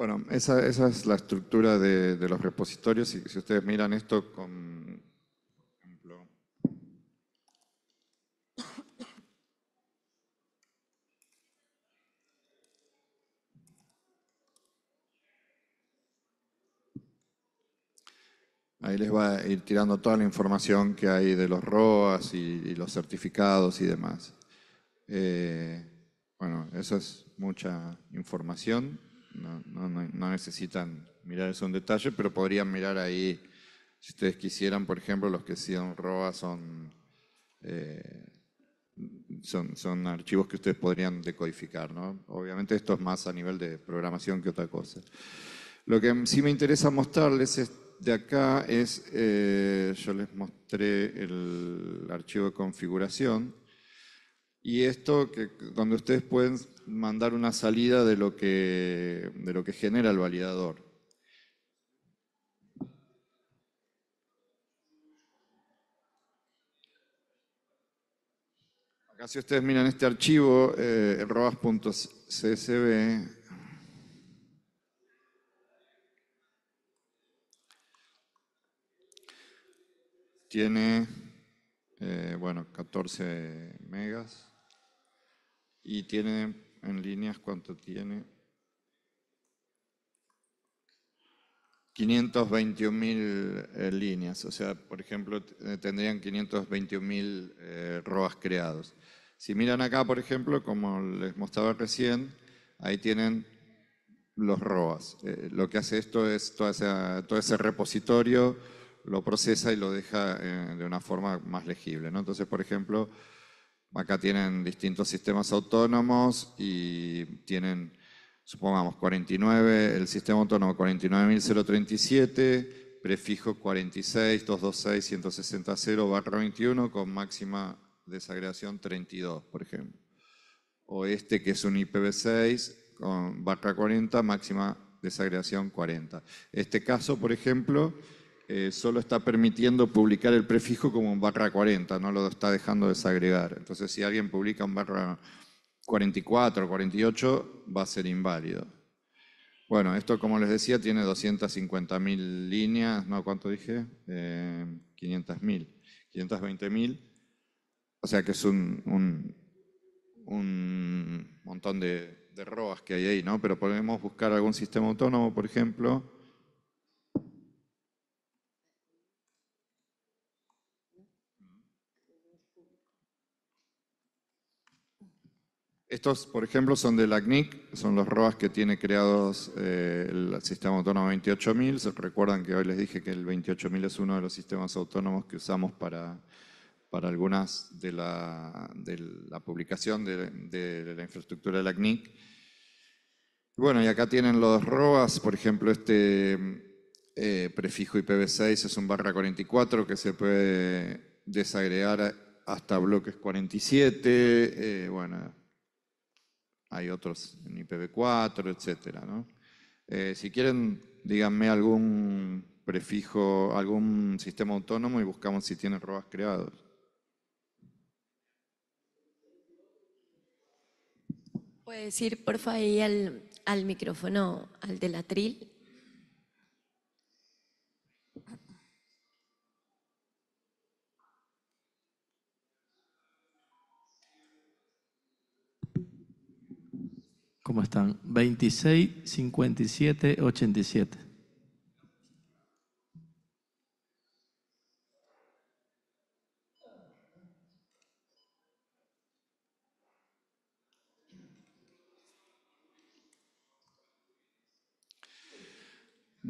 Bueno, esa, es la estructura de, los repositorios. Si, si ustedes miran esto con, Ahí les va a ir tirando toda la información que hay de los ROAS y, los certificados y demás. Eh, bueno, eso es mucha información no, necesitan mirar eso en detalle, pero podrían mirar ahí, si ustedes quisieran, por ejemplo, los que sean ROA eh, son, son, archivos que ustedes podrían decodificar. Obviamente esto es más a nivel de programación que otra cosa. Lo que sí me interesa mostrarles de acá es, eh, yo les mostré el archivo de configuración, y esto que, donde ustedes pueden mandar una salida de lo que, de lo que genera el validador. Acá si ustedes miran este archivo, eh, robas.csv, tiene, eh, bueno, 14 megas y tiene en líneas cuánto tiene. 521.000 eh, líneas, o sea, por ejemplo, eh, tendrían 521.000 eh, ROAS creados. Si miran acá, por ejemplo, como les mostraba recién, ahí tienen los ROAS. lo que hace esto es todo ese repositorio lo procesa y lo deja de una forma más legible. Entonces, por ejemplo, Acá tienen distintos sistemas autónomos y tienen, supongamos, 49, el sistema autónomo 49.037, prefijo 46, barra 21 con máxima desagregación 32, por ejemplo. O este que es un IPv6 con barra 40, máxima desagregación 40. Este caso, por ejemplo, eh, solo está permitiendo publicar el prefijo como un barra 40, no lo está dejando desagregar. Entonces, si alguien publica un barra 44 48, va a ser inválido. Bueno, esto, como les decía, tiene 250.000 líneas, ¿no? ¿Cuánto dije? 500.000, eh, 520.000. O sea que es un, un, montón de, de roas que hay ahí, ¿no? Pero podemos buscar algún sistema autónomo, por ejemplo, Estos, por ejemplo, son del ACNIC, son los ROAS que tiene creados eh, el sistema autónomo 28000. Recuerdan que hoy les dije que el 28000 es uno de los sistemas autónomos que usamos para, para algunas de la, de la publicación de, la infraestructura del ACNIC. Bueno, y acá tienen los ROAS, por ejemplo, este eh, prefijo IPv6 es un barra 44 que se puede desagregar hasta bloques 47, eh, bueno hay otros en IPv4, etc. Eh, si quieren, díganme algún prefijo, algún sistema autónomo y buscamos si tiene robas creados. ¿Puedes ir, por favor, ahí al, al micrófono, al del atril? ¿Cómo están? 26, 57, 87.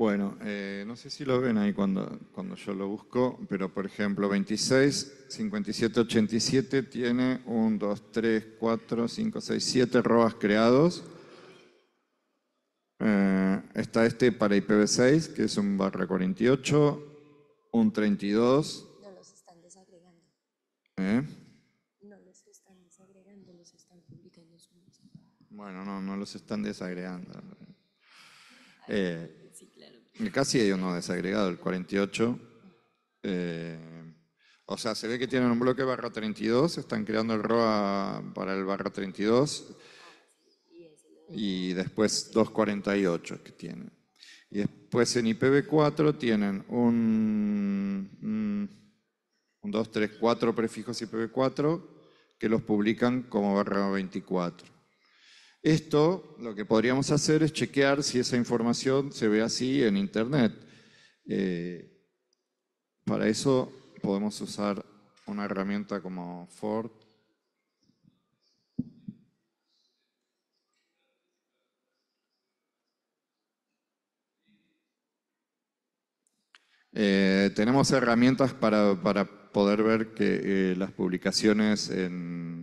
Bueno, eh, no sé si lo ven ahí cuando, cuando yo lo busco, pero por ejemplo 26, 57, 87 tiene un, 2, 3, 4, 5, 6, 7 robas creados. Eh, está este para IPv6, que es un barra 48, un 32. No los están desagregando. ¿Eh? No los están desagregando, los están publicando. Bueno, no, no los están desagregando. Ah. Casi hay uno desagregado, el 48. Eh, o sea, se ve que tienen un bloque barra 32, están creando el ROA para el barra 32 y después 248 que tienen. Y después en IPv4 tienen un, mm, un 2, 3, 4 prefijos IPv4 que los publican como barra 24. Esto lo que podríamos hacer es chequear si esa información se ve así en Internet. Eh, para eso podemos usar una herramienta como Ford. Eh, tenemos herramientas para, poder ver que eh, las publicaciones en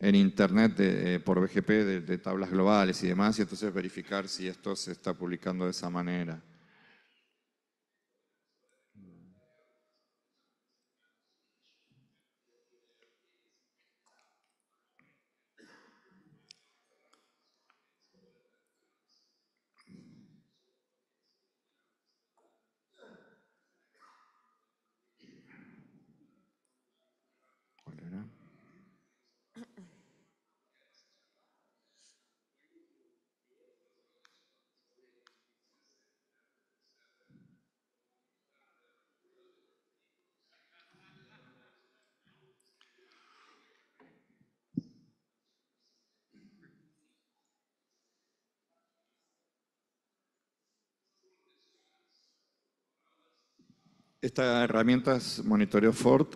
en internet eh, por BGP de tablas globales y demás, y entonces verificar si esto se está publicando de esa manera. Esta herramienta es monitoreo Ford.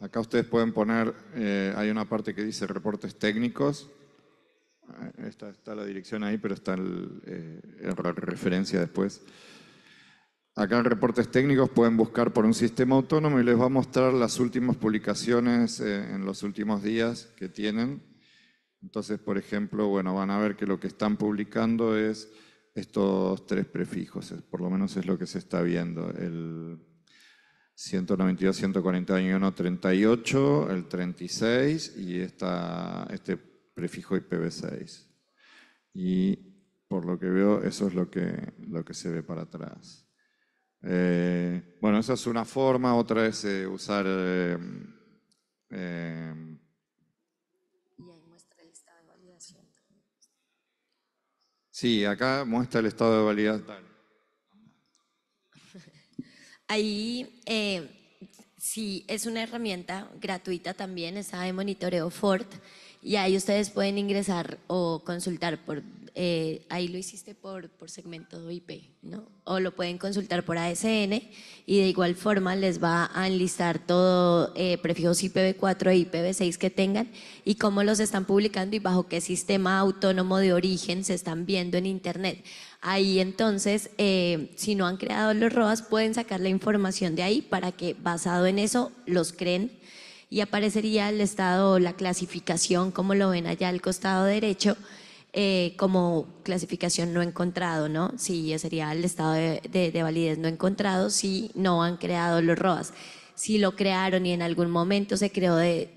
Acá ustedes pueden poner, eh, hay una parte que dice reportes técnicos. Eh, esta, está, la dirección ahí, pero está el, eh, la referencia después. Acá en reportes técnicos pueden buscar por un sistema autónomo y les va a mostrar las últimas publicaciones en los últimos días que tienen. Entonces, por ejemplo, bueno, van a ver que lo que están publicando es estos tres prefijos, por lo menos es lo que se está viendo. El, 192, 141, 38, el 36 y esta, este prefijo IPv6. Y por lo que veo, eso es lo que, lo que se ve para atrás. Eh, bueno, esa es una forma, otra es eh, usar... Eh, eh, validación. Sí, acá muestra el estado de validación. Ahí eh, sí es una herramienta gratuita también, está de monitoreo Ford y ahí ustedes pueden ingresar o consultar por eh, ahí lo hiciste por, por segmento IP, ¿no? O lo pueden consultar por ASN y de igual forma les va a enlistar todo eh, prefijos IPv4 e IPv6 que tengan y cómo los están publicando y bajo qué sistema autónomo de origen se están viendo en Internet. Ahí entonces, eh, si no han creado los ROAS, pueden sacar la información de ahí para que basado en eso los creen y aparecería el estado, la clasificación, como lo ven allá al costado derecho, eh, como clasificación no encontrado, ¿no? Sí, sería el estado de, validez no encontrado si no han creado los ROAS. Si lo crearon y en algún momento se creó de,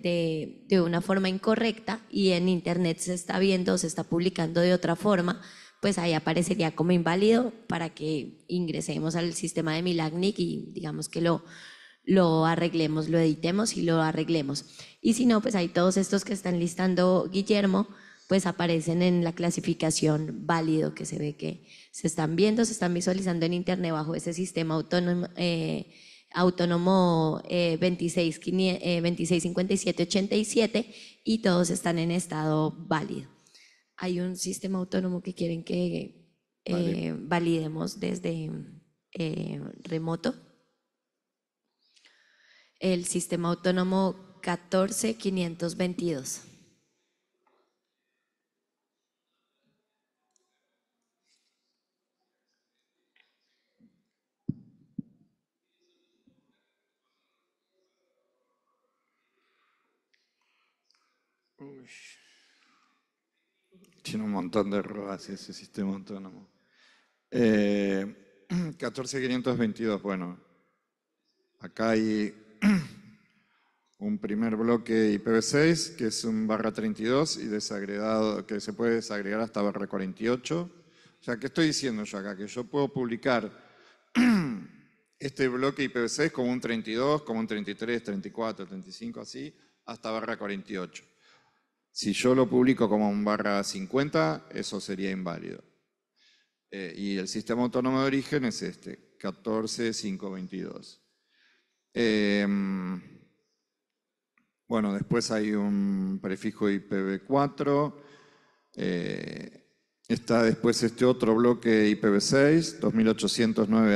de una forma incorrecta y en Internet se está viendo, se está publicando de otra forma, pues ahí aparecería como inválido para que ingresemos al sistema de Milagnic y digamos que lo, lo arreglemos, lo editemos y lo arreglemos. Y si no, pues hay todos estos que están listando Guillermo, pues aparecen en la clasificación válido que se ve que se están viendo, se están visualizando en Internet bajo ese sistema autónomo. 265787 eh, autónomo eh, eh, y todos están en estado válido. Hay un sistema autónomo que quieren que validemos desde remoto. El sistema autónomo 14522. tiene un montón de errores ese sistema autónomo. 14.522, bueno, acá hay [CLEARS THROAT] un primer bloque IPv6 que es un barra 32 y desagregado, que se puede desagregar hasta barra 48. O sea, ¿qué estoy diciendo yo acá? Que yo puedo publicar [CLEARS THROAT] este bloque IPv6 como un 32, como un 33, 34, 35, así, hasta barra 48. Si yo lo publico como un barra 50, eso sería inválido. Eh, y el sistema autónomo de origen es este, 14522. Em, bueno, después hay un prefijo IPv4. Eh, está después este otro bloque IPv6,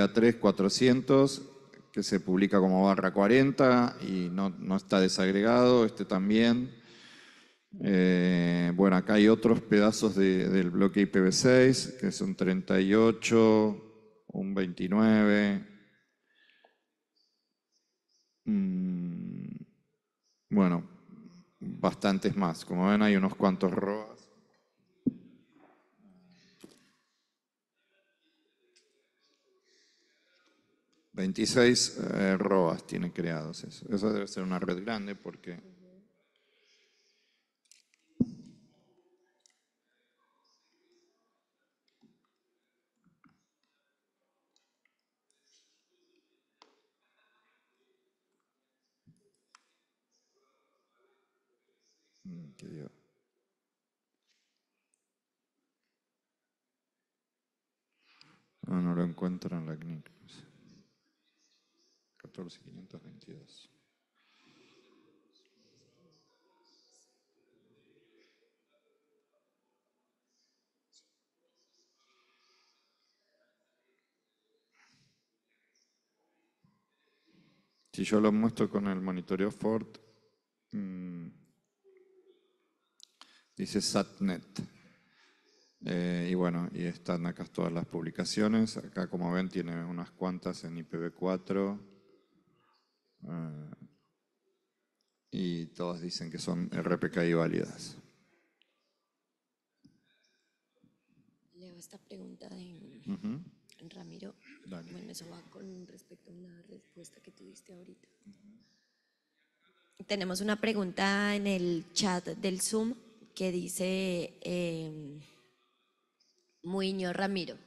a 3400 que se publica como barra 40 y no, no está desagregado, este también. Eh, bueno, acá hay otros pedazos del bloque IPv6, que son 38, un 29. Mm, bueno, bastantes más. Como ven, hay unos cuantos ROAS. 26 eh, ROAS tiene creados eso. Eso debe ser una red grande porque No, no lo encuentran en la CNIC. 14522. Si yo lo muestro con el monitoreo Ford, mm, Dice SatNet. Eh, y bueno, y están acá todas las publicaciones. Acá, como ven, tiene unas cuantas en IPv4. Eh, y todas dicen que son RPKI válidas. Leo esta pregunta de Ramiro. Bueno, eso va con respecto a una respuesta que tuviste ahorita. Tenemos una pregunta en el chat del Zoom que dice eh, Muñoz Ramiro.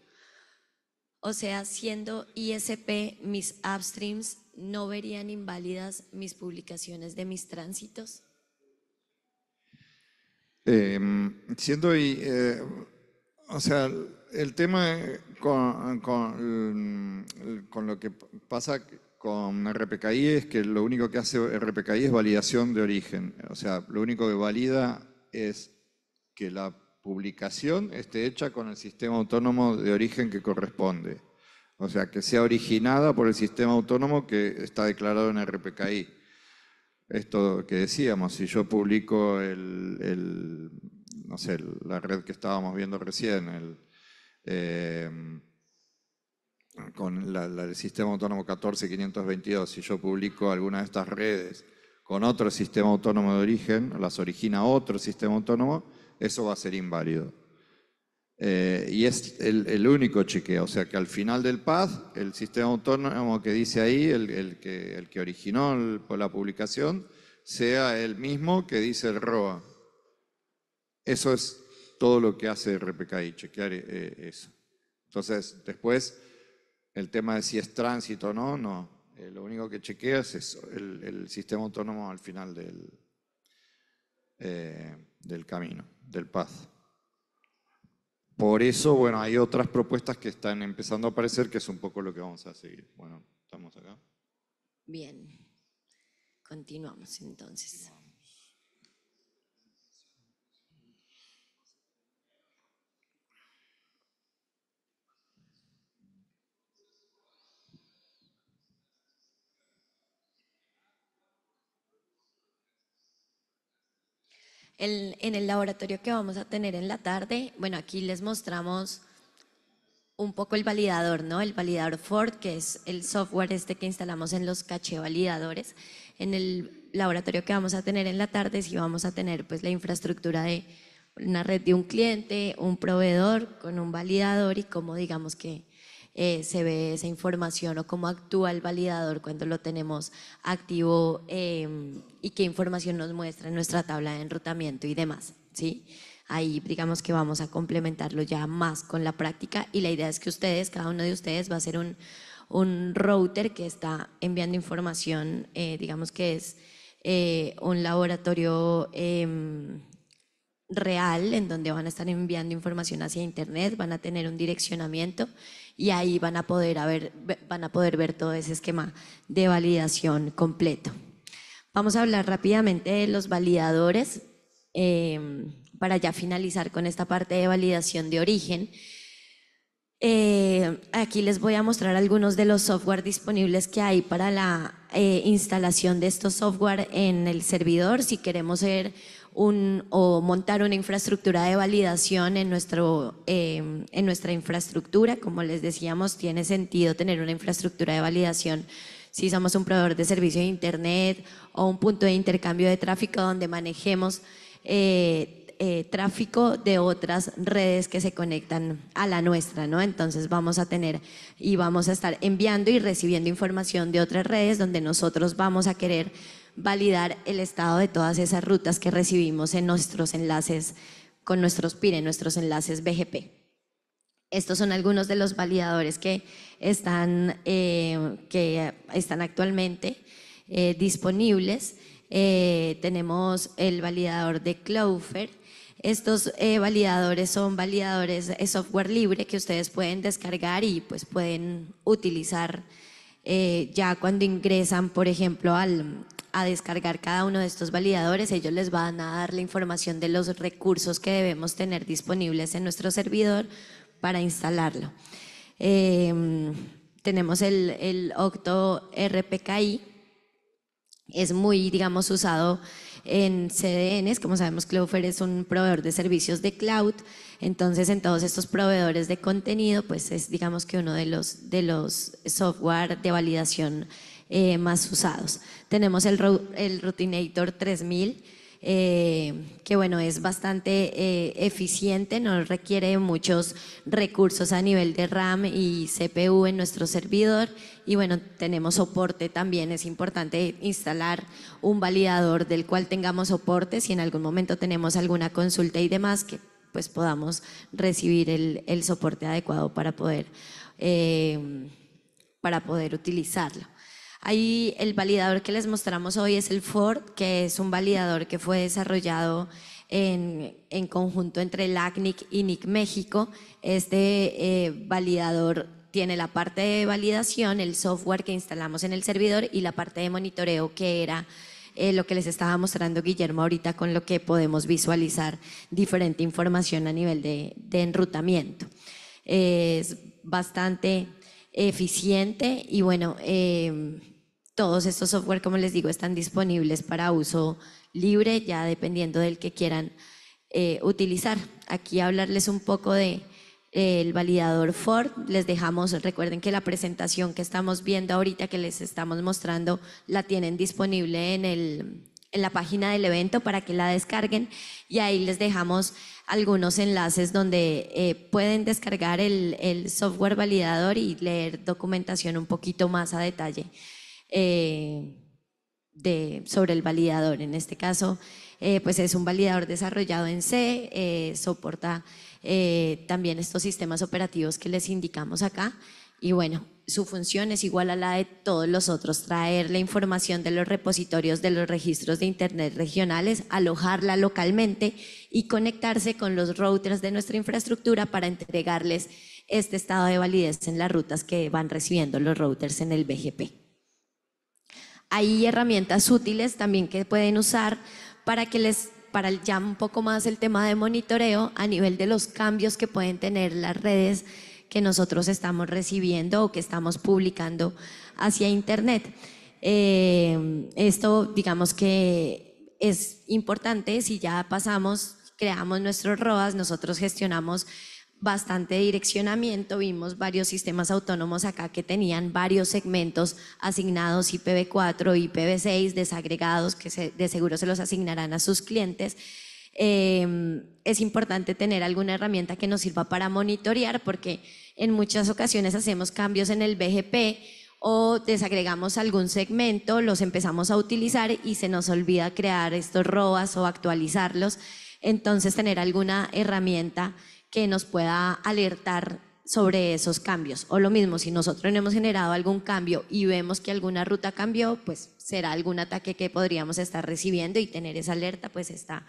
O sea, siendo ISP, mis upstreams no verían inválidas mis publicaciones de mis tránsitos. Em, siendo, eh, o sea, el tema con, con, lo que pasa con RPKI es que lo único que hace RPKI es validación de origen. O sea, lo único que valida es que la publicación esté hecha con el sistema autónomo de origen que corresponde. O sea, que sea originada por el sistema autónomo que está declarado en RPKI. Esto que decíamos, si yo publico el, no sé, la red que estábamos viendo recién, el, eh, con el sistema autónomo 14522, si yo publico alguna de estas redes con otro sistema autónomo de origen, las origina otro sistema autónomo, eso va a ser inválido. Eh, y es el, único chequeo, o sea que al final del PAD, el sistema autónomo que dice ahí, el, que, el que, originó la publicación, sea el mismo que dice el ROA. Eso es todo lo que hace RPKI, chequear eh, eso. Entonces, después, el tema de si es tránsito o no, no, eh, lo único que chequeas es el, sistema autónomo al final del, eh, del camino, del Paz. Por eso, bueno, hay otras propuestas que están empezando a aparecer, que es un poco lo que vamos a seguir. Bueno, estamos acá. Bien, continuamos entonces. en el laboratorio que vamos a tener en la tarde, bueno, aquí les mostramos un poco el validador, ¿no? El validador Ford, que es el software este que instalamos en los caché validadores. En el laboratorio que vamos a tener en la tarde, sí vamos a tener pues la infraestructura de una red de un cliente, un proveedor con un validador y cómo digamos que eh, se ve esa información o cómo actúa el validador cuando lo tenemos activo em, y qué información nos muestra en nuestra tabla de enrutamiento y demás. ¿sí? Ahí digamos que vamos a complementarlo ya más con la práctica y la idea es que ustedes, cada uno de ustedes va a ser un, un router que está enviando información, eh, digamos que es eh, un laboratorio em, real en donde van a estar enviando información hacia internet, van a tener un direccionamiento y ahí van a poder, van a poder ver todo ese esquema de validación completo. Vamos a hablar rápidamente de los validadores em, para ya finalizar con esta parte de validación de origen. Eh, aquí les voy a mostrar algunos de los software disponibles que hay para la eh, instalación de estos software en el servidor. Si queremos ser o montar una infraestructura de validación en, nuestro, em, en nuestra infraestructura. Como les decíamos, tiene sentido tener una infraestructura de validación si somos un proveedor de servicio de Internet o un punto de intercambio de tráfico donde manejemos eh, eh, tráfico de otras redes que se conectan a la nuestra, ¿no? Entonces vamos a tener y vamos a estar enviando y recibiendo información de otras redes donde nosotros vamos a querer validar el estado de todas esas rutas que recibimos en nuestros enlaces con nuestros PIRE, nuestros enlaces BGP. Estos son algunos de los validadores que están, eh, que están actualmente eh, disponibles. Eh, tenemos el validador de Clover. Estos validadores son validadores de software libre que ustedes pueden descargar y pues pueden utilizar eh, ya cuando ingresan, por ejemplo, a descargar cada uno de estos validadores, ellos les van a dar la información de los recursos que debemos tener disponibles en nuestro servidor para instalarlo. Em, tenemos el, el Octo RPKI, es muy, digamos, usado en CDNs. Como sabemos, Cloudflare es un proveedor de servicios de cloud. Entonces, en todos estos proveedores de contenido, pues es, digamos que uno de los, de los software de validación eh, más usados. Tenemos el, el Routinator 3000 eh, que bueno, es bastante eh, eficiente, no requiere muchos recursos a nivel de RAM y CPU en nuestro servidor y bueno, tenemos soporte también, es importante instalar un validador del cual tengamos soporte si en algún momento tenemos alguna consulta y demás que pues podamos recibir el, soporte adecuado para poder, eh, para poder utilizarlo. Ahí el validador que les mostramos hoy es el Ford, que es un validador que fue desarrollado en, conjunto entre el ACNIC y NIC México. Este eh, validador tiene la parte de validación, el software que instalamos en el servidor y la parte de monitoreo que era eh, lo que les estaba mostrando Guillermo ahorita con lo que podemos visualizar diferente información a nivel de, enrutamiento. es bastante eficiente y bueno, eh, todos estos software, como les digo, están disponibles para uso libre, ya dependiendo del que quieran eh, utilizar. Aquí hablarles un poco del eh, el validador Ford. Les dejamos, recuerden que la presentación que estamos viendo ahorita, que les estamos mostrando, la tienen disponible en la página del evento para que la descarguen y ahí les dejamos algunos enlaces donde eh, pueden descargar el, el software validador y leer documentación un poquito más a detalle. Eh, sobre el validador. En este caso, eh, pues es un validador desarrollado en C, eh, soporta también estos sistemas operativos que les indicamos acá. Y bueno, su función es igual a la de todos los otros, traer la información de los repositorios de los registros de Internet regionales, alojarla localmente y conectarse con los routers de nuestra infraestructura para entregarles este estado de validez en las rutas que van recibiendo los routers en el BGP. Hay herramientas útiles también que pueden usar para que les para ya un poco más el tema de monitoreo a nivel de los cambios que pueden tener las redes que nosotros estamos recibiendo o que estamos publicando hacia Internet. Eh, esto, digamos que es importante si ya pasamos, creamos nuestros ROAS, nosotros gestionamos bastante direccionamiento, vimos varios sistemas autónomos acá que tenían varios segmentos asignados IPv4, IPv6, desagregados, que de seguro se los asignarán a sus clientes. Em, es importante tener alguna herramienta que nos sirva para monitorear porque en muchas ocasiones hacemos cambios en el BGP o desagregamos algún segmento, los empezamos a utilizar y se nos olvida crear estos ROAS o actualizarlos. Entonces, tener alguna herramienta que nos pueda alertar sobre esos cambios. O lo mismo, si nosotros no hemos generado algún cambio y vemos que alguna ruta cambió, pues será algún ataque que podríamos estar recibiendo y tener esa alerta, pues está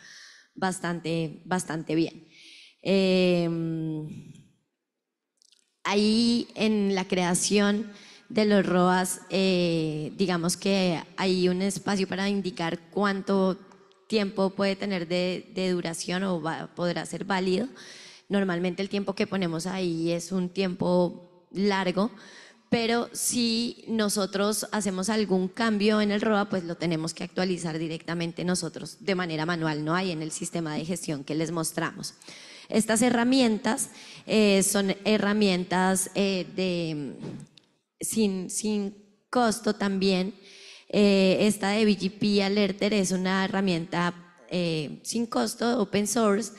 bastante, bastante bien. Em, ahí en la creación de los ROAS, eh, digamos que hay un espacio para indicar cuánto tiempo puede tener de, duración o podrá ser válido. Normalmente el tiempo que ponemos ahí es un tiempo largo, pero si nosotros hacemos algún cambio en el ROA, pues lo tenemos que actualizar directamente nosotros de manera manual, no hay en el sistema de gestión que les mostramos. Estas herramientas eh, son herramientas eh, de, sin, sin, costo también. Eh, esta de BGP Alerter es una herramienta sin costo, open source,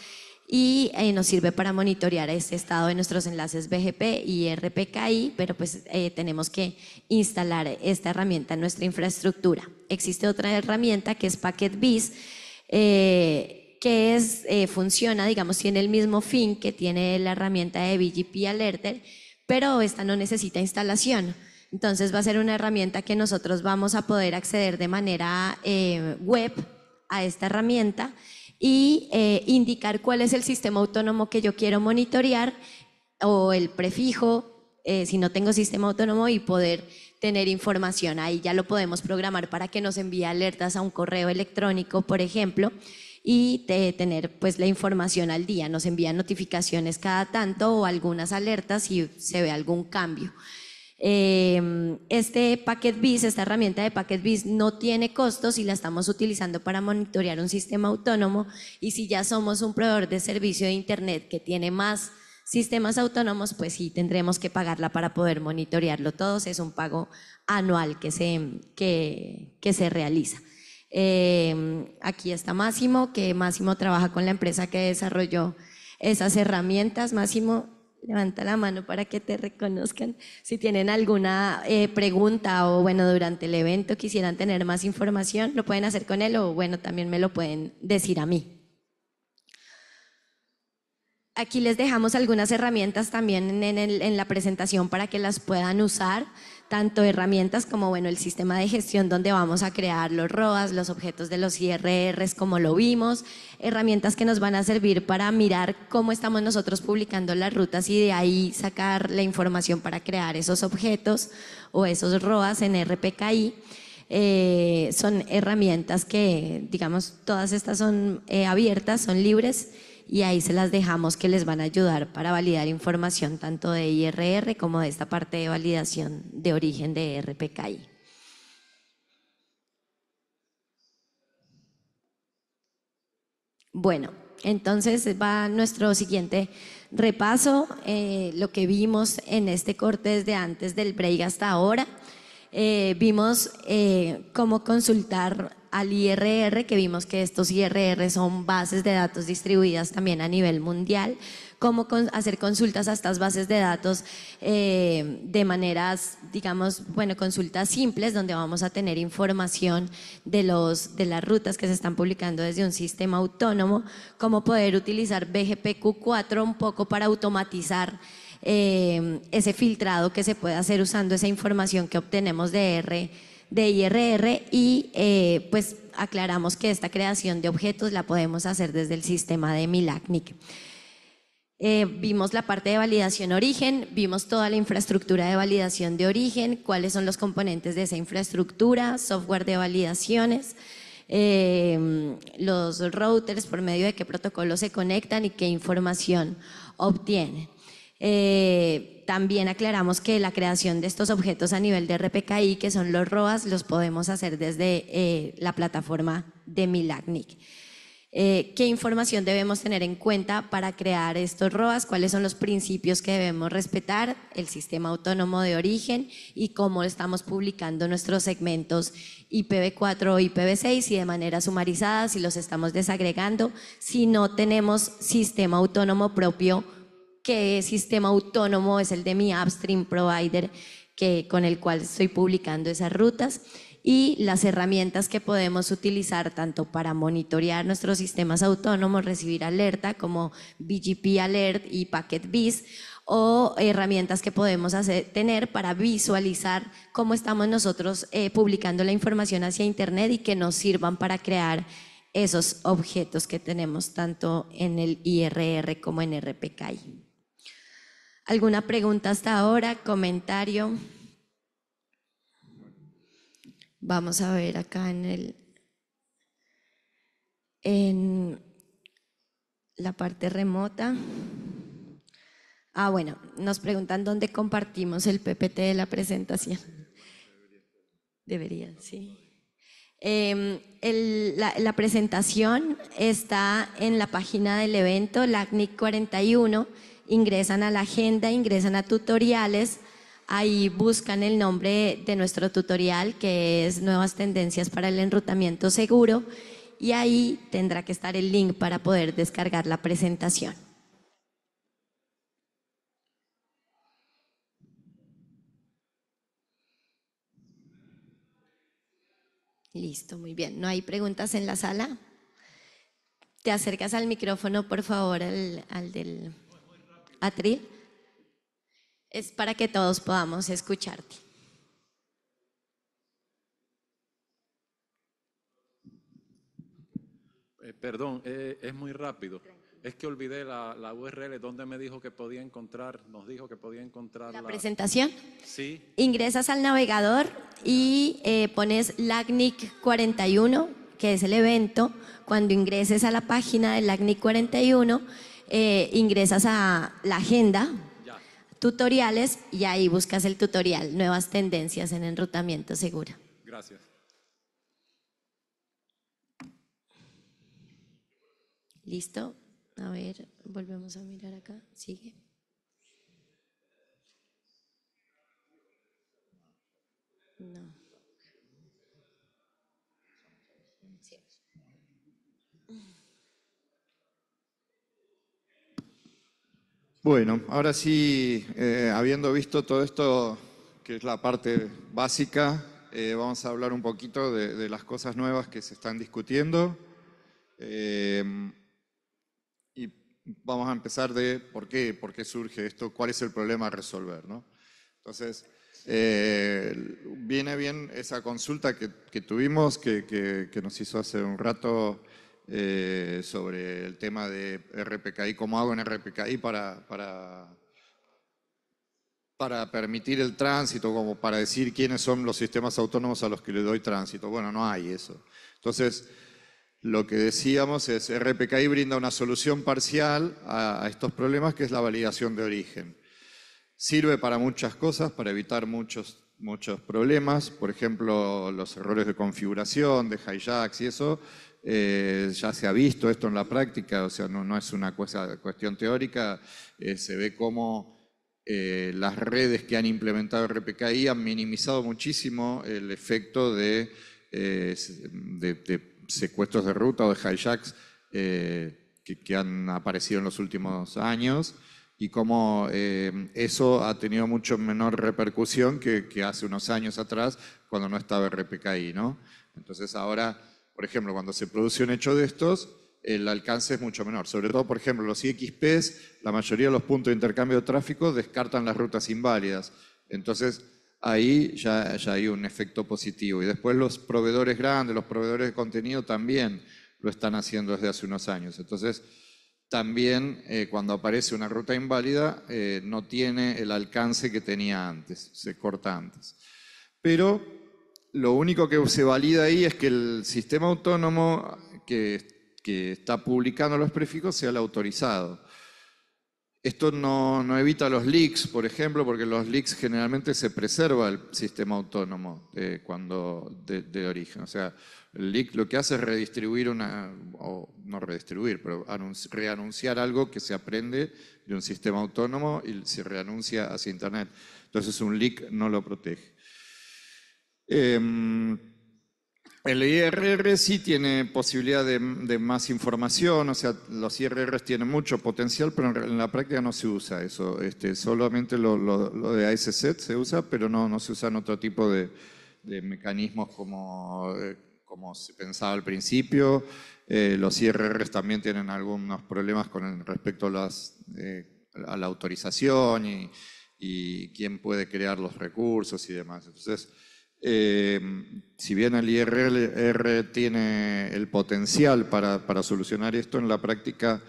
y eh, nos sirve para monitorear este estado de nuestros enlaces BGP y RPKI, pero pues eh, tenemos que instalar esta herramienta en nuestra infraestructura. Existe otra herramienta que es PacketBiz, eh, que es, eh, funciona, digamos, tiene el mismo fin que tiene la herramienta de BGP Alerter, pero esta no necesita instalación. Entonces va a ser una herramienta que nosotros vamos a poder acceder de manera web a esta herramienta y eh, indicar cuál es el sistema autónomo que yo quiero monitorear o el prefijo, eh, si no tengo sistema autónomo, y poder tener información. Ahí ya lo podemos programar para que nos envíe alertas a un correo electrónico, por ejemplo, y tener pues la información al día. Nos envía notificaciones cada tanto o algunas alertas si se ve algún cambio. Em, este Packet esta herramienta de Packet no tiene costos y la estamos utilizando para monitorear un sistema autónomo y si ya somos un proveedor de servicio de Internet que tiene más sistemas autónomos, pues sí tendremos que pagarla para poder monitorearlo todos. Es un pago anual que se, que, se realiza. Em, aquí está Máximo, que Máximo trabaja con la empresa que desarrolló esas herramientas. Máximo, levanta la mano para que te reconozcan. Si tienen alguna eh, pregunta o bueno, durante el evento quisieran tener más información, lo pueden hacer con él o bueno, también me lo pueden decir a mí. Aquí les dejamos algunas herramientas también en, en la presentación para que las puedan usar tanto herramientas como bueno, el sistema de gestión donde vamos a crear los ROAS, los objetos de los IRRs, como lo vimos, herramientas que nos van a servir para mirar cómo estamos nosotros publicando las rutas y de ahí sacar la información para crear esos objetos o esos ROAS en RPKI. Eh, son herramientas que, digamos, todas estas son eh, abiertas, son libres y ahí se las dejamos que les van a ayudar para validar información tanto de IRR como de esta parte de validación de origen de RPKI. Bueno, entonces va nuestro siguiente repaso, eh, lo que vimos en este corte desde antes del break hasta ahora. Eh, vimos eh, cómo consultar al IRR, que vimos que estos IRR son bases de datos distribuidas también a nivel mundial, cómo hacer consultas a estas bases de datos eh, de maneras, digamos, bueno, consultas simples donde vamos a tener información de, los, de las rutas que se están publicando desde un sistema autónomo, cómo poder utilizar BGPQ4 un poco para automatizar eh, ese filtrado que se puede hacer usando esa información que obtenemos de R de IRR y eh, pues aclaramos que esta creación de objetos la podemos hacer desde el sistema de Milagnic. Eh, vimos la parte de validación origen, vimos toda la infraestructura de validación de origen, cuáles son los componentes de esa infraestructura, software de validaciones, eh, los routers por medio de qué protocolos se conectan y qué información obtienen también aclaramos que la creación de estos objetos a nivel de RPKI, que son los ROAS, los podemos hacer desde eh, la plataforma de Milagnic. Eh, ¿Qué información debemos tener en cuenta para crear estos ROAS? ¿Cuáles son los principios que debemos respetar? El sistema autónomo de origen y cómo estamos publicando nuestros segmentos IPv4 o IPv6 y de manera sumarizada, si los estamos desagregando, si no tenemos sistema autónomo propio qué sistema autónomo es el de mi upstream provider que, con el cual estoy publicando esas rutas y las herramientas que podemos utilizar tanto para monitorear nuestros sistemas autónomos, recibir alerta como BGP Alert y PacketBiz o herramientas que podemos hacer, tener para visualizar cómo estamos nosotros eh, publicando la información hacia Internet y que nos sirvan para crear esos objetos que tenemos tanto en el IRR como en RPKI. ¿Alguna pregunta hasta ahora? ¿Comentario? Vamos a ver acá en el en la parte remota. Ah, bueno, nos preguntan dónde compartimos el PPT de la presentación. Debería, sí. Em, la, presentación está en la página del evento, LACNIC 41 ingresan a la agenda, ingresan a tutoriales, ahí buscan el nombre de nuestro tutorial que es Nuevas Tendencias para el Enrutamiento Seguro y ahí tendrá que estar el link para poder descargar la presentación. Listo, muy bien. ¿No hay preguntas en la sala? Te acercas al micrófono, por favor, al, del atril, es para que todos podamos escucharte. Eh, perdón, eh, es muy rápido. Es que olvidé la, URL donde me dijo que podía encontrar, nos dijo que podía encontrar la, presentación. Sí. Ingresas al navegador y eh, pones LACNIC 41, que es el evento. Cuando ingreses a la página de LACNIC 41, eh, ingresas a la agenda, tutoriales, y ahí buscas el tutorial, nuevas tendencias en enrutamiento segura Gracias. Listo. A ver, volvemos a mirar acá. Sigue. No. Bueno, ahora sí, eh, habiendo visto todo esto, que es la parte básica, eh, vamos a hablar un poquito de, las cosas nuevas que se están discutiendo. Eh, y vamos a empezar de por qué, por surge esto, cuál es el problema a resolver. ¿no? Entonces, viene bien esa consulta que, tuvimos, que, que nos hizo hace un rato eh, sobre el tema de RPKI, cómo hago en RPKI para, para, para permitir el tránsito, como para decir quiénes son los sistemas autónomos a los que le doy tránsito. Bueno, no hay eso. Entonces, lo que decíamos es, RPKI brinda una solución parcial a, estos problemas, que es la validación de origen. Sirve para muchas cosas, para evitar muchos, muchos problemas, por ejemplo, los errores de configuración, de hijacks y eso, eh, ya se ha visto esto en la práctica, o sea, no, es una cosa, cuestión teórica, eh, se ve cómo eh, las redes que han implementado RPKI han minimizado muchísimo el efecto de, de, secuestros de ruta o de hijacks que, han aparecido en los últimos años y cómo eso ha tenido mucho menor repercusión que, que, hace unos años atrás cuando no estaba RPKI, ¿no? Entonces ahora por ejemplo, cuando se produce un hecho de estos, el alcance es mucho menor. Sobre todo, por ejemplo, los IXPs, la mayoría de los puntos de intercambio de tráfico descartan las rutas inválidas. Entonces, ahí ya, hay un efecto positivo. Y después los proveedores grandes, los proveedores de contenido también lo están haciendo desde hace unos años. Entonces, también eh, cuando aparece una ruta inválida, eh, no tiene el alcance que tenía antes, se corta antes. Pero lo único que se valida ahí es que el sistema autónomo que, está publicando los prefijos sea el autorizado. Esto no, evita los leaks, por ejemplo, porque los leaks generalmente se preserva el sistema autónomo eh, de, cuando, de, origen. O sea, el leak lo que hace es redistribuir una, o no redistribuir, pero reanunciar algo que se aprende de un sistema autónomo y se reanuncia hacia Internet. Entonces un leak no lo protege. Em, el IRR sí tiene posibilidad de, más información, o sea, los IRRs tienen mucho potencial, pero en la práctica no se usa eso. Este, solamente lo, de ASSET se usa, pero no, no se usan otro tipo de, mecanismos como, eh, como se pensaba al principio. Eh, los IRRs también tienen algunos problemas con respecto eh, a, la autorización y, y quién puede crear los recursos y demás. Entonces, eh, si bien el IRR tiene el potencial para, solucionar esto, en la práctica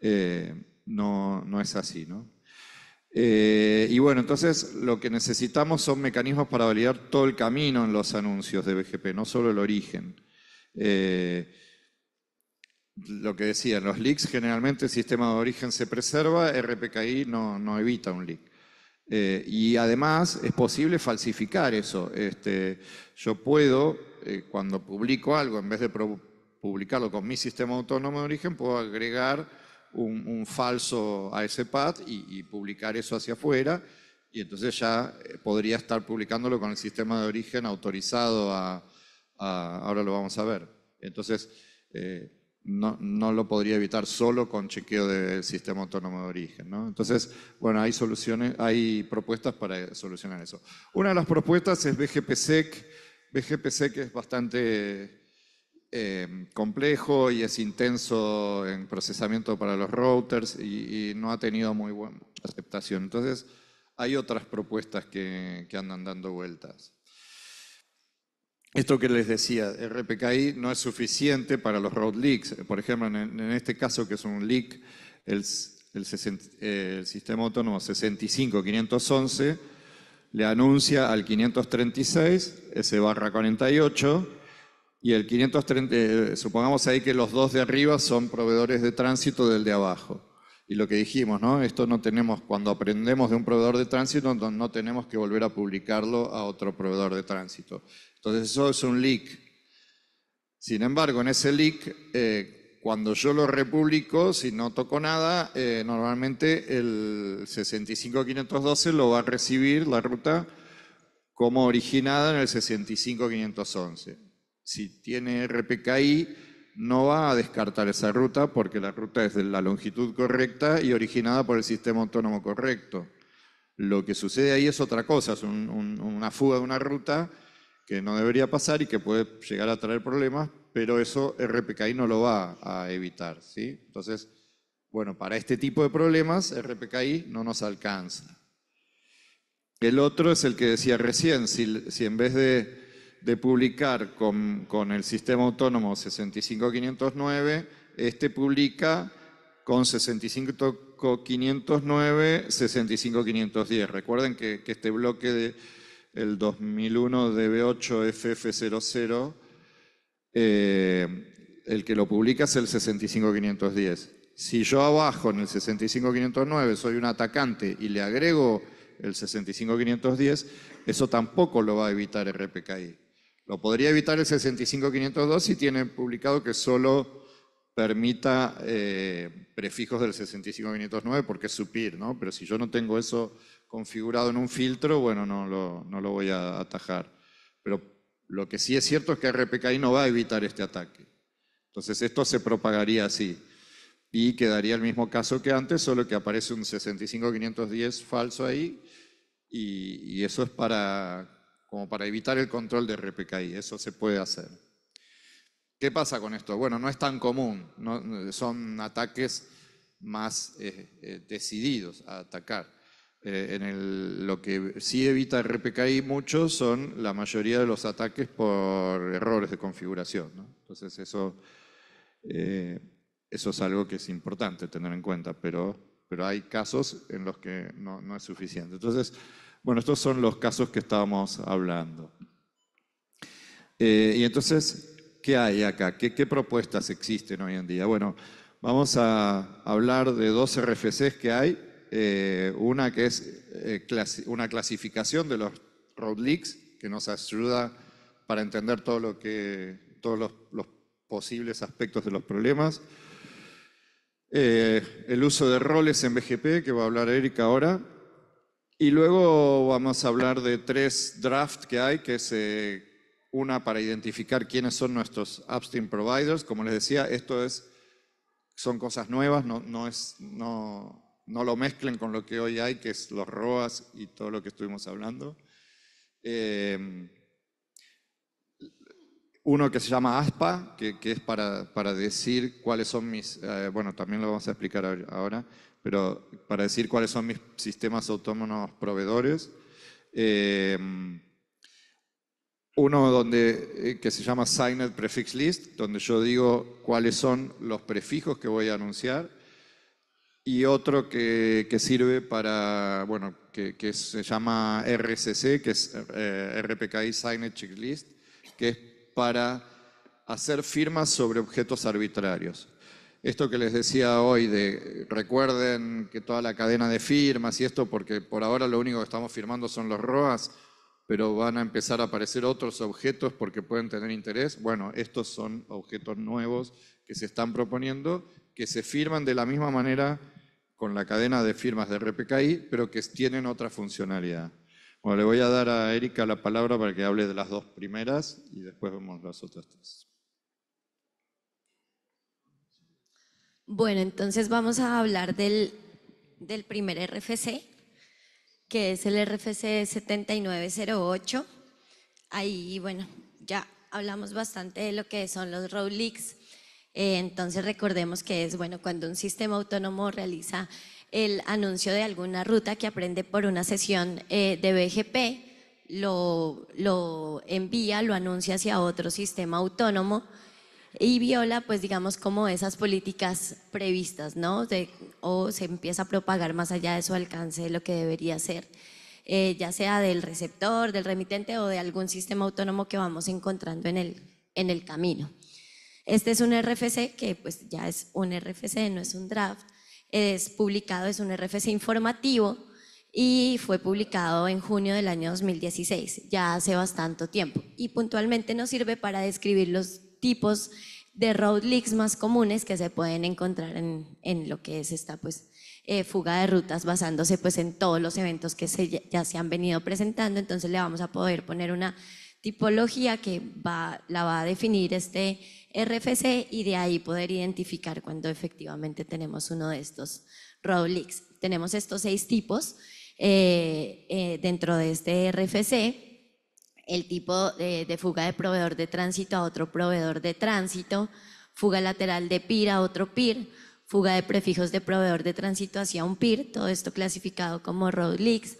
eh, no, no, es así. ¿no? Eh, y bueno, entonces lo que necesitamos son mecanismos para validar todo el camino en los anuncios de BGP, no solo el origen. lo que decían los leaks generalmente el sistema de origen se preserva, RPKI no, no evita un leak. Eh, y además es posible falsificar eso. Este, yo puedo, eh, cuando publico algo, en vez de publicarlo con mi sistema autónomo de origen, puedo agregar un, falso a ese pad y, publicar eso hacia afuera. Y entonces ya eh, podría estar publicándolo con el sistema de origen autorizado a, ahora lo vamos a ver. Entonces, no, lo podría evitar solo con chequeo del sistema autónomo de origen. ¿no? Entonces, bueno, hay soluciones, hay propuestas para solucionar eso. Una de las propuestas es BGPSEC. BGPSEC es bastante eh, complejo y es intenso en procesamiento para los routers y, no ha tenido muy buena aceptación. Entonces, hay otras propuestas que andan dando vueltas. Esto que les decía, RPKI no es suficiente para los road leaks. Por ejemplo, en, este caso, que es un leak, el, eh, sistema autónomo 65511 le anuncia al 536 ese barra 48 y el 530, eh, supongamos ahí que los dos de arriba son proveedores de tránsito del de abajo. Y lo que dijimos, ¿no? Esto no tenemos, cuando aprendemos de un proveedor de tránsito, no tenemos que volver a publicarlo a otro proveedor de tránsito. Entonces eso es un leak. Sin embargo, en ese leak, eh, cuando yo lo republico, si no toco nada, eh, normalmente el 65512 lo va a recibir la ruta como originada en el 65511. Si tiene RPKI, no va a descartar esa ruta porque la ruta es de la longitud correcta y originada por el sistema autónomo correcto. Lo que sucede ahí es otra cosa, es una fuga de una ruta que no debería pasar y que puede llegar a traer problemas, pero eso RPKI no lo va a evitar. ¿sí? Entonces, bueno, para este tipo de problemas RPKI no nos alcanza. El otro es el que decía recién, si, en vez de, publicar con, con, el sistema autónomo 65509, este publica con 65509, 65510. Recuerden que este bloque de el 2001 DB8 FF00, el que lo publica es el 65510. Si yo abajo en el 65509 soy un atacante y le agrego el 65510, eso tampoco lo va a evitar RPKI. Lo podría evitar el 65502 si tiene publicado que solo permita eh, prefijos del 65509 porque es su PIR, ¿no? Pero si yo no tengo eso configurado en un filtro, bueno, no lo, no lo voy a atajar. Pero lo que sí es cierto es que RPKI no va a evitar este ataque. Entonces esto se propagaría así y quedaría el mismo caso que antes, solo que aparece un 65510 falso ahí y, eso es para, como para evitar el control de RPKI, eso se puede hacer. ¿Qué pasa con esto? Bueno, no es tan común, son ataques más eh, eh, decididos a atacar. Eh, en lo que sí evita RPKI mucho son la mayoría de los ataques por errores de configuración. Entonces eso, eh, eso es algo que es importante tener en cuenta, pero, pero hay casos en los que no, es suficiente. Entonces, bueno, estos son los casos que estábamos hablando. Eh, y entonces, ¿qué hay acá? ¿Qué, ¿Qué propuestas existen hoy en día? Bueno, vamos a hablar de dos RFCs que hay eh, una que es eh, una clasificación de los road leaks que nos ayuda para entender todo lo que, todos los, posibles aspectos de los problemas. Eh, el uso de roles en BGP, que va a hablar Erika ahora. Y luego vamos a hablar de tres drafts que hay, que es una para identificar quiénes son nuestros upstream providers. Como les decía, esto es, son cosas nuevas, no, no es, no, no lo mezclen con lo que hoy hay, que es los ROAS y todo lo que estuvimos hablando. Em, uno que se llama ASPA, que, es para, decir cuáles son mis, eh, bueno, también lo vamos a explicar ahora, pero para decir cuáles son mis sistemas autónomos proveedores. Em, uno donde, eh, que se llama Signed Prefix List, donde yo digo cuáles son los prefijos que voy a anunciar y otro que, sirve para, bueno, que, se llama RCC, que es eh, RPKI Signed Checklist, que es para hacer firmas sobre objetos arbitrarios. Esto que les decía hoy de recuerden que toda la cadena de firmas y esto, porque por ahora lo único que estamos firmando son los ROAS, pero van a empezar a aparecer otros objetos porque pueden tener interés. Bueno, estos son objetos nuevos que se están proponiendo que se firman de la misma manera con la cadena de firmas de RPKI, pero que tienen otra funcionalidad. Bueno, le voy a dar a Erika la palabra para que hable de las dos primeras y después vemos las otras tres. Bueno, entonces vamos a hablar del, del primer RFC, que es el RFC 7908. Ahí, bueno, ya hablamos bastante de lo que son los row eh, entonces recordemos que es, bueno, cuando un sistema autónomo realiza el anuncio de alguna ruta que aprende por una sesión eh, de BGP, lo, envía, lo anuncia hacia otro sistema autónomo y viola, pues digamos, como esas políticas previstas, ¿no? o se empieza a propagar más allá de su alcance lo que debería ser, eh, ya sea del receptor, del remitente o de algún sistema autónomo que vamos encontrando en el, en el camino. Este es un RFC que pues ya es un RFC, no es un draft, es publicado, es un RFC informativo y fue publicado en junio del año 2016, ya hace bastante tiempo. Y puntualmente nos sirve para describir los tipos de road leaks más comunes que se pueden encontrar en, lo que es esta pues, eh, fuga de rutas basándose pues, en todos los eventos que se, ya se han venido presentando. Entonces le vamos a poder poner una tipología que va, la va a definir este RFC y de ahí poder identificar cuando efectivamente tenemos uno de estos road leaks. Tenemos estos seis tipos eh, eh, dentro de este RFC. El tipo de, de fuga de proveedor de tránsito a otro proveedor de tránsito, fuga lateral de PIR a otro PIR, fuga de prefijos de proveedor de tránsito hacia un PIR, todo esto clasificado como road leaks,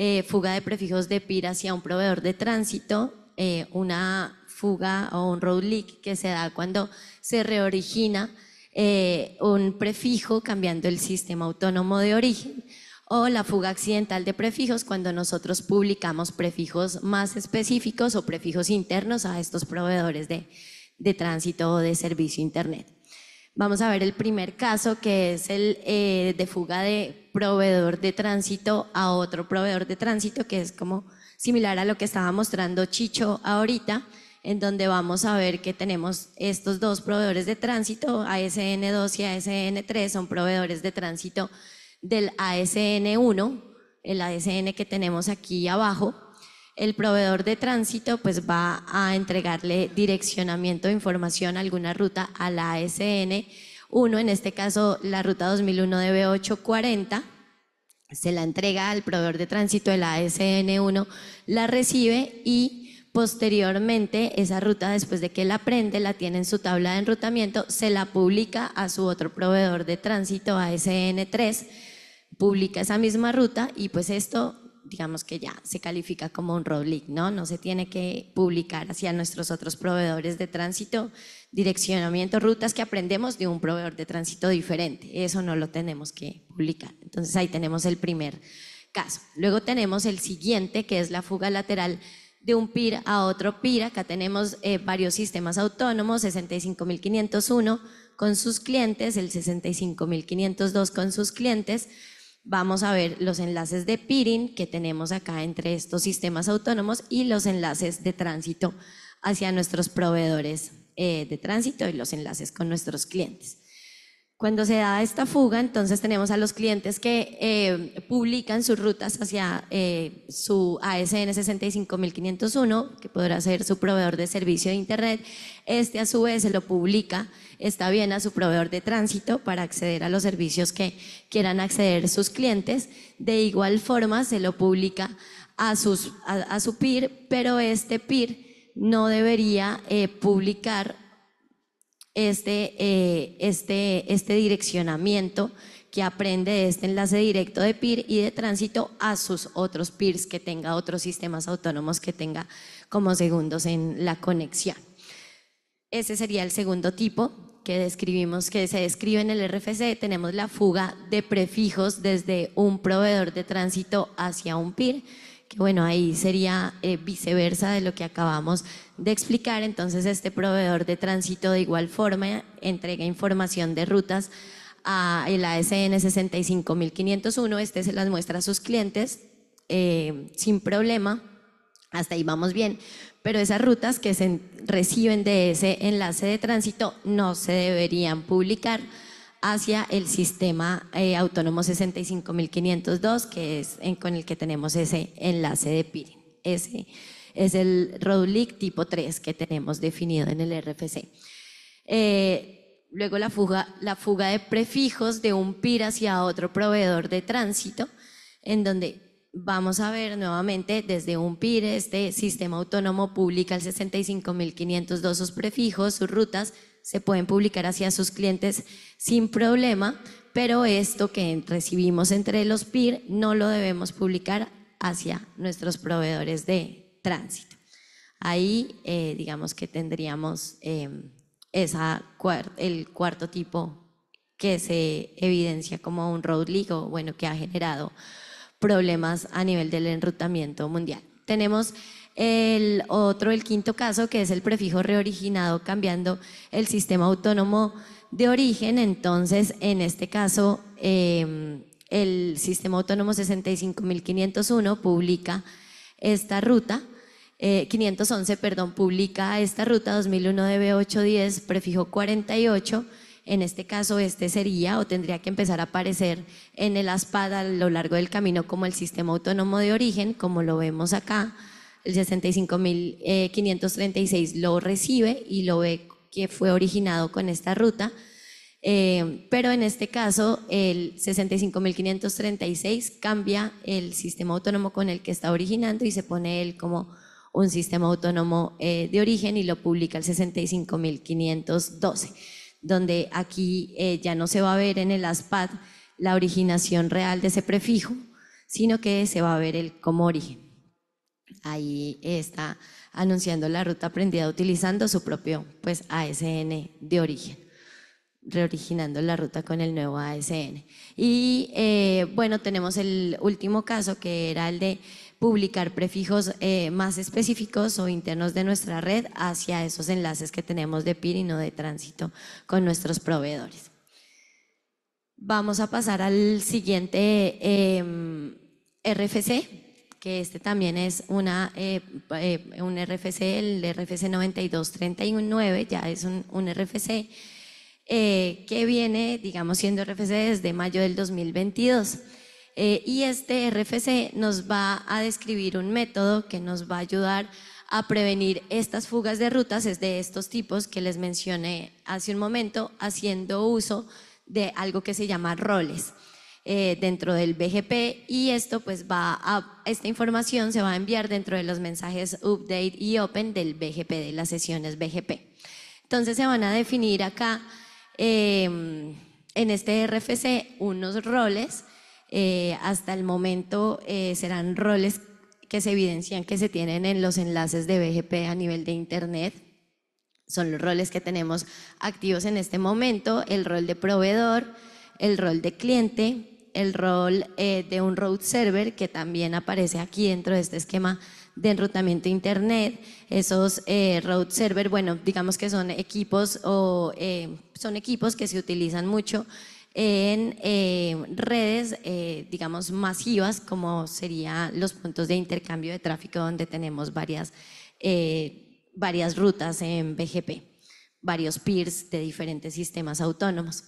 eh, fuga de prefijos de PIR hacia un proveedor de tránsito, eh, una fuga o un road leak que se da cuando se reorigina eh, un prefijo cambiando el sistema autónomo de origen o la fuga accidental de prefijos cuando nosotros publicamos prefijos más específicos o prefijos internos a estos proveedores de tránsito o de servicio Internet. Vamos a ver el primer caso que es el eh, de fuga de proveedor de tránsito a otro proveedor de tránsito, que es como similar a lo que estaba mostrando Chicho ahorita, en donde vamos a ver que tenemos estos dos proveedores de tránsito, ASN2 y ASN3, son proveedores de tránsito del ASN1, el ASN que tenemos aquí abajo, el proveedor de tránsito pues va a entregarle direccionamiento de información alguna ruta a la ASN 1, en este caso la ruta 2001 db 840 se la entrega al proveedor de tránsito de la ASN 1, la recibe y posteriormente esa ruta después de que la prende, la tiene en su tabla de enrutamiento, se la publica a su otro proveedor de tránsito ASN 3 publica esa misma ruta y pues esto digamos que ya se califica como un road leak, ¿no? No se tiene que publicar hacia nuestros otros proveedores de tránsito direccionamiento, rutas que aprendemos de un proveedor de tránsito diferente. Eso no lo tenemos que publicar. Entonces ahí tenemos el primer caso. Luego tenemos el siguiente, que es la fuga lateral de un PIR a otro PIR. Acá tenemos eh, varios sistemas autónomos, 65.501 con sus clientes, el 65.502 con sus clientes vamos a ver los enlaces de peering que tenemos acá entre estos sistemas autónomos y los enlaces de tránsito hacia nuestros proveedores eh, de tránsito y los enlaces con nuestros clientes. Cuando se da esta fuga, entonces tenemos a los clientes que eh, publican sus rutas hacia eh, su ASN 65501, que podrá ser su proveedor de servicio de Internet. Este a su vez se lo publica, está bien a su proveedor de tránsito para acceder a los servicios que quieran acceder sus clientes. De igual forma se lo publica a, sus, a, su PIR, pero este PIR no debería eh, publicar este, eh, este, este, direccionamiento que aprende este enlace directo de PIR y de tránsito a sus otros PIRs que tenga, otros sistemas autónomos que tenga como segundos en la conexión. Ese sería el segundo tipo que describimos, que se describe en el RFC. Tenemos la fuga de prefijos desde un proveedor de tránsito hacia un PIR que bueno, ahí sería eh, viceversa de lo que acabamos de explicar. Entonces, este proveedor de tránsito de igual forma entrega información de rutas a el ASN 65501. Este se las muestra a sus clientes eh, sin problema. Hasta ahí vamos bien. Pero esas rutas que se reciben de ese enlace de tránsito no se deberían publicar hacia el sistema eh, autónomo 65502, que es con el que tenemos ese enlace de PIR. Ese es el RODULIC tipo 3 que tenemos definido en el RFC. Eh, luego la fuga, la fuga de prefijos de un PIR hacia otro proveedor de tránsito, en donde vamos a ver nuevamente desde un PIR, este sistema autónomo publica el 65.502, sus prefijos, sus rutas, se pueden publicar hacia sus clientes sin problema, pero esto que recibimos entre los PIR no lo debemos publicar hacia nuestros proveedores de tránsito. Ahí eh, digamos que tendríamos em, esa, el cuarto tipo que se evidencia como un road leak o bueno, que ha generado problemas a nivel del enrutamiento mundial. Tenemos el otro, el quinto caso, que es el prefijo reoriginado cambiando el sistema autónomo de origen. Entonces, en este caso, em, el sistema autónomo 65.501 publica esta ruta. 511, eh, perdón, publica esta ruta 2001 de b 810, prefijo 48. En este caso, este sería o tendría que empezar a aparecer en el ASPAD a lo largo del camino como el sistema autónomo de origen, como lo vemos acá el 65.536 eh, lo recibe y lo ve que fue originado con esta ruta, eh, pero en este caso el 65.536 cambia el sistema autónomo con el que está originando y se pone él como un sistema autónomo eh, de origen y lo publica el 65.512, donde aquí ya no se va a ver en el ASPAD la originación real de ese prefijo, sino que se va a ver él como origen ahí está anunciando la ruta aprendida utilizando su propio pues, ASN de origen reoriginando la ruta con el nuevo ASN. Y eh, bueno, tenemos el último caso que era el de publicar prefijos eh, más específicos o internos de nuestra red hacia esos enlaces que tenemos de PIR y no de tránsito con nuestros proveedores. Vamos a pasar al siguiente em, RFC, que este también es eh, eh, un RFC, el RFC 9239, ya es un, RFC eh, que viene, digamos, siendo RFC desde mayo del 2022. y este RFC nos va a describir un método que nos va a ayudar a prevenir estas fugas de rutas, es de estos tipos que les mencioné hace un momento, haciendo uso de algo que se llama roles. Eh, dentro del BGP y esto pues va a, esta información se va a enviar dentro de los mensajes update y open del BGP, de las sesiones BGP. Entonces se van a definir acá em, en este RFC unos roles, eh, hasta el momento eh, serán roles que se evidencian que se tienen en los enlaces de BGP a nivel de Internet. Son los roles que tenemos activos en este momento, el rol de proveedor, el rol de cliente, el rol eh, de un road server que también aparece aquí dentro de este esquema de enrutamiento internet. Esos eh, road server, bueno, digamos que son equipos o eh, son equipos que se utilizan mucho en redes, digamos, masivas, como serían los puntos de intercambio de tráfico donde tenemos varias, varias rutas en BGP, varios peers de diferentes sistemas autónomos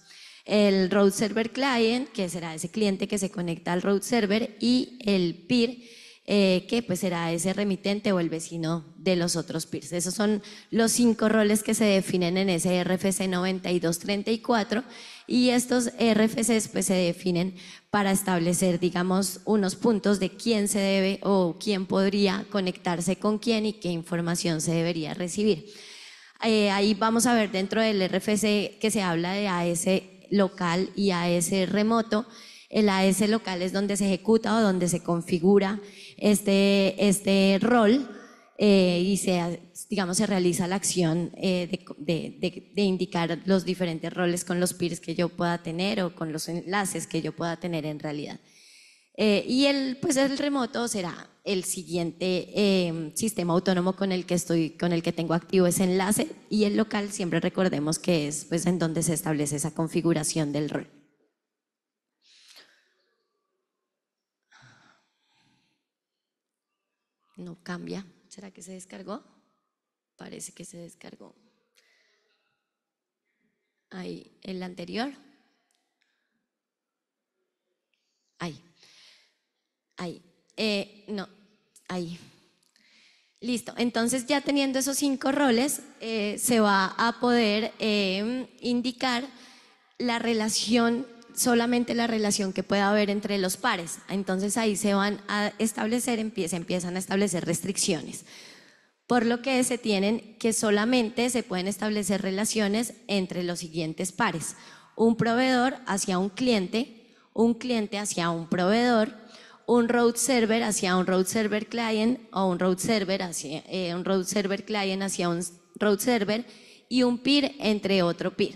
el Road Server Client, que será ese cliente que se conecta al Road Server, y el peer, eh, que pues será ese remitente o el vecino de los otros peers. Esos son los cinco roles que se definen en ese RFC 9234 y estos RFCs pues se definen para establecer, digamos, unos puntos de quién se debe o quién podría conectarse con quién y qué información se debería recibir. Eh, ahí vamos a ver dentro del RFC que se habla de AS local y AS remoto. El AS local es donde se ejecuta o donde se configura este, este rol eh, y se, digamos, se realiza la acción eh, de, indicar los diferentes roles con los peers que yo pueda tener o con los enlaces que yo pueda tener en realidad. Eh, y el, pues el remoto será el siguiente em, sistema autónomo con el que estoy, con el que tengo activo es enlace y el local siempre recordemos que es pues en donde se establece esa configuración del rol. No cambia. ¿Será que se descargó? Parece que se descargó. Ahí, el anterior. Ahí. Ahí. Eh, no, ahí. Listo, entonces ya teniendo esos cinco roles, eh, se va a poder em, indicar la relación, solamente la relación que pueda haber entre los pares. Entonces ahí se van a establecer, se empiezan a establecer restricciones. Por lo que se tienen que solamente se pueden establecer relaciones entre los siguientes pares. Un proveedor hacia un cliente, un cliente hacia un proveedor, un road server hacia un road server client o un road server hacia eh, un road server client hacia un road server y un peer entre otro peer.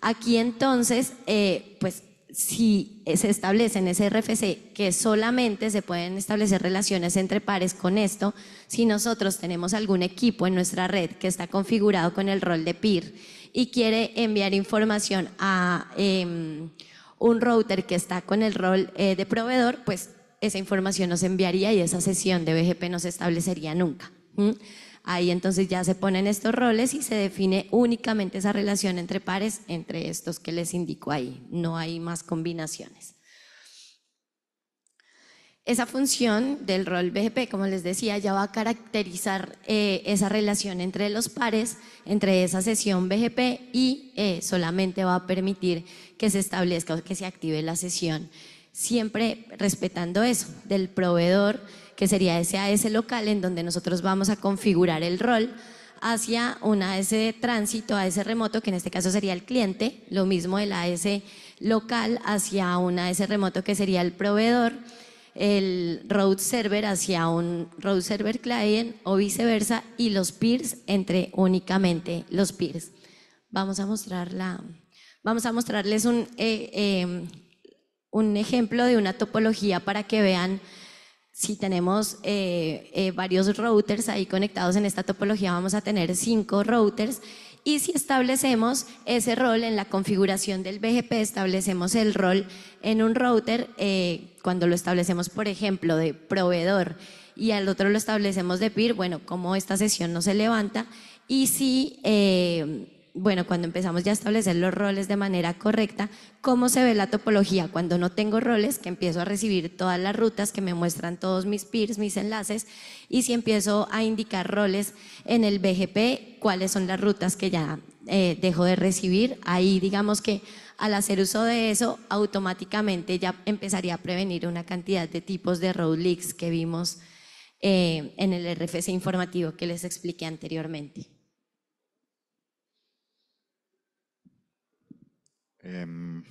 Aquí entonces, eh, pues si se establece en ese RFC que solamente se pueden establecer relaciones entre pares con esto, si nosotros tenemos algún equipo en nuestra red que está configurado con el rol de peer y quiere enviar información a em, un router que está con el rol eh, de proveedor, pues esa información no se enviaría y esa sesión de BGP no se establecería nunca. Ahí entonces ya se ponen estos roles y se define únicamente esa relación entre pares, entre estos que les indico ahí. No hay más combinaciones. Esa función del rol BGP, como les decía, ya va a caracterizar eh, esa relación entre los pares, entre esa sesión BGP y eh, solamente va a permitir que se establezca o que se active la sesión siempre respetando eso, del proveedor, que sería ese AS local en donde nosotros vamos a configurar el rol hacia un AS de tránsito, AS remoto, que en este caso sería el cliente, lo mismo el AS local hacia un AS remoto que sería el proveedor, el road server hacia un road server client o viceversa y los peers entre únicamente los peers. Vamos a mostrar vamos a mostrarles un eh, em, un ejemplo de una topología para que vean si tenemos eh, eh, varios routers ahí conectados en esta topología, vamos a tener cinco routers. Y si establecemos ese rol en la configuración del BGP, establecemos el rol en un router eh, cuando lo establecemos, por ejemplo, de proveedor y al otro lo establecemos de peer, bueno, como esta sesión no se levanta. Y si bueno, cuando empezamos ya a establecer los roles de manera correcta, cómo se ve la topología cuando no tengo roles, que empiezo a recibir todas las rutas que me muestran todos mis peers, mis enlaces, y si empiezo a indicar roles en el BGP, cuáles son las rutas que ya eh, dejo de recibir. Ahí digamos que al hacer uso de eso, automáticamente ya empezaría a prevenir una cantidad de tipos de road leaks que vimos eh, en el RFC informativo que les expliqué anteriormente. Em,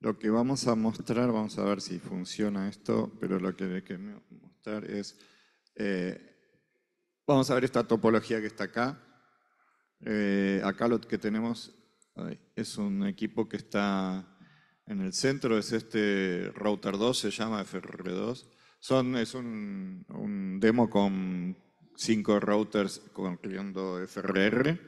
lo que vamos a mostrar, vamos a ver si funciona esto, pero lo que voy que mostrar es, eh, vamos a ver esta topología que está acá. Eh, acá lo que tenemos es un equipo que está en el centro, es este router 2, se llama FR2. Son, es un, demo con cinco routers con FRR.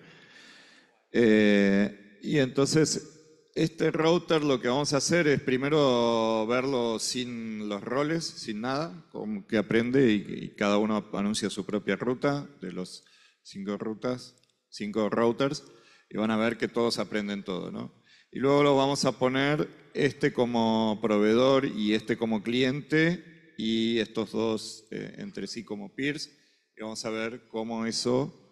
Y entonces, este router lo que vamos a hacer es primero verlo sin los roles, sin nada, como que aprende y, cada uno anuncia su propia ruta de los cinco rutas, cinco routers, y van a ver que todos aprenden todo, ¿no? Y luego lo vamos a poner este como proveedor y este como cliente y estos dos eh, entre sí como peers. Y vamos a ver cómo eso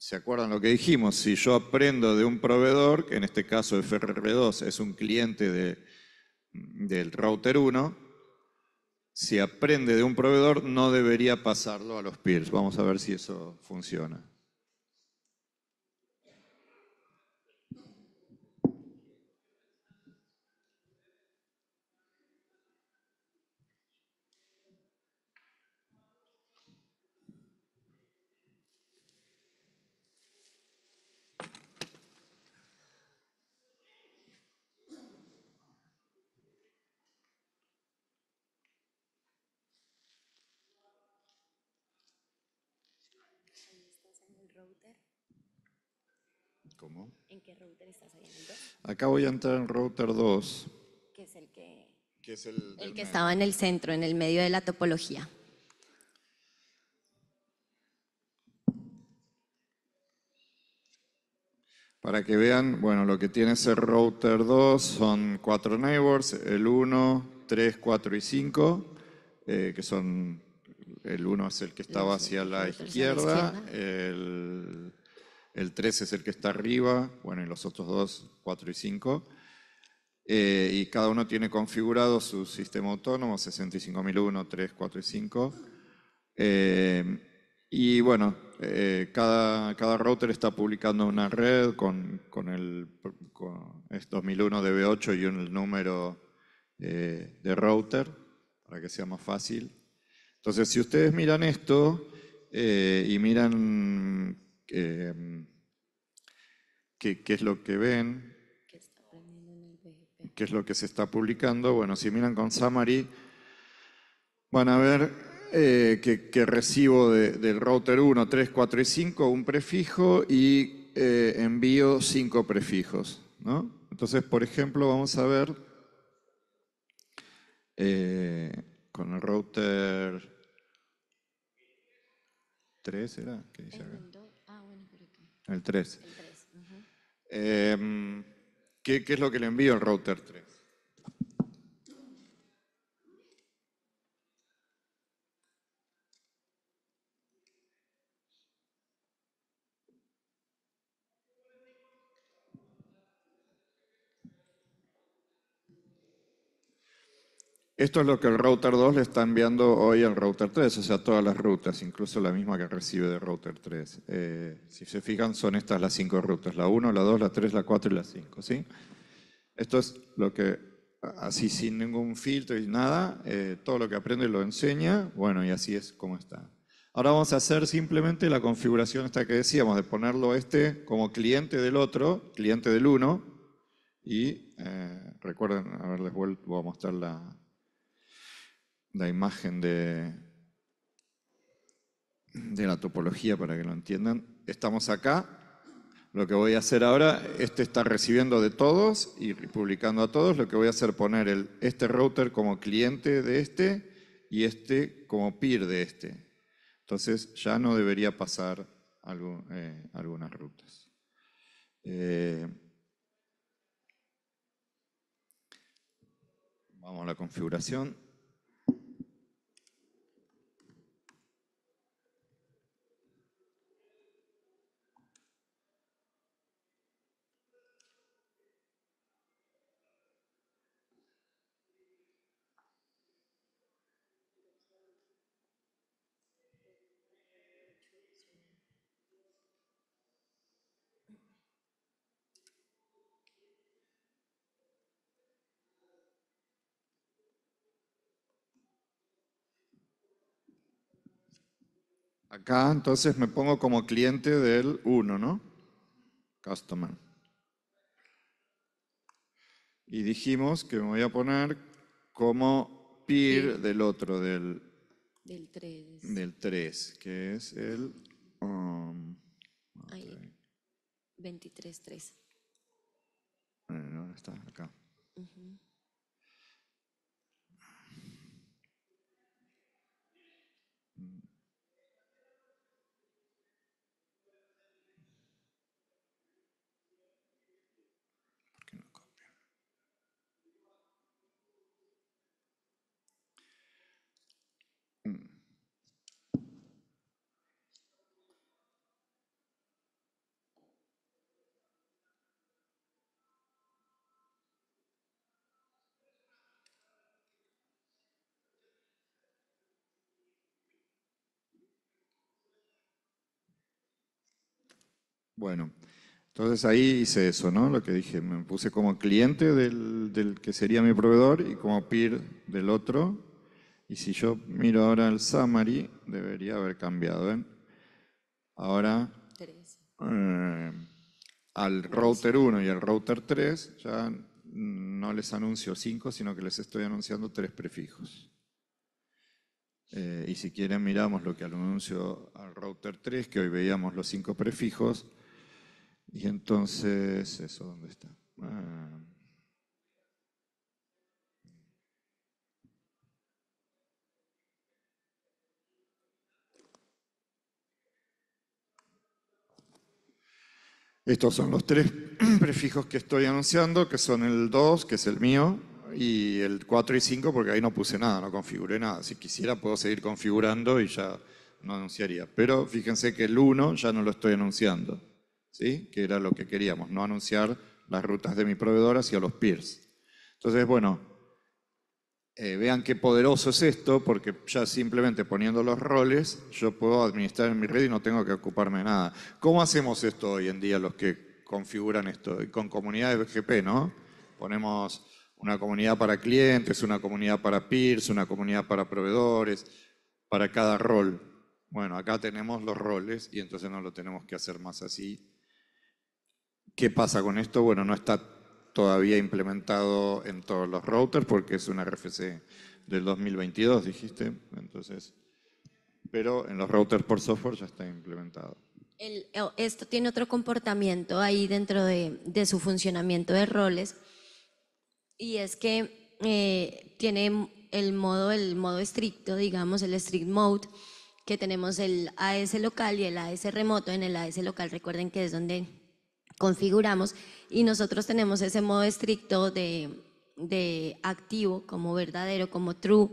¿Se acuerdan lo que dijimos? Si yo aprendo de un proveedor, que en este caso frb 2 es un cliente del router 1, si aprende de un proveedor no debería pasarlo a los peers. Vamos a ver si eso funciona. Acá voy a entrar en router 2. Que es el que, estaba en el centro, en el medio de la topología. Para que vean, bueno, lo que tiene ese router 2 son cuatro neighbors, el 1, 3, 4 y 5, eh, que son, el 1 es el que estaba hacia la izquierda, el el 3 es el que está arriba, bueno, y los otros dos, 4 y 5. Eh, y cada uno tiene configurado su sistema autónomo, 65001, 3, 4 y 5. Eh, y bueno, eh, cada, router está publicando una red con, el 2001 DB8 y un, el número de router, para que sea más fácil. Entonces, si ustedes miran esto y miran Em, qué, es lo que ven, qué es lo que se está publicando. Bueno, si miran con Summary, van a ver eh, que, recibo del router 1, 3, 4 y 5 un prefijo y eh, envío 5 prefijos. ¿no? Entonces, por ejemplo, vamos a ver eh, con el router 3, ¿era? ¿Qué dice acá? El 3. eh, em, ¿qué, ¿qué, es lo que le envío al router 3? Esto es lo que el router 2 le está enviando hoy al router 3, o sea, todas las rutas, incluso la misma que recibe de router 3. Eh, si se fijan, son estas las cinco rutas, la 1, la 2, la 3, la 4 y la 5, ¿sí? Esto es lo que, así sin ningún filtro y nada, eh, todo lo que aprende lo enseña, bueno, y así es como está. Ahora vamos a hacer simplemente la configuración esta que decíamos, de ponerlo este como cliente del otro, cliente del 1, y eh, recuerden, a ver, les vuelvo a mostrar la, la imagen de, de la topología para que lo entiendan. Estamos acá. Lo que voy a hacer ahora, este está recibiendo de todos y publicando a todos. Lo que voy a hacer poner el, este router como cliente de este y este como peer de este. Entonces ya no debería pasar eh, algunas rutas. Eh, vamos a la configuración. Acá entonces me pongo como cliente del 1, ¿no? Customer. Y dijimos que me voy a poner como peer del otro, del... Del 3. que es el... Um, okay. 23.3. está acá. Bueno, entonces ahí hice eso, ¿no? Lo que dije, me puse como cliente del, que sería mi proveedor y como peer del otro. Y si yo miro ahora el summary, debería haber cambiado. ¿eh? Ahora, eh, al router 1 y al router 3, ya no les anuncio 5, sino que les estoy anunciando tres prefijos. Eh, y si quieren miramos lo que anuncio al router 3, que hoy veíamos los cinco prefijos, y entonces, ¿eso dónde está? Ah. Estos son los tres [CLEARS THROAT] prefijos que estoy anunciando, que son el 2, que es el mío, y el 4 y 5, porque ahí no puse nada, no configuré nada. Si quisiera puedo seguir configurando y ya no anunciaría. Pero fíjense que el 1 ya no lo estoy anunciando. ¿sí? que era lo que queríamos, no anunciar las rutas de mi proveedor hacia los peers. Entonces, bueno, eh, vean qué poderoso es esto, porque ya simplemente poniendo los roles, yo puedo administrar en mi red y no tengo que ocuparme de nada. ¿Cómo hacemos esto hoy en día los que configuran esto? con comunidades BGP, ¿no? Ponemos una comunidad para clientes, una comunidad para peers, una comunidad para proveedores, para cada rol. Bueno, acá tenemos los roles y entonces no lo tenemos que hacer más así ¿Qué pasa con esto? Bueno, no está todavía implementado en todos los routers porque es una RFC del 2022, dijiste. Entonces, pero en los routers por software ya está implementado. esto tiene otro comportamiento ahí dentro de, su funcionamiento de roles y es que eh, tiene el modo, el modo estricto, digamos, el strict mode, que tenemos el AS local y el AS remoto. En el AS local recuerden que es donde configuramos y nosotros tenemos ese modo estricto de, de activo como verdadero, como true,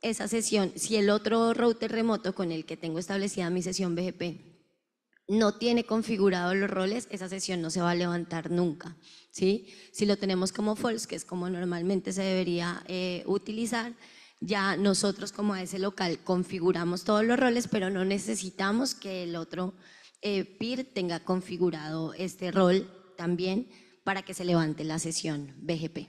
esa sesión, si el otro router remoto con el que tengo establecida mi sesión BGP no tiene configurados los roles, esa sesión no se va a levantar nunca. ¿sí? Si lo tenemos como false, que es como normalmente se debería eh, utilizar, ya nosotros como a ese local configuramos todos los roles, pero no necesitamos que el otro eh, PIR tenga configurado este rol también para que se levante la sesión BGP.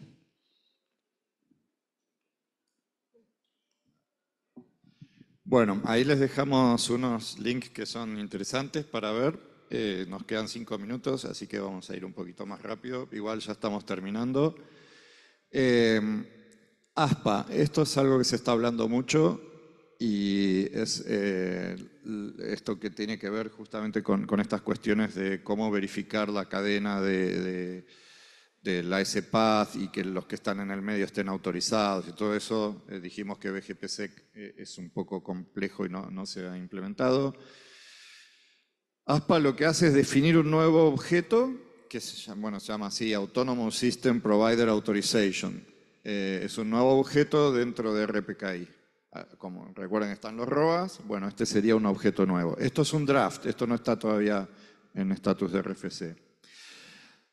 Bueno, ahí les dejamos unos links que son interesantes para ver. Eh, nos quedan cinco minutos, así que vamos a ir un poquito más rápido. Igual ya estamos terminando. Eh, ASPA, esto es algo que se está hablando mucho y es eh, esto que tiene que ver justamente con, estas cuestiones de cómo verificar la cadena de, de, la SPAD y que los que están en el medio estén autorizados y todo eso. Eh, dijimos que BGPSEC eh, es un poco complejo y no, se ha implementado. ASPA lo que hace es definir un nuevo objeto que se llama, bueno, se llama así Autonomous System Provider Authorization. es un nuevo objeto dentro de RPKI. Ah, como recuerden están los ROAS, bueno, este sería un objeto nuevo. Esto es un draft, esto no está todavía en estatus de RFC.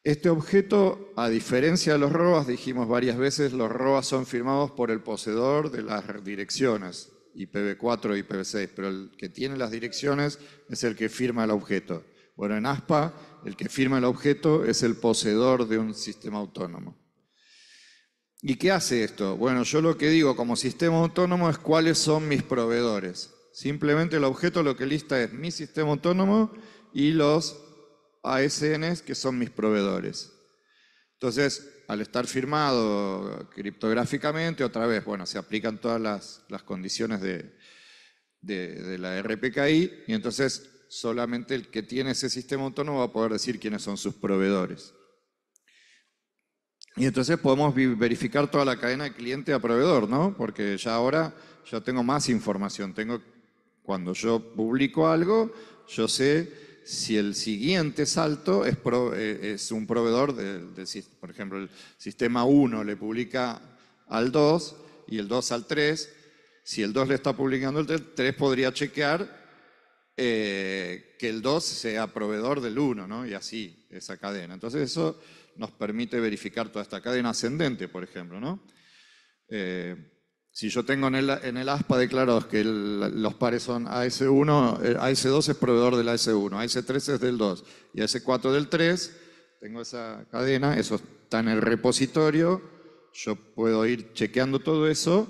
Este objeto, a diferencia de los ROAS, dijimos varias veces, los ROAS son firmados por el poseedor de las direcciones, IPv4 y IPv6, pero el que tiene las direcciones es el que firma el objeto. Bueno, en ASPA, el que firma el objeto es el poseedor de un sistema autónomo. ¿Y qué hace esto? Bueno, yo lo que digo como sistema autónomo es cuáles son mis proveedores. Simplemente el objeto lo que lista es mi sistema autónomo y los ASNs que son mis proveedores. Entonces, al estar firmado criptográficamente, otra vez, bueno, se aplican todas las, condiciones de, de la RPKI y entonces solamente el que tiene ese sistema autónomo va a poder decir quiénes son sus proveedores. Y entonces podemos verificar toda la cadena de cliente a proveedor, ¿no? Porque ya ahora yo tengo más información. Tengo, cuando yo publico algo, yo sé si el siguiente salto es, eh, es un proveedor, por ejemplo, el sistema 1 le publica al 2 y el 2 al 3. Si el 2 le está publicando el 3, 3 podría chequear eh, que el 2 sea proveedor del 1, ¿no? Y así, esa cadena. Entonces eso nos permite verificar toda esta cadena ascendente, por ejemplo. ¿no? Eh, si yo tengo en el, ASPA declarados que los pares son AS1, eh, AS2 es proveedor del AS1, AS3 es del 2 y AS4 del 3, tengo esa cadena, eso está en el repositorio, yo puedo ir chequeando todo eso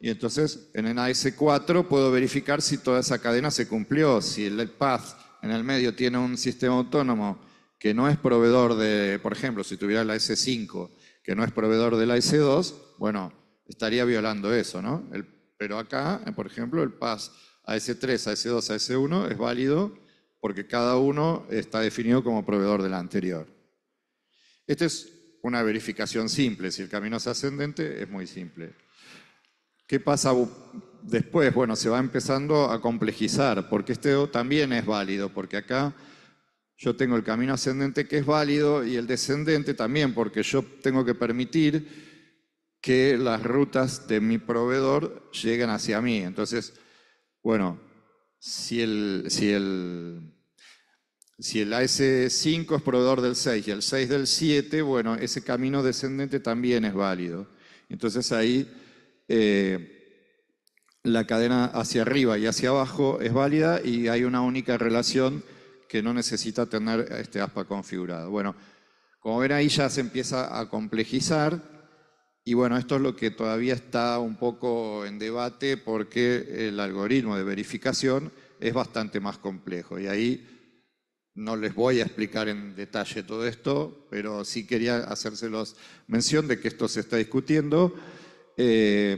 y entonces en el AS4 puedo verificar si toda esa cadena se cumplió, si el path en el medio tiene un sistema autónomo que no es proveedor de, por ejemplo, si tuviera la S5, que no es proveedor de la S2, bueno, estaría violando eso, ¿no? pero acá, por ejemplo, el PAS s 3 a s 2 a s 1 es válido porque cada uno está definido como proveedor del anterior. Esta es una verificación simple, si el camino es ascendente es muy simple. ¿Qué pasa después? Bueno, se va empezando a complejizar, porque este también es válido, porque acá yo tengo el camino ascendente que es válido y el descendente también, porque yo tengo que permitir que las rutas de mi proveedor lleguen hacia mí. Entonces, bueno, si el, si si el AS5 es proveedor del 6 y el 6 del 7, bueno, ese camino descendente también es válido. Entonces ahí eh, la cadena hacia arriba y hacia abajo es válida y hay una única relación que no necesita tener este ASPA configurado. Bueno, como ven ahí ya se empieza a complejizar y bueno, esto es lo que todavía está un poco en debate porque el algoritmo de verificación es bastante más complejo. Y ahí no les voy a explicar en detalle todo esto, pero sí quería hacérselos mención de que esto se está discutiendo. Eh,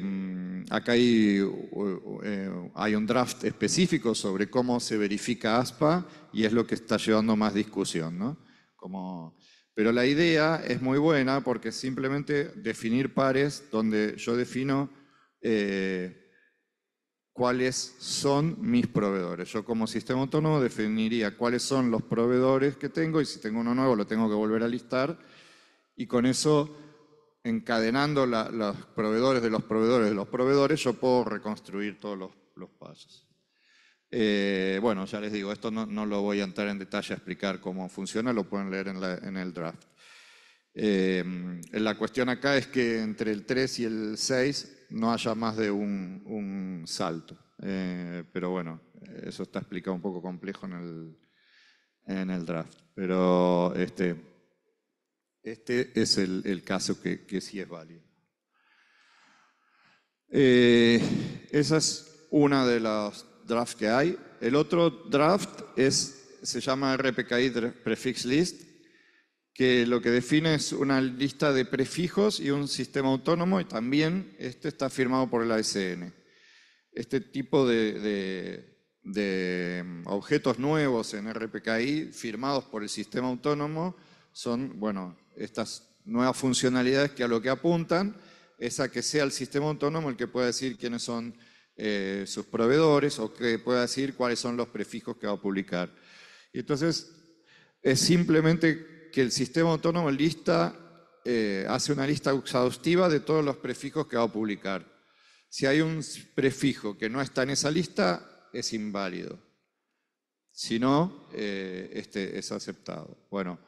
acá hay, eh, hay, un draft específico sobre cómo se verifica ASPA y es lo que está llevando más discusión. ¿no? Como, pero la idea es muy buena porque simplemente definir pares donde yo defino eh, cuáles son mis proveedores. Yo como sistema autónomo definiría cuáles son los proveedores que tengo y si tengo uno nuevo lo tengo que volver a listar y con eso encadenando los proveedores de los proveedores de los proveedores, yo puedo reconstruir todos los, pasos. Eh, bueno, ya les digo, esto no, lo voy a entrar en detalle a explicar cómo funciona, lo pueden leer en, el draft. Eh, la cuestión acá es que entre el 3 y el 6 no haya más de un, salto. Eh, pero bueno, eso está explicado un poco complejo en el, en el draft. Pero este, este es el, caso que, sí es válido. Eh, esa es una de las drafts que hay. El otro draft es, se llama RPKI Prefix List, que lo que define es una lista de prefijos y un sistema autónomo, y también este está firmado por el ASN. Este tipo de mm, objetos nuevos en RPKI, firmados por el sistema autónomo, son, bueno, estas nuevas funcionalidades que a lo que apuntan es a que sea el sistema autónomo el que pueda decir quiénes son eh, sus proveedores o que pueda decir cuáles son los prefijos que va a publicar. Y entonces es simplemente que el sistema autónomo lista, eh, hace una lista exhaustiva de todos los prefijos que va a publicar. Si hay un prefijo que no está en esa lista, es inválido. Si no, eh, este es aceptado. Bueno,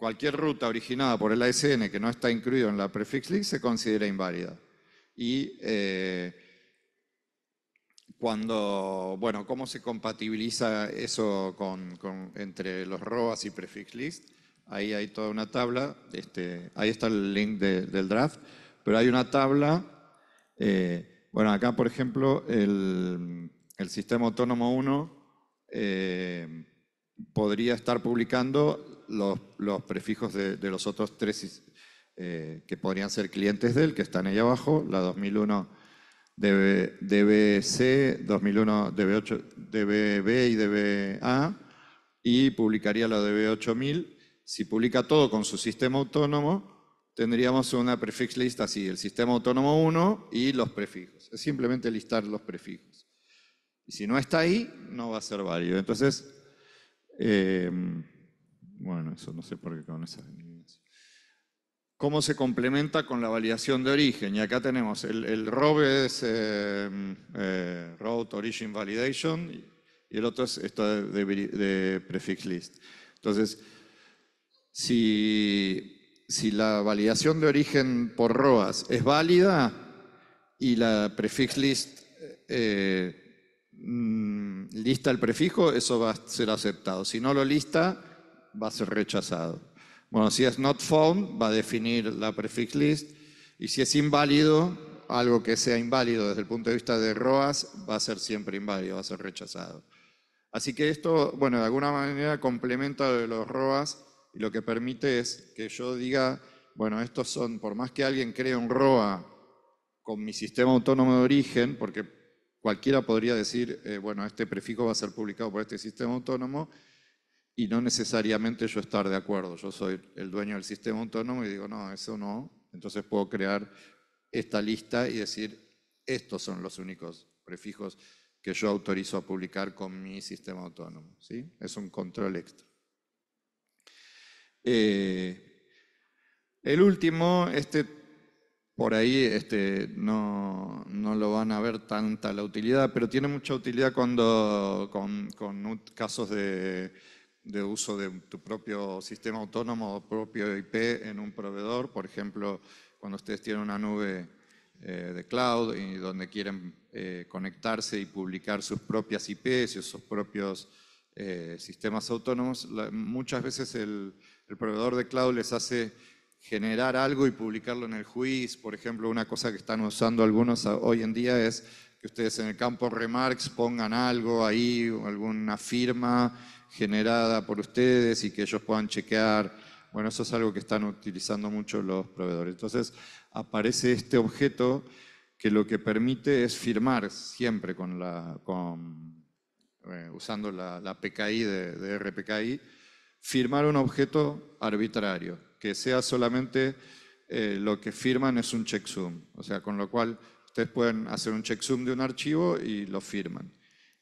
cualquier ruta originada por el ASN que no está incluido en la prefix list se considera inválida. Y eh, cuando, bueno, cómo se compatibiliza eso con, entre los ROAS y prefix list, ahí hay toda una tabla, este, ahí está el link del draft, pero hay una tabla, eh, bueno, acá por ejemplo, el, sistema autónomo 1 eh, podría estar publicando los, prefijos de, los otros tres eh, que podrían ser clientes de él, que están ahí abajo, la 2001 de DBC, 2001 DB8, DBB y DBA, y publicaría la DB8000. Si publica todo con su sistema autónomo, tendríamos una prefix list así, el sistema autónomo 1 y los prefijos. Es simplemente listar los prefijos. Y si no está ahí, no va a ser válido. Entonces, eh, bueno, eso no sé por qué con esas ¿Cómo se complementa con la validación de origen? Y acá tenemos, el, el es eh, eh Route Origin Validation y el otro es esto de, prefix list. Entonces, si, la validación de origen por ROAS es válida y la prefix list eh, mm, lista el prefijo, eso va a ser aceptado. Si no lo lista, va a ser rechazado. Bueno, si es not found, va a definir la prefix list. Y si es inválido, algo que sea inválido desde el punto de vista de ROAS va a ser siempre inválido, va a ser rechazado. Así que esto, bueno, de alguna manera complementa lo de los ROAS y lo que permite es que yo diga, bueno, estos son, por más que alguien cree un ROA con mi sistema autónomo de origen, porque cualquiera podría decir, eh, bueno, este prefijo va a ser publicado por este sistema autónomo, y no necesariamente yo estar de acuerdo. Yo soy el dueño del sistema autónomo y digo, no, eso no. Entonces puedo crear esta lista y decir, estos son los únicos prefijos que yo autorizo a publicar con mi sistema autónomo. ¿sí? Es un control extra. Eh, el último, este por ahí este, no, lo van a ver tanta la utilidad, pero tiene mucha utilidad cuando con casos de de uso de tu propio sistema autónomo o propio IP en un proveedor, por ejemplo, cuando ustedes tienen una nube eh, de cloud y donde quieren eh, conectarse y publicar sus propias IPs y sus propios eh, sistemas autónomos, muchas veces el, el, proveedor de cloud les hace generar algo y publicarlo en el juiz. Por ejemplo, una cosa que están usando algunos hoy en día es que ustedes en el campo remarks pongan algo ahí, alguna firma, generada por ustedes y que ellos puedan chequear. Bueno, eso es algo que están utilizando mucho los proveedores. Entonces, aparece este objeto que lo que permite es firmar siempre con la, con, eh, usando la, PKI de, RPKI, firmar un objeto arbitrario, que sea solamente eh, lo que firman es un checksum. O sea, con lo cual ustedes pueden hacer un checksum de un archivo y lo firman.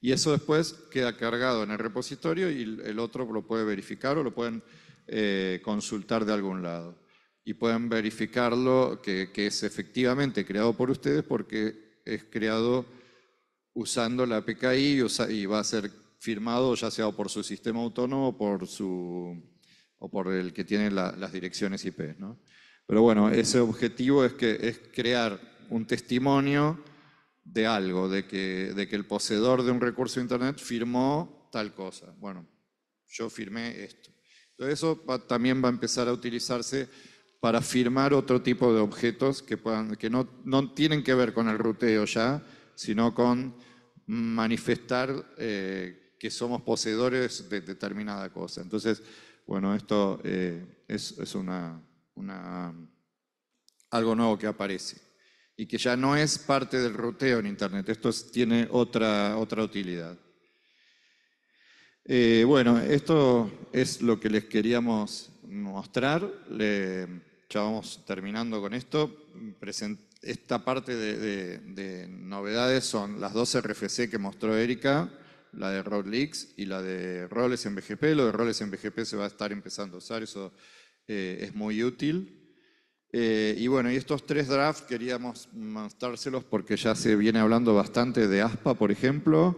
Y eso después queda cargado en el repositorio y el otro lo puede verificar o lo pueden eh, consultar de algún lado. Y pueden verificarlo que, es efectivamente creado por ustedes porque es creado usando la PKI y, va a ser firmado ya sea por su sistema autónomo o por, su, o por el que tiene las direcciones IP. Pero bueno, ese objetivo es, que, es crear un testimonio de algo, de que, de que el poseedor de un recurso de Internet firmó tal cosa. Bueno, yo firmé esto. Entonces eso también va a empezar a utilizarse para firmar otro tipo de objetos que, que no, no tienen que ver con el ruteo ya, sino con manifestar eh, que somos poseedores de determinada cosa. Entonces, bueno, esto eh, es, es una, una, algo nuevo que aparece y que ya no es parte del ruteo en Internet. Esto tiene otra, otra utilidad. Eh, bueno, esto es lo que les queríamos mostrar. ya vamos terminando con esto. esta parte de, novedades son las dos RFC que mostró Erika, la de Road y la de roles en BGP. Lo de roles en BGP se va a estar empezando a usar, eso eh, es muy útil. Eh, y bueno, y estos tres drafts queríamos mostrárselos porque ya se viene hablando bastante de ASPA, por ejemplo.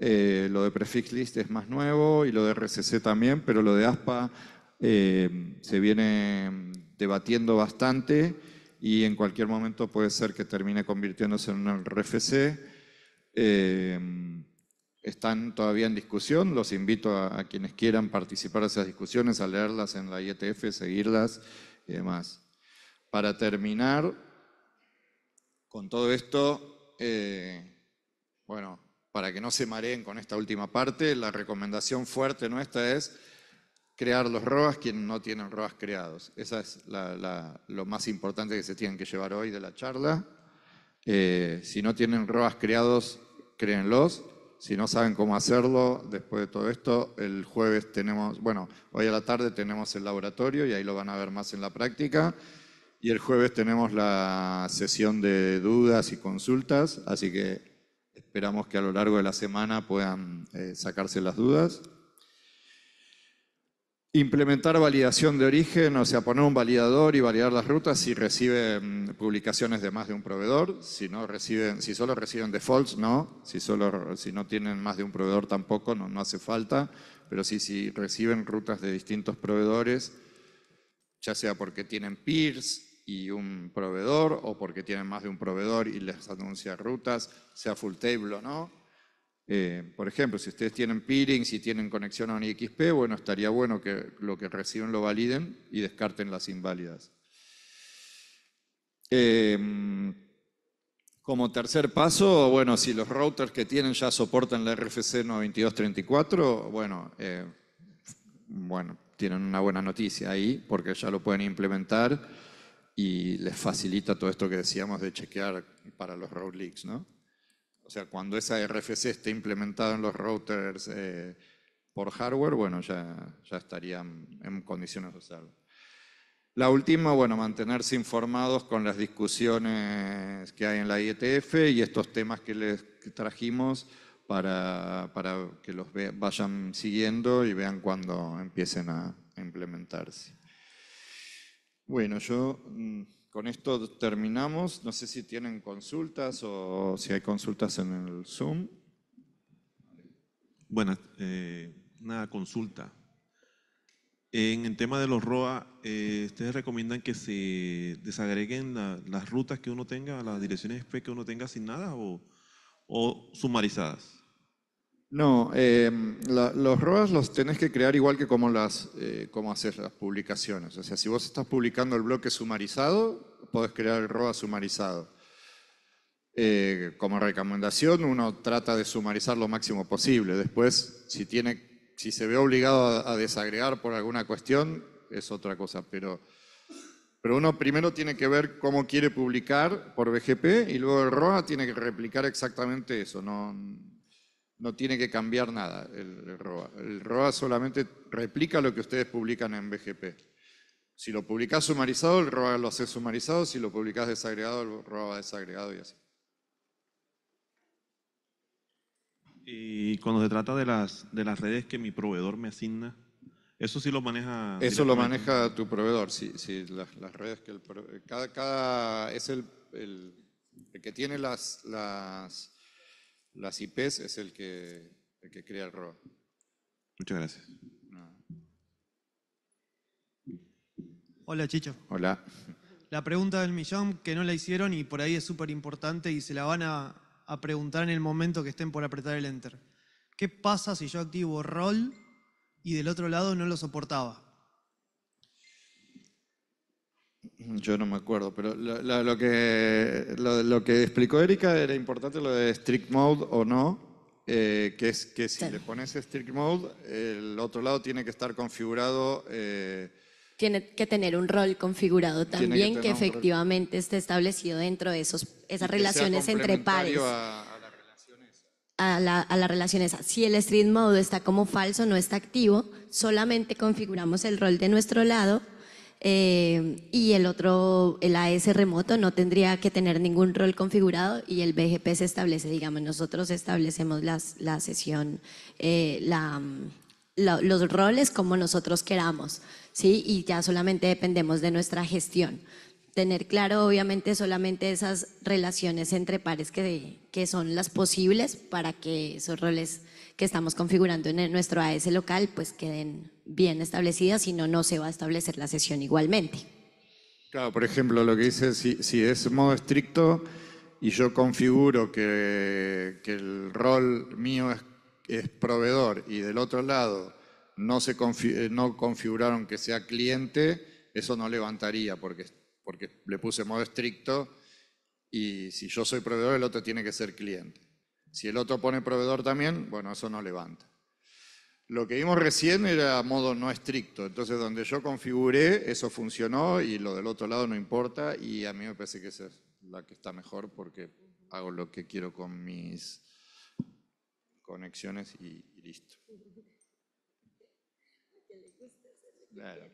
Eh, lo de Prefix List es más nuevo y lo de RCC también, pero lo de ASPA eh, se viene debatiendo bastante y en cualquier momento puede ser que termine convirtiéndose en un RFC. están todavía en discusión, los invito a, quienes quieran participar de esas discusiones, a leerlas en la IETF, seguirlas y demás para terminar con todo esto, eh, bueno, para que no se mareen con esta última parte, la recomendación fuerte nuestra es crear los ROAS quienes no tienen ROAS creados. Esa es lo más importante que se tienen que llevar hoy de la charla. Eh, si no tienen ROAS creados, créenlos. Si no saben cómo hacerlo, después de todo esto, el jueves tenemos, bueno, hoy a la tarde tenemos el laboratorio y ahí lo van a ver más en la práctica. Y el jueves tenemos la sesión de dudas y consultas, así que esperamos que a lo largo de la semana puedan eh, sacarse las dudas. Implementar validación de origen, o sea, poner un validador y validar las rutas si reciben publicaciones de más de un proveedor, si, no reciben, si solo reciben defaults, no, si, solo, si no tienen más de un proveedor tampoco, no, no hace falta, pero sí si reciben rutas de distintos proveedores, ya sea porque tienen peers, y un proveedor o porque tienen más de un proveedor y les anuncia rutas, sea full table o no. Eh, por ejemplo, si ustedes tienen peering, si tienen conexión a un IXP, bueno, estaría bueno que lo que reciben lo validen y descarten las inválidas. Em, como tercer paso, bueno, si los routers que tienen ya soportan la RFC 9234, bueno, eh, bueno, tienen una buena noticia ahí porque ya lo pueden implementar y les facilita todo esto que decíamos de chequear para los road leaks, ¿no? O sea, cuando esa RFC esté implementada en los routers eh, por hardware, bueno, ya, ya estarían en condiciones de usarlo. La última, bueno, mantenerse informados con las discusiones que hay en la IETF y estos temas que les trajimos para, que los vayan siguiendo y vean cuando empiecen a implementarse. Bueno, yo mm, con esto terminamos. No sé si tienen consultas o si hay consultas en el Zoom. Bueno, eh, una consulta. En el tema de los ROA, eh, ¿ustedes recomiendan que se desagreguen las rutas que uno tenga, las direcciones SP que uno tenga asignadas o, o sumarizadas? No, em, los ROAS los tenés que crear igual que como, las, eh, como haces las publicaciones. O sea, si vos estás publicando el bloque sumarizado, podés crear el ROA sumarizado. Eh, como recomendación, uno trata de sumarizar lo máximo posible. Después, si, tiene, si se ve obligado a, desagregar por alguna cuestión, es otra cosa. Pero, pero uno primero tiene que ver cómo quiere publicar por BGP y luego el ROA tiene que replicar exactamente eso. No, no tiene que cambiar nada el, el, ROA. El ROA solamente replica lo que ustedes publican en BGP. Si lo publicás sumarizado, el ROA lo hace sumarizado. Si lo publicás desagregado, el ROA desagregado y así. Y cuando se trata de las, de las redes que mi proveedor me asigna, eso sí lo maneja. Eso lo maneja tu proveedor, sí, las, redes que el cada, cada es el, el, que tiene las, las las IPs es el que, crea el rol. Muchas gracias. Hola, Chicho. Hola. La pregunta del millón que no la hicieron y por ahí es súper importante y se la van a, preguntar en el momento que estén por apretar el enter. ¿Qué pasa si yo activo rol y del otro lado no lo soportaba? Yo no me acuerdo, pero lo, que, lo, que explicó Erika era importante lo de strict mode o no, eh, que es que si le pones strict mode, el otro lado tiene que estar configurado. Eh, tiene que tener un rol configurado también que, efectivamente esté establecido dentro de esos, esas relaciones entre pares. A, las la relación Si el strict mode está como falso, no está activo, solamente configuramos el rol de nuestro lado eh, y el otro, el AS remoto, no tendría que tener ningún rol configurado y el BGP se establece, digamos, nosotros establecemos las, la sesión, eh, la, mm, los roles como nosotros queramos, ¿sí? Y ya solamente dependemos de nuestra gestión. Tener claro, obviamente, solamente esas relaciones entre pares que, que son las posibles para que esos roles que estamos configurando en nuestro AS local pues queden bien establecidas, si no, se va a establecer la sesión igualmente. Claro, por ejemplo, lo que dice, si, es modo estricto y yo configuro que, el rol mío es, proveedor y del otro lado no, se eh, no configuraron que sea cliente, eso no levantaría porque, porque le puse modo estricto y si yo soy proveedor, el otro tiene que ser cliente. Si el otro pone proveedor también, bueno, eso no levanta. Lo que vimos recién era modo no estricto, entonces donde yo configuré, eso funcionó y lo del otro lado no importa y a mí me parece que esa es la que está mejor porque hago lo que quiero con mis conexiones y, y listo. [LAUGHS] Claro.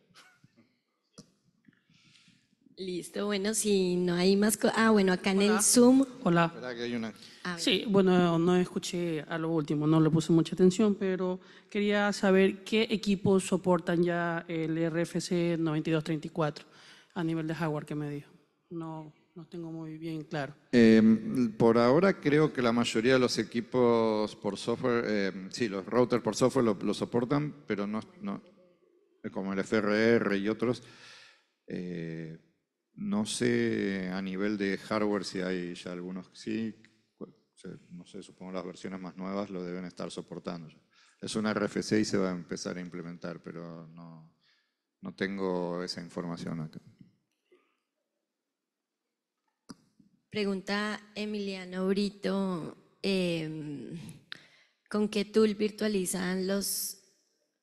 Listo, bueno, si no hay más... Ah, bueno, acá en el Zoom. Hola. Sí, bueno, no escuché a lo último, no le puse mucha atención, pero quería saber qué equipos soportan ya el RFC 9234 a nivel de hardware que me dijo. No, no tengo muy bien claro. Em, por ahora creo que la mayoría de los equipos por software, em, sí, los routers por software lo, soportan, pero no, no, como el FRR y otros. Eh, no sé a nivel de hardware si hay ya algunos que sí, no sé, supongo las versiones más nuevas lo deben estar soportando. Es una RFC y se va a empezar a implementar, pero no, no tengo esa información acá. Pregunta Emiliano Brito, em, ¿con qué tool virtualizan los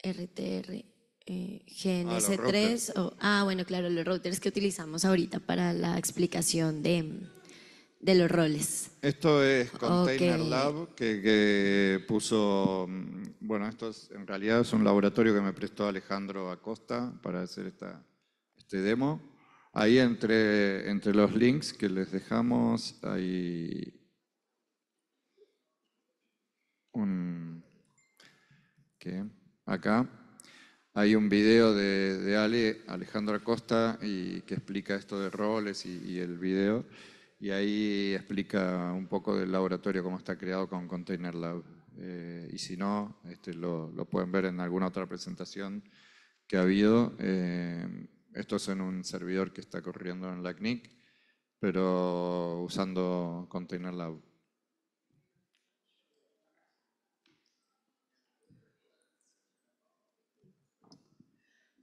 RTR? Eh, ah, GNS3. Ah, bueno, claro, los routers que utilizamos ahorita para la explicación de, los roles. Esto es Container Lab, que, puso, mm, bueno, esto es, en realidad es un laboratorio que me prestó Alejandro Acosta para hacer esta, este demo. Ahí entre, entre los links que les dejamos hay un... ¿Qué? Acá hay un video de, Ale, Alejandro Acosta, y, que explica esto de roles y, el video, y ahí explica un poco del laboratorio, cómo está creado con Container Lab. Eh, y si no, este, lo, pueden ver en alguna otra presentación que ha habido. Eh, esto es en un servidor que está corriendo en LACNIC, pero usando Container Lab.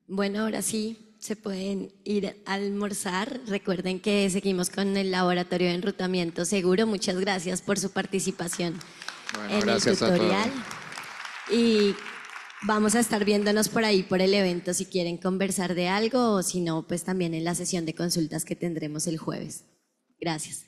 Bueno, ahora sí se pueden ir a almorzar. Recuerden que seguimos con el laboratorio de enrutamiento seguro. Muchas gracias por su participación en el tutorial. Y vamos a estar viéndonos por ahí por el evento si quieren conversar de algo o si no, pues también en la sesión de consultas que tendremos el jueves. Gracias.